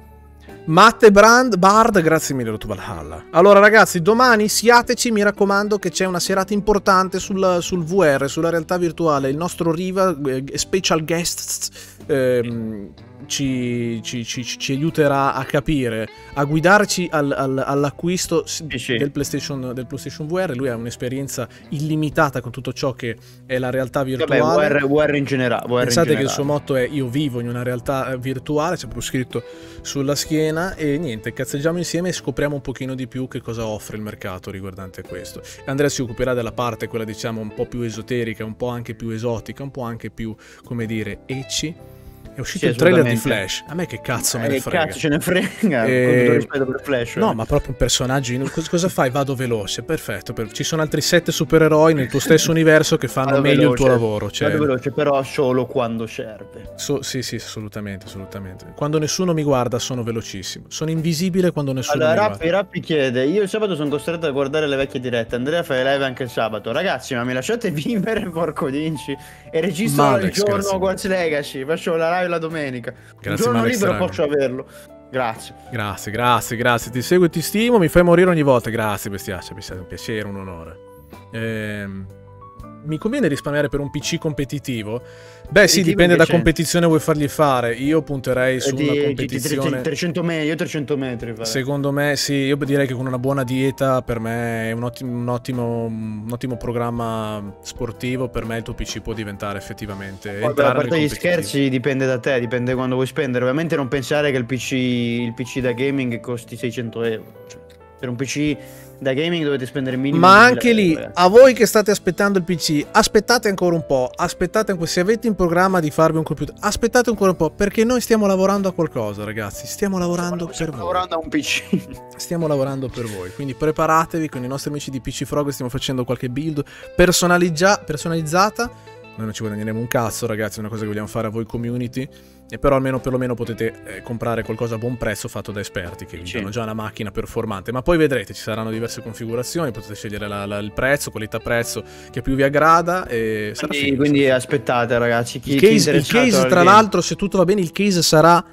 S1: Matte Brand, Bard, grazie mille Rotu Valhalla. Allora ragazzi, domani siateci, mi raccomando che c'è una serata importante sul, sul, VR, sulla realtà virtuale, il nostro Riva, eh, special guest, eh, ci, ci, ci, ci, aiuterà a capire, a guidarci al, al, all'acquisto del PlayStation, del PlayStation VR. Lui ha un'esperienza illimitata con tutto ciò che è la realtà virtuale. Vabbè, VR, VR in generale. VR Pensate in generale. che il suo motto è io vivo in una realtà eh, virtuale, c'è proprio scritto sulla schiena e niente, cazzeggiamo insieme e scopriamo un pochino di più che cosa offre il mercato riguardante questo. Andrea si occuperà della parte, quella diciamo un po' più esoterica, un po' anche più esotica, un po' anche più, come dire, ecci è uscito sì, il trailer di Flash. A me che cazzo me ne eh, frega. Che cazzo ce ne frega? Eh, e... Flash, no, eh. ma proprio un personaggino. Cosa fai? Vado veloce, perfetto. Per... Ci sono altri sette supereroi nel tuo stesso universo che fanno Vado meglio veloce. il tuo lavoro. Cioè... Vado veloce, però solo quando serve. So, sì, sì, assolutamente, assolutamente. Quando nessuno mi guarda sono velocissimo. Sono invisibile quando nessuno allora, mi Rappi, guarda.
S2: Allora, Rappi chiede, io il sabato sono costretto a guardare le vecchie dirette. Andrea fa live anche il sabato. Ragazzi, ma mi lasciate vivere, porco dinci. E registro il giorno scherzi. Watch Legacy. Faccio la live della domenica. Grazie, un giorno Alex libero Rango. posso averlo. Grazie.
S1: Grazie, grazie, grazie. Ti seguo e ti stimo, mi fai morire ogni volta. Grazie, bestiaccia, mi è un piacere, un onore. Ehm, mi conviene risparmiare per un PC competitivo? Beh, sì, dipende da competizione vuoi fargli fare. Io punterei su eh, di, una competizione. Di
S2: 300 metri, io 300 metri. Vale.
S1: Secondo me, sì, io direi che con una buona dieta per me è un ottimo, un, ottimo, un ottimo programma sportivo. Per me il tuo PC può diventare effettivamente. Guarda, a parte gli scherzi,
S2: dipende da te, dipende quando vuoi spendere. Ovviamente, non pensare che il PC, il PC da gaming costi 600 euro. Cioè, per un PC da gaming dovete spendere minimo ma anche
S1: lì a voi che state aspettando il pc aspettate ancora un po' aspettate se avete in programma di farvi un computer aspettate ancora un po' perché noi stiamo lavorando a qualcosa ragazzi stiamo lavorando stiamo, per stiamo voi lavorando a un pc stiamo lavorando per voi quindi preparatevi con i nostri amici di pc frog stiamo facendo qualche build personalizzata noi non ci guadagneremo un cazzo, ragazzi, è una cosa che vogliamo fare a voi community. E però almeno perlomeno potete eh, comprare qualcosa a buon prezzo fatto da esperti che vi danno già una macchina performante. Ma poi vedrete, ci saranno diverse configurazioni, potete scegliere la, la, il prezzo, qualità-prezzo che più vi aggrada. E sarà quindi, quindi aspettate, ragazzi. Chi, il case, chi il case tra l'altro, se tutto va bene, il case sarà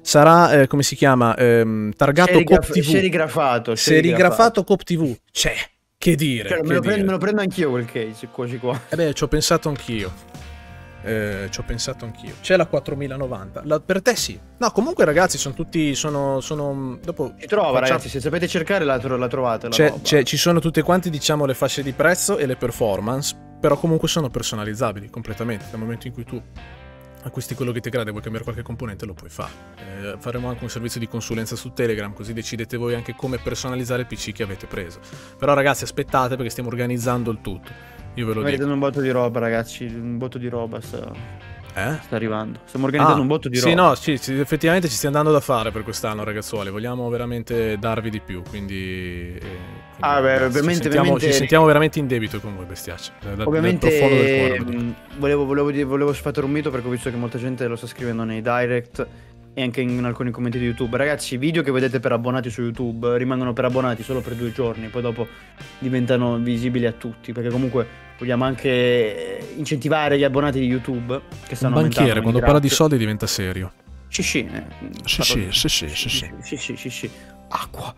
S1: sarà, eh, come si chiama, ehm, targato Serigraf- Cop TV. Serigrafato, serigrafato. Serigrafato Cop TV. C'è. Che dire? Cioè, che me, lo dire. Prendo, me, lo Prendo, anch'io quel case, quasi qua. Eh beh, ci ho pensato anch'io. Eh, ci ho pensato anch'io. C'è la 4090. La, per te sì. No, comunque ragazzi, sono tutti... Sono... sono dopo ci trova facciamo... ragazzi, se sapete cercare la, la trovate. La ci sono tutte quante, diciamo, le fasce di prezzo e le performance, però comunque sono personalizzabili completamente dal momento in cui tu acquisti quello che ti grada e vuoi cambiare qualche componente lo puoi fare. Eh, faremo anche un servizio di consulenza su Telegram così decidete voi anche come personalizzare il PC che avete preso. Però ragazzi aspettate perché stiamo organizzando il tutto. Io ve lo Vedete
S2: dico. un botto di roba ragazzi, un botto di roba. So.
S1: Eh? Sta arrivando. Stiamo organizzando ah, un botto di roba. Sì, no, sì, sì, effettivamente ci stiamo dando da fare per quest'anno, ragazzuoli. Vogliamo veramente darvi di più, quindi... Eh, quindi ah, beh, ovviamente, ci sentiamo, ovviamente... Ci sentiamo veramente in debito con voi, bestiacci. Da, ovviamente... Cuore, mh,
S2: mm, volevo, volevo, volevo sfatare un mito perché ho visto che molta gente lo sta scrivendo nei direct e anche in alcuni commenti di YouTube. Ragazzi, i video che vedete per abbonati su YouTube rimangono per abbonati solo per due giorni, poi dopo diventano visibili a tutti, perché comunque vogliamo anche incentivare gli abbonati di YouTube che stanno Un banchiere quando parla di soldi
S1: diventa serio. Sì, sì, eh. sì, sì, sì, sì, sì, sì,
S2: sì, sì, sì, sì. Acqua.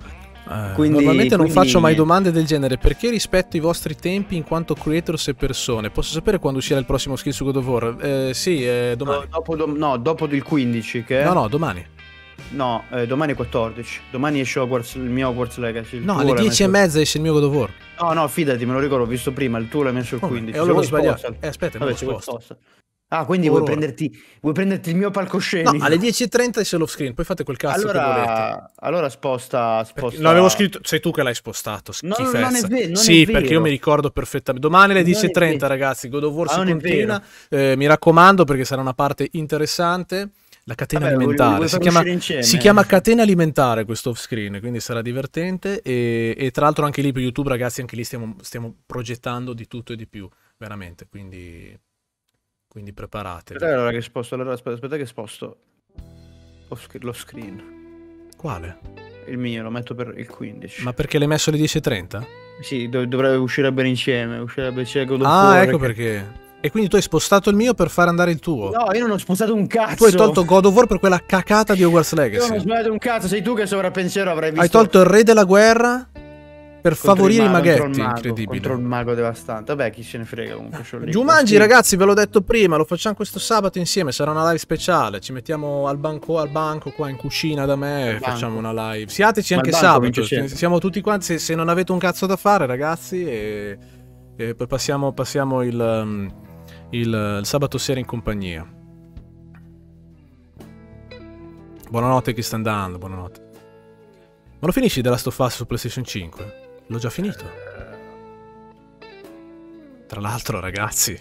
S1: Eh, quindi, normalmente quindi... non faccio mai domande del genere perché rispetto i vostri tempi in quanto creators e persone posso sapere quando uscirà il prossimo skill su God of War? Eh, sì, eh, domani no
S2: dopo, do- no, dopo il 15 che... no no domani No, eh, domani è 14. Domani esce Hogwarts, il mio Hogwarts Legacy. No, alle 10 e
S1: mezza esce il mio God of War.
S2: No, no, fidati, me lo ricordo, ho visto prima, il tuo l'hai messo il 15. Oh, e allora sbagliato. Eh, aspetta, Vabbè, lo sposto.
S1: Ah, quindi vuoi prenderti, vuoi prenderti, il mio palcoscenico? No, alle 10.30 c'è lo screen, poi fate quel cazzo allora, che volete. Allora sposta. sposta... L'avevo scritto, sei tu che l'hai spostato. No, non, è vero. Non sì, è vero. perché io mi ricordo perfettamente. Domani alle 10.30, ragazzi, God of War ah, si continua. Eh, mi raccomando, perché sarà una parte interessante. La catena Vabbè, alimentare. Si chiama, si eh. chiama, catena alimentare questo off screen, quindi sarà divertente. E, e, tra l'altro anche lì per YouTube, ragazzi, anche lì stiamo, stiamo progettando di tutto e di più, veramente. Quindi, quindi preparatevi. Aspetta, allora che sposto,
S2: allora, aspetta, aspetta che sposto lo screen. Quale? Il
S1: mio, lo metto per il 15. Ma perché l'hai messo alle 10.30?
S2: Sì, dov dovrebbe uscire bene insieme, uscirebbe cieco dopo. Ah, ecco perché... perché...
S1: E quindi tu hai spostato il mio per far andare il tuo. No, io non ho spostato un cazzo. Tu hai tolto God of War per quella cacata di Hogwarts Legacy. Io non ho
S2: spostato un cazzo, sei tu che sovrappensiero avrai visto. Hai tolto il re
S1: della guerra per favorire mago, i maghetti. Contro incredibile.
S2: Contro il mago devastante. Vabbè, chi se ne frega comunque. Ah, Giumangi, sì. ragazzi,
S1: ve l'ho detto prima. Lo facciamo questo sabato insieme. Sarà una live speciale. Ci mettiamo al banco, al banco qua in cucina da me. facciamo una live. Siateci anche sabato. Siamo tutti quanti. Se, se, non avete un cazzo da fare, ragazzi. E, e poi passiamo, passiamo il. Um, il, il sabato sera in compagnia. Buonanotte chi sta andando, buonanotte. Ma lo finisci The Last of Us su PlayStation 5? L'ho già finito. Tra l'altro, ragazzi.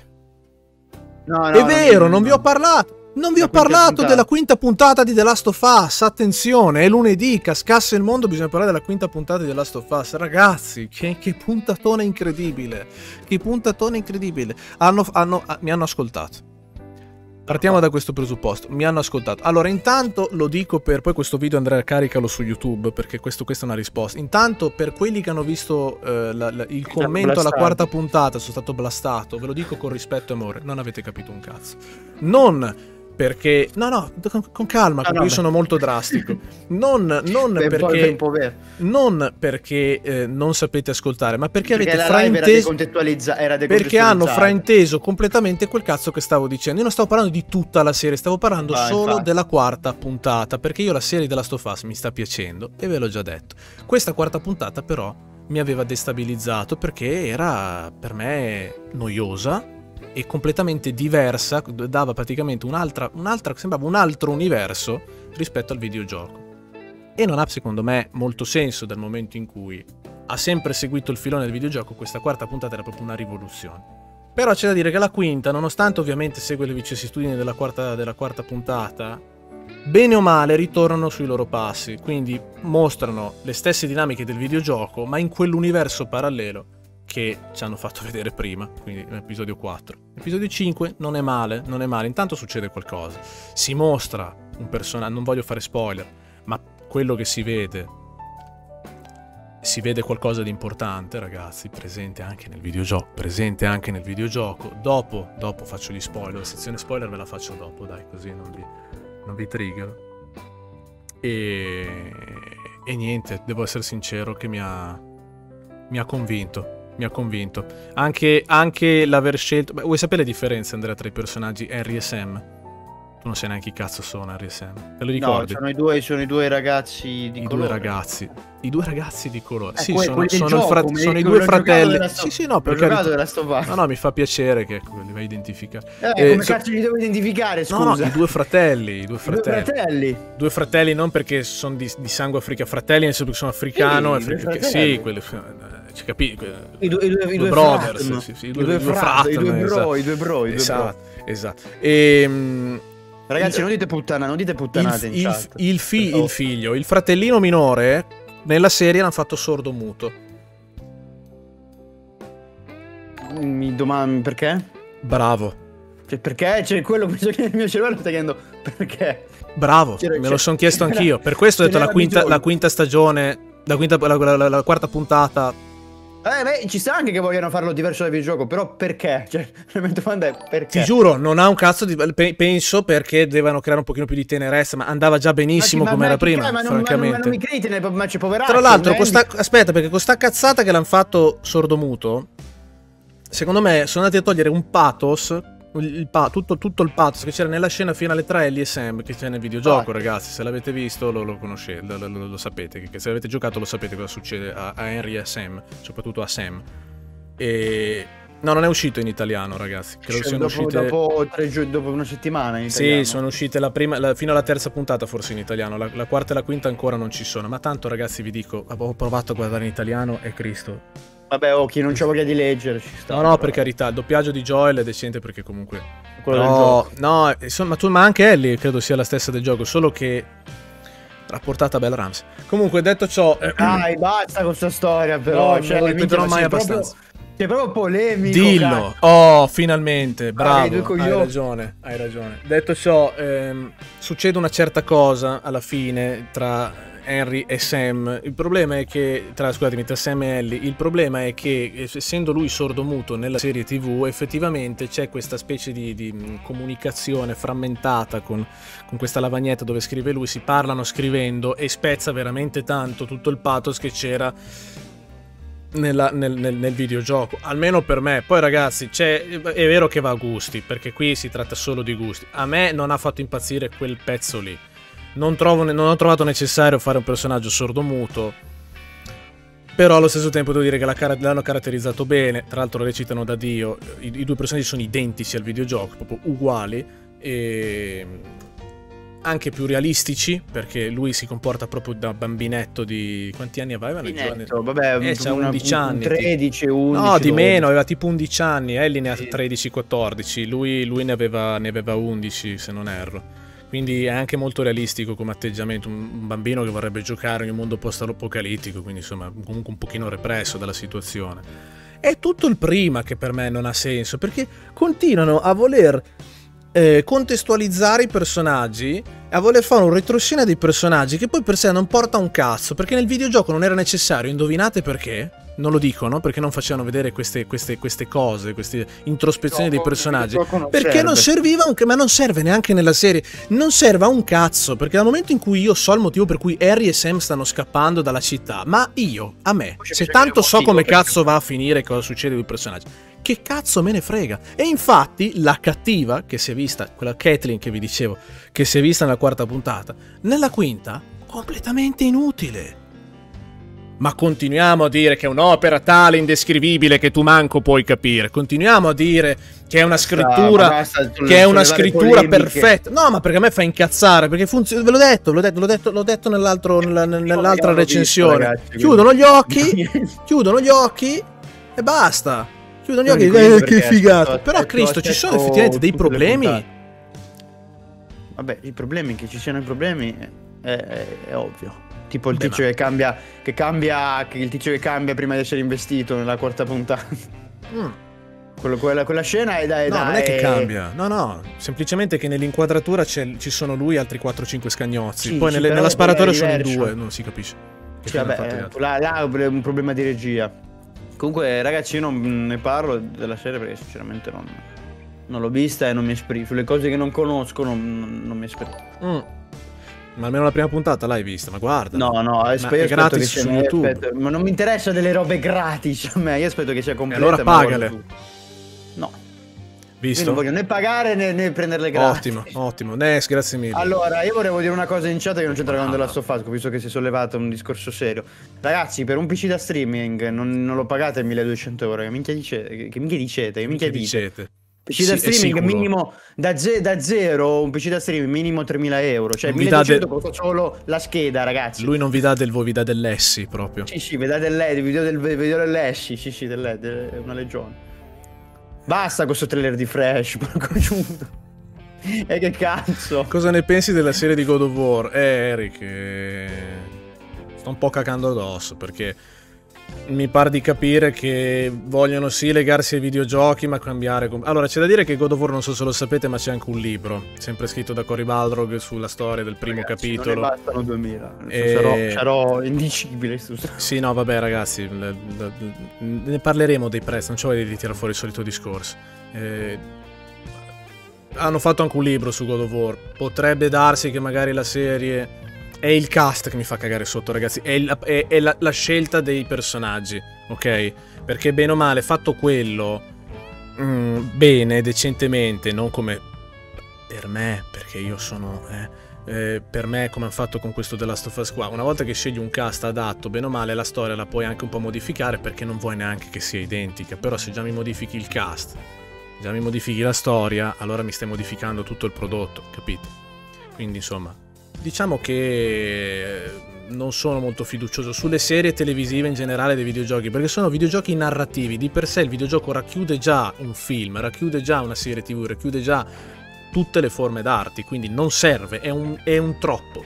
S1: No, no, È vero, non, non vi ho parlato. Non vi ho parlato puntata. della quinta puntata di The Last of Us, attenzione, è lunedì, cascasse il mondo, bisogna parlare della quinta puntata di The Last of Us. Ragazzi, che, che puntatone incredibile, che puntatone incredibile. Hanno, hanno, ah, mi hanno ascoltato. Partiamo da questo presupposto, mi hanno ascoltato. Allora, intanto lo dico per poi questo video andrà a caricarlo su YouTube perché questo, questa è una risposta. Intanto, per quelli che hanno visto eh, la, la, il commento alla quarta puntata, sono stato blastato. Ve lo dico con rispetto e amore, non avete capito un cazzo. Non perché no no con, con calma ah, no, io beh. sono molto drastico non, non beh, perché non perché eh, non sapete ascoltare ma perché, perché avete frainteso perché hanno frainteso completamente quel cazzo che stavo dicendo io non stavo parlando di tutta la serie stavo parlando ah, solo infatti. della quarta puntata perché io la serie della Stofas mi sta piacendo e ve l'ho già detto questa quarta puntata però mi aveva destabilizzato perché era per me noiosa e completamente diversa, dava praticamente un'altra, un'altra, sembrava un altro universo rispetto al videogioco. E non ha secondo me molto senso dal momento in cui ha sempre seguito il filone del videogioco, questa quarta puntata era proprio una rivoluzione. Però c'è da dire che la quinta, nonostante ovviamente segue le vicissitudini della quarta, della quarta puntata, bene o male ritornano sui loro passi, quindi mostrano le stesse dinamiche del videogioco, ma in quell'universo parallelo che ci hanno fatto vedere prima, quindi l'episodio 4. L'episodio 5 non è male, non è male, intanto succede qualcosa. Si mostra un personaggio, non voglio fare spoiler, ma quello che si vede si vede qualcosa di importante, ragazzi, presente anche nel videogioco, presente anche nel videogioco. Dopo, dopo faccio gli spoiler, la sezione spoiler ve la faccio dopo, dai, così non vi, non vi trigger. E, e niente, devo essere sincero che mi ha, mi ha convinto mi ha convinto. Anche, anche l'aver scelto... Beh, vuoi sapere le differenze, Andrea, tra i personaggi Harry e Sam? Tu non sai neanche chi cazzo sono Harry e Sam. Te lo ricordi? No, sono
S2: i due, sono i due ragazzi di I colore. Due ragazzi.
S1: I due ragazzi di colore. Eh, sì, sono, sono, gioco, fra... sono i due fratelli. Sto... Sì, sì, no, perché... No, no, mi fa piacere che ecco, li vai a identificare. Eh, eh, come so... cazzo
S2: li devo identificare, scusa? No, no, i
S1: due fratelli. I due fratelli. I due fratelli. Due fratelli non perché sono di, di sangue africano. Fratelli nel senso che sono africano. Sì, africano. sì quelli... Eh, ci capi, eh, I, due, i due, i due brothers, fratm, sì, sì, i due, i due, due fratm, i due bro, esatto. i due bro, i due esatto, bro. Esatto. E, esatto. ehm, Ragazzi, il, non dite
S2: puttana, non dite puttanate il, il,
S1: il, fi, oh. il figlio, il fratellino minore nella serie l'hanno fatto sordo muto.
S2: Mi domando perché? Bravo. Cioè, perché? Cioè, quello che il mio cervello sta chiedendo perché.
S1: Bravo, me lo sono chiesto anch'io. Per questo ho detto la quinta, la quinta, stagione, la, quinta, la, la quarta puntata
S2: eh, beh, ci sta anche che vogliono farlo diverso dal videogioco, però perché? Cioè, la mia domanda è perché? Ti giuro,
S1: non ha un cazzo di... penso perché devono creare un pochino più di tenerezza, ma andava già benissimo ma, come ma, era ma, prima, ma non, francamente. Ma, non mi
S2: credi, nel, ma c'è poveraccio. Tra l'altro,
S1: aspetta, perché con sta cazzata che l'hanno fatto sordomuto, secondo me sono andati a togliere un pathos il tutto, tutto, il pathos che c'era nella scena finale tra Ellie e Sam che c'è nel videogioco, ah. ragazzi. Se l'avete visto lo, lo conoscete, lo, lo, lo sapete. Che, se l'avete giocato lo sapete cosa succede a, a Henry e a Sam, soprattutto a Sam. E No, non è uscito in italiano, ragazzi. Credo cioè, siano dopo, uscite.
S2: Dopo, tre, dopo, una settimana in italiano. Sì,
S1: sono uscite la prima, la, fino alla terza puntata, forse in italiano. La, la, quarta e la quinta ancora non ci sono. Ma tanto, ragazzi, vi dico, ho provato a guardare in italiano e Cristo. Vabbè, o oh, chi non c'ha voglia di leggere. no, no, per carità, il doppiaggio di Joel è decente perché comunque... No, no, insomma, tu, ma anche Ellie credo sia la stessa del gioco, solo che rapportata a Bella Rams. Comunque, detto
S2: ciò... Eh, Dai, basta con questa storia, però... No, cioè, non ripeterò mai abbastanza. Proprio... Sei proprio polemico. Dillo. Cacchio. Oh, finalmente. Bravo. Hai, hai ragione. Hai ragione.
S1: Detto ciò, ehm, succede una certa cosa alla fine tra Henry e Sam. Il problema è che, tra, scusatemi, tra Sam e Ellie, il problema è che eh, essendo lui sordomuto nella serie TV, effettivamente c'è questa specie di, di mm, comunicazione frammentata con, con, questa lavagnetta dove scrive lui, si parlano scrivendo e spezza veramente tanto tutto il pathos che c'era. Nella, nel, nel, nel, videogioco, almeno per me. Poi, ragazzi, è vero che va a gusti, perché qui si tratta solo di gusti. A me non ha fatto impazzire quel pezzo lì non, trovo, non ho trovato necessario fare un personaggio sordo-muto. Però allo stesso tempo devo dire che l'hanno caratterizzato bene, tra l'altro recitano da Dio, i, i due personaggi sono identici al videogioco, proprio uguali, e ehm, anche più realistici, perché lui si comporta proprio da bambinetto di... quanti anni aveva? Binetto, vabbè, eh, cioè, una, 11 anni. 13, 11. No, di meno, aveva tipo 11 anni, Ellie ne ha 13, 14, lui, lui ne, aveva, ne aveva 11 se non erro. Quindi è anche molto realistico come atteggiamento, un bambino che vorrebbe giocare in un mondo post-apocalittico, quindi insomma comunque un pochino represso dalla situazione. È tutto il prima che per me non ha senso, perché continuano a voler eh, contestualizzare i personaggi, a voler fare un retroscena dei personaggi che poi per sé non porta un cazzo, perché nel videogioco non era necessario, indovinate perché? non lo dicono perché non facevano vedere queste, queste, queste cose, queste introspezioni dei personaggi. Non perché serve. non serviva, un, ma non serve neanche nella serie. Non serve a un cazzo, perché dal momento in cui io so il motivo per cui Harry e Sam stanno scappando dalla città, ma io, a me, se tanto so come cazzo va a finire cosa succede con i personaggi, che cazzo me ne frega? E infatti la cattiva che si è vista, quella Kathleen che vi dicevo, che si è vista nella quarta puntata, nella quinta, completamente inutile. Ma continuiamo a dire che è un'opera tale indescrivibile che tu manco puoi capire. Continuiamo a dire che è una scrittura, basta, che è una scrittura perfetta. No, ma perché a me fa incazzare, perché funziona... Ve l'ho detto, l'ho detto, l'ho detto, l'ho detto nell'altro, eh, nell'altra recensione. Visto, ragazzi, chiudono gli occhi, chiudono gli occhi e basta. Chiudono gli occhi, eh, che figata. Però, Cristo, ci sono effettivamente dei problemi.
S2: Vabbè, i problemi, che ci siano i problemi è, è, è ovvio. Tipo il Beh, tizio ma... che, cambia, che cambia. Che il tizio che cambia prima di essere investito nella quarta puntata.
S1: Mm. Quello, quella, quella, scena è da. È no, da, non è che cambia. No, no. Semplicemente che nell'inquadratura ci sono lui e altri 4-5 scagnozzi. Sì, Poi sì, nelle, nella sparatoria sono i due, non si capisce. Cioè, vabbè,
S2: là, là è un problema di regia. Comunque, ragazzi, io non ne parlo della serie perché sinceramente non, non l'ho vista e non mi esprimo. Sulle cose che non conosco non, non mi esprimo. Mm.
S1: Ma almeno la prima puntata l'hai vista, ma guarda. No, no, aspetto, è gratis su YouTube. Aspetto,
S2: ma non mi interessa delle robe gratis a me, io aspetto che sia completa. E allora pagale.
S1: No. Visto? Io non voglio
S2: né pagare né, né prenderle gratis.
S1: Ottimo, ottimo. Nes, grazie mille. Allora,
S2: io volevo dire una cosa in chat che non c'entra con della ah, Sofasco, visto che si è sollevato un discorso serio. Ragazzi, per un PC da streaming non, non lo pagate 1200 euro. Che minchia dicete? Che minchia
S1: dicete? Che minchia dicete?
S2: PC da streaming minimo da, ze- da, zero, un PC da streaming minimo 3000 euro. Cioè, non 1200 date... costa solo la scheda, ragazzi.
S1: Lui non vi dà del voi, vi dà dell'essi proprio.
S2: Sì, sì, vi dà dell'essi, vi dà del, vi dà dell'essi, sì, sì, è una legione.
S1: Basta questo trailer di Fresh, porco giudo. E eh, che cazzo? Cosa ne pensi della serie di God of War? Eh, Eric, eh... sto un po' cacando addosso perché mi pare di capire che vogliono sì legarsi ai videogiochi ma cambiare... Allora c'è da dire che God of War non so se lo sapete ma c'è anche un libro, sempre scritto da Cory Balrog sulla storia del primo ragazzi, capitolo. Non ne
S2: bastano 2000, e... sarò,
S1: sarò indicibile. Sì no vabbè ragazzi, ne parleremo dei prezzi, non c'ho voglia di tirare fuori il solito discorso. Eh, hanno fatto anche un libro su God of War, potrebbe darsi che magari la serie è il cast che mi fa cagare sotto, ragazzi. È, il, è, è la, la, scelta dei personaggi, ok? Perché bene o male, fatto quello mh, mm, bene, decentemente, non come per me, perché io sono... Eh, eh, per me come hanno fatto con questo The Last of Us qua una volta che scegli un cast adatto bene o male la storia la puoi anche un po' modificare perché non vuoi neanche che sia identica però se già mi modifichi il cast già mi modifichi la storia allora mi stai modificando tutto il prodotto capito quindi insomma Diciamo che eh, non sono molto fiducioso sulle serie televisive in generale dei videogiochi, perché sono videogiochi narrativi. Di per sé il videogioco racchiude già un film, racchiude già una serie TV, racchiude già tutte le forme d'arte quindi non serve, è un, è un troppo.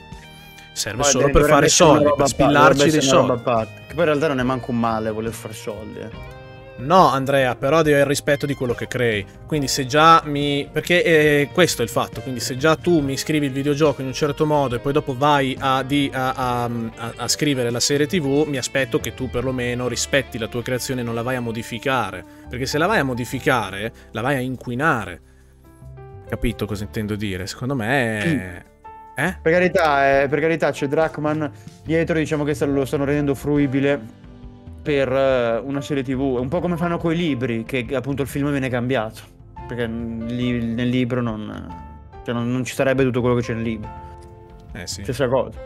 S1: Serve Poi, solo per fare soldi, per spillarci dei soldi.
S2: Che poi in realtà non è manco un male voler fare soldi. Eh.
S1: No, Andrea, però devi avere rispetto di quello che crei. Quindi se già mi... Perché eh, questo è il fatto. Quindi se già tu mi scrivi il videogioco in un certo modo e poi dopo vai a, di, a, a, a scrivere la serie TV, mi aspetto che tu perlomeno rispetti la tua creazione e non la vai a modificare. Perché se la vai a modificare, la vai a inquinare. Capito cosa intendo dire? Secondo me...
S2: Eh? Per carità, eh, per carità c'è Drachman dietro, diciamo che lo stanno rendendo fruibile per eh, una serie tv, un po' come fanno con i libri, che appunto il film viene cambiato, perché li, nel libro non, cioè non, non, ci sarebbe tutto quello che c'è nel libro. Eh sì. Stessa cosa.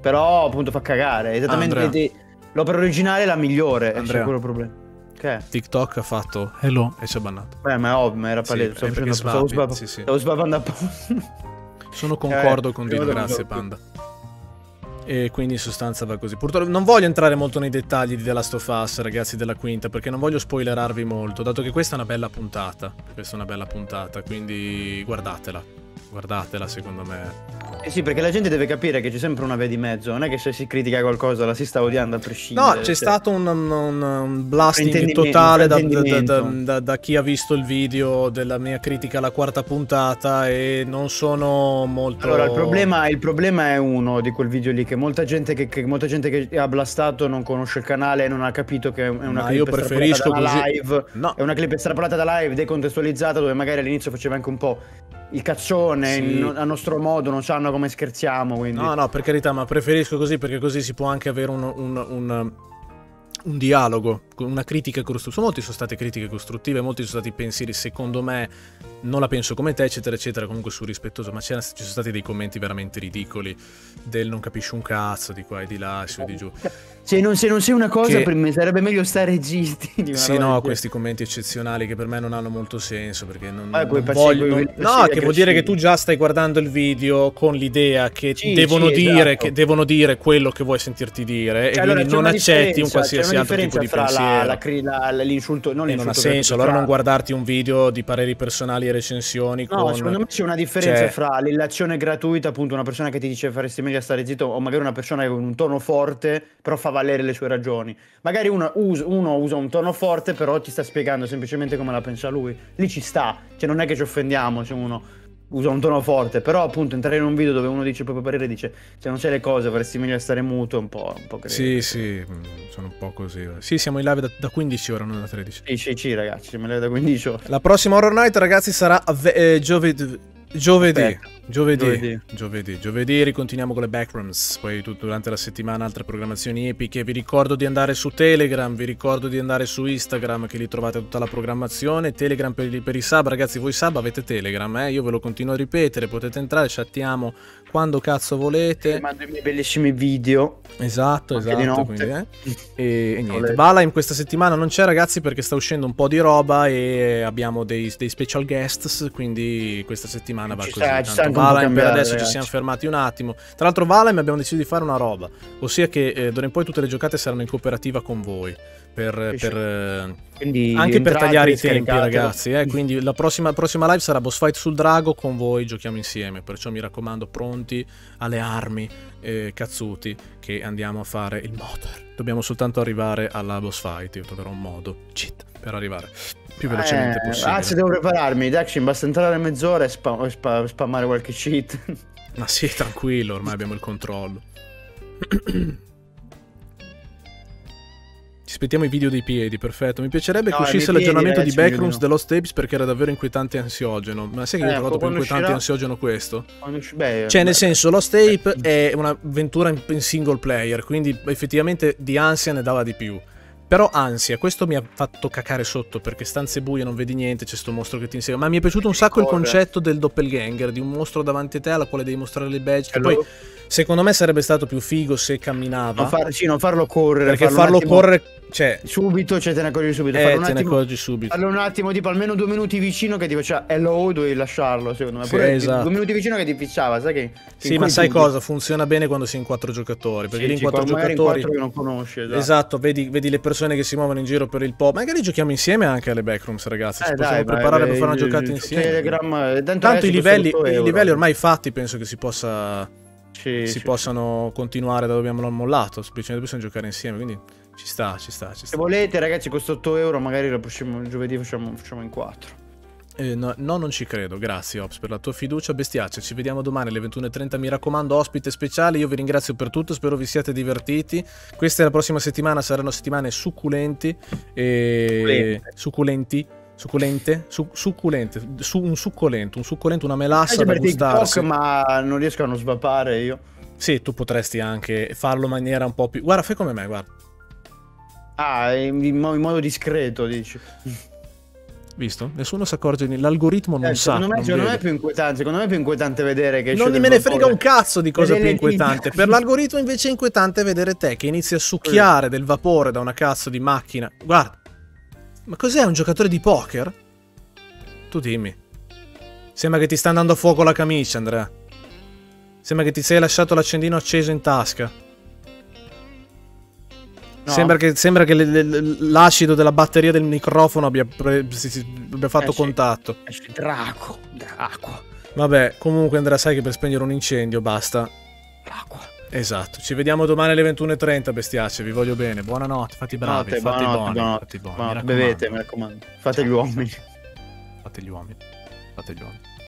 S2: Però appunto fa cagare, esattamente Andrea. l'opera originale è la migliore, Andrea. è quello il problema.
S1: Che? TikTok ha fatto hello e si è bannato. Beh, ma è ovvio, ma era palese. Sì, stavo sbavando sì, sì. apposta. Sono concordo eh, con te, grazie Panda. Più. E quindi in sostanza va così. Purtroppo non voglio entrare molto nei dettagli di The Last of Us, ragazzi, della quinta, perché non voglio spoilerarvi molto, dato che questa è una bella puntata. Questa è una bella puntata, quindi guardatela guardatela secondo me.
S2: Eh sì, perché la gente deve capire che c'è sempre una via di mezzo, non è che se si critica qualcosa la si sta
S1: odiando a prescindere. No, c'è cioè... stato un, un, un blasting totale da, da, da, da, chi ha visto il video della mia critica alla quarta puntata e non sono molto... Allora, il problema,
S2: il problema è uno di quel video lì, che molta gente che, che, molta gente che ha blastato non conosce il canale e non ha capito che è una Ma clip preferisco così... live, no. è una clip estrapolata da live, decontestualizzata, dove magari all'inizio faceva anche un po' il cazzone sì. in, a nostro modo, non sanno come scherziamo. Quindi. No, no, per
S1: carità, ma preferisco così perché così si può anche avere un, un, un, un dialogo, una critica costruttiva. Molti sono state critiche costruttive, molti sono stati pensieri, secondo me, non la penso come te, eccetera, eccetera, comunque sul rispettoso, ma ci sono stati dei commenti veramente ridicoli del non capisci un cazzo di qua e di là, su e di giù. Cioè,
S2: se cioè, non, se non sei una cosa, che... per me sarebbe meglio stare zitti. Sì,
S1: no, questi commenti eccezionali che per me non hanno molto senso. Perché non, Vabbè, ah, non voglio. Non... No, che, che vuol dire che tu già stai guardando il video con l'idea che, sì, devono sì, dire, esatto. che devono dire quello che vuoi sentirti dire. Cioè, e allora, quindi non accetti un qualsiasi altro tipo di pensiero.
S2: La, la, l'insulto, non, non ha senso. Cioè, allora non
S1: guardarti un video di pareri personali e recensioni. No, con... secondo me c'è una differenza cioè...
S2: fra l'illazione gratuita, appunto, una persona che ti dice faresti meglio a stare zitto, o magari una persona con un tono forte, però fa valere le sue ragioni. Magari uno usa, uno usa un tono forte, però ti sta spiegando semplicemente come la pensa lui. Lì ci sta, cioè non è che ci offendiamo se uno usa un tono forte, però appunto entrare in un video dove uno dice il proprio parere dice se non sai le cose avresti meglio stare muto un po', un po' credo. Sì,
S1: sì, mm, sono un po' così. Sì, siamo in live da, da 15 ore, non da
S2: 13. Sì, sì, sì, ragazzi, siamo in live da
S1: 15 ore. La prossima Horror Night, ragazzi, sarà eh, giovedì Giovedì. Giovedì, giovedì, giovedì, giovedì ricontinuiamo con le backrooms, poi tutto, durante la settimana altre programmazioni epiche, vi ricordo di andare su Telegram, vi ricordo di andare su Instagram che lì trovate tutta la programmazione, Telegram per, per i sub, ragazzi voi sub avete Telegram, eh? io ve lo continuo a ripetere, potete entrare, chattiamo, quando cazzo volete. Sì, eh, mando i miei bellissimi video. Esatto, esatto. Quindi, eh. e, e, niente. Valheim questa settimana non c'è ragazzi perché sta uscendo un po' di roba e abbiamo dei, dei special guests, quindi questa settimana va ci così. Sta, Tanto Valheim per adesso ragazzi. ci siamo fermati un attimo. Tra l'altro Valheim abbiamo deciso di fare una roba, ossia che eh, d'ora in poi tutte le giocate saranno in cooperativa con voi per, per eh, anche per tagliare i tempi ragazzi eh? quindi la prossima, prossima, live sarà boss fight sul drago con voi giochiamo insieme perciò mi raccomando pronti alle armi eh, cazzuti che andiamo a fare il motor dobbiamo soltanto arrivare alla boss fight io troverò un modo cheat per arrivare più velocemente eh, possibile anzi
S2: devo prepararmi Daxin basta entrare mezz'ora e spam spam spammare qualche cheat
S1: ma sì tranquillo ormai abbiamo il controllo Ci aspettiamo i video dei piedi, perfetto. Mi piacerebbe no, che uscisse l'aggiornamento di Backrooms dello Stapes perché era davvero inquietante e ansiogeno. Ma sai che eh, io ho trovato più inquietante uscirà... e ansiogeno questo? Usci... Beh, cioè, beh, nel senso, Lost Tape beh. è un'avventura in, in single player, quindi effettivamente di ansia ne dava di più. Però ansia, questo mi ha fatto cacare sotto perché stanze buie non vedi niente, c'è sto mostro che ti insegue. Ma mi è piaciuto un sacco il concetto del doppelganger, di un mostro davanti a te alla quale devi mostrare le badge. Che poi Secondo me sarebbe stato più figo se camminava. Non far, sì, non farlo
S2: correre. Perché farlo, attimo, correre.
S1: Cioè, subito, cioè te ne accorgi subito. Eh, te ne accorgi subito.
S2: Farlo un attimo, tipo almeno due minuti vicino che ti faceva cioè, hello, dovevi lasciarlo. Secondo me. Sì, Pure esatto. due minuti vicino che ti picciava, sai che. Sì, ma sai cosa?
S1: Funziona bene quando si è in quattro giocatori. Perché sì, lì in quattro giocatori. In quattro non conosci, esatto, esatto vedi, vedi, le persone che si muovono in giro per il po'. Magari giochiamo insieme anche alle backrooms, ragazzi. Eh, ci dai, possiamo dai, preparare dai, per fare una giocata insieme. Telegram, eh, Tanto i livelli eh. ormai fatti penso che si possa ci, si ci, possano continuare da dove abbiamo mollato, semplicemente possiamo giocare insieme, quindi ci sta, ci sta, ci sta. Se volete ragazzi questo 8 euro, magari la prossima giovedì facciamo, facciamo in 4. Eh, no, no, non ci credo, grazie Ops per la tua fiducia bestiaccia, ci vediamo domani alle 21.30, mi raccomando ospite speciale, io vi ringrazio per tutto, spero vi siate divertiti, questa e la prossima settimana saranno settimane succulenti, eh, e... succulenti Succulente? Su, succulente, su, un succulento, un succulento, una melassa da gustare. TikTok, ma non riesco a non svapare io. Sì, tu potresti anche farlo in maniera un po' più... Guarda, fai come me,
S2: guarda. Ah, in, in modo discreto, dici.
S1: Visto? Nessuno si accorge, l'algoritmo non eh, sa. Secondo, me, secondo me, è più
S2: inquietante, secondo me è più inquietante vedere
S1: che... Non me ne frega un cazzo di cosa più inquietante. per l'algoritmo invece è inquietante vedere te che inizi a succhiare del vapore da una cazzo di macchina. Guarda. Ma cos'è un giocatore di poker? Tu dimmi. Sembra che ti sta andando a fuoco la camicia, Andrea. Sembra che ti sei lasciato l'accendino acceso in tasca. No. Sembra che, sembra che l'acido della batteria del microfono abbia, abbia fatto esce, contatto. Esce draco,
S2: draco.
S1: Vabbè, comunque Andrea, sai che per spegnere un incendio basta. L'acqua. Esatto, ci vediamo domani alle 21.30 bestiace, vi voglio bene, buonanotte, fate i bravi, notte, fate buonanotte, buoni, buonanotte. fate i buoni, Mi bevete mi raccomando, fate gli uomini.
S2: Fate gli uomini, fate gli uomini.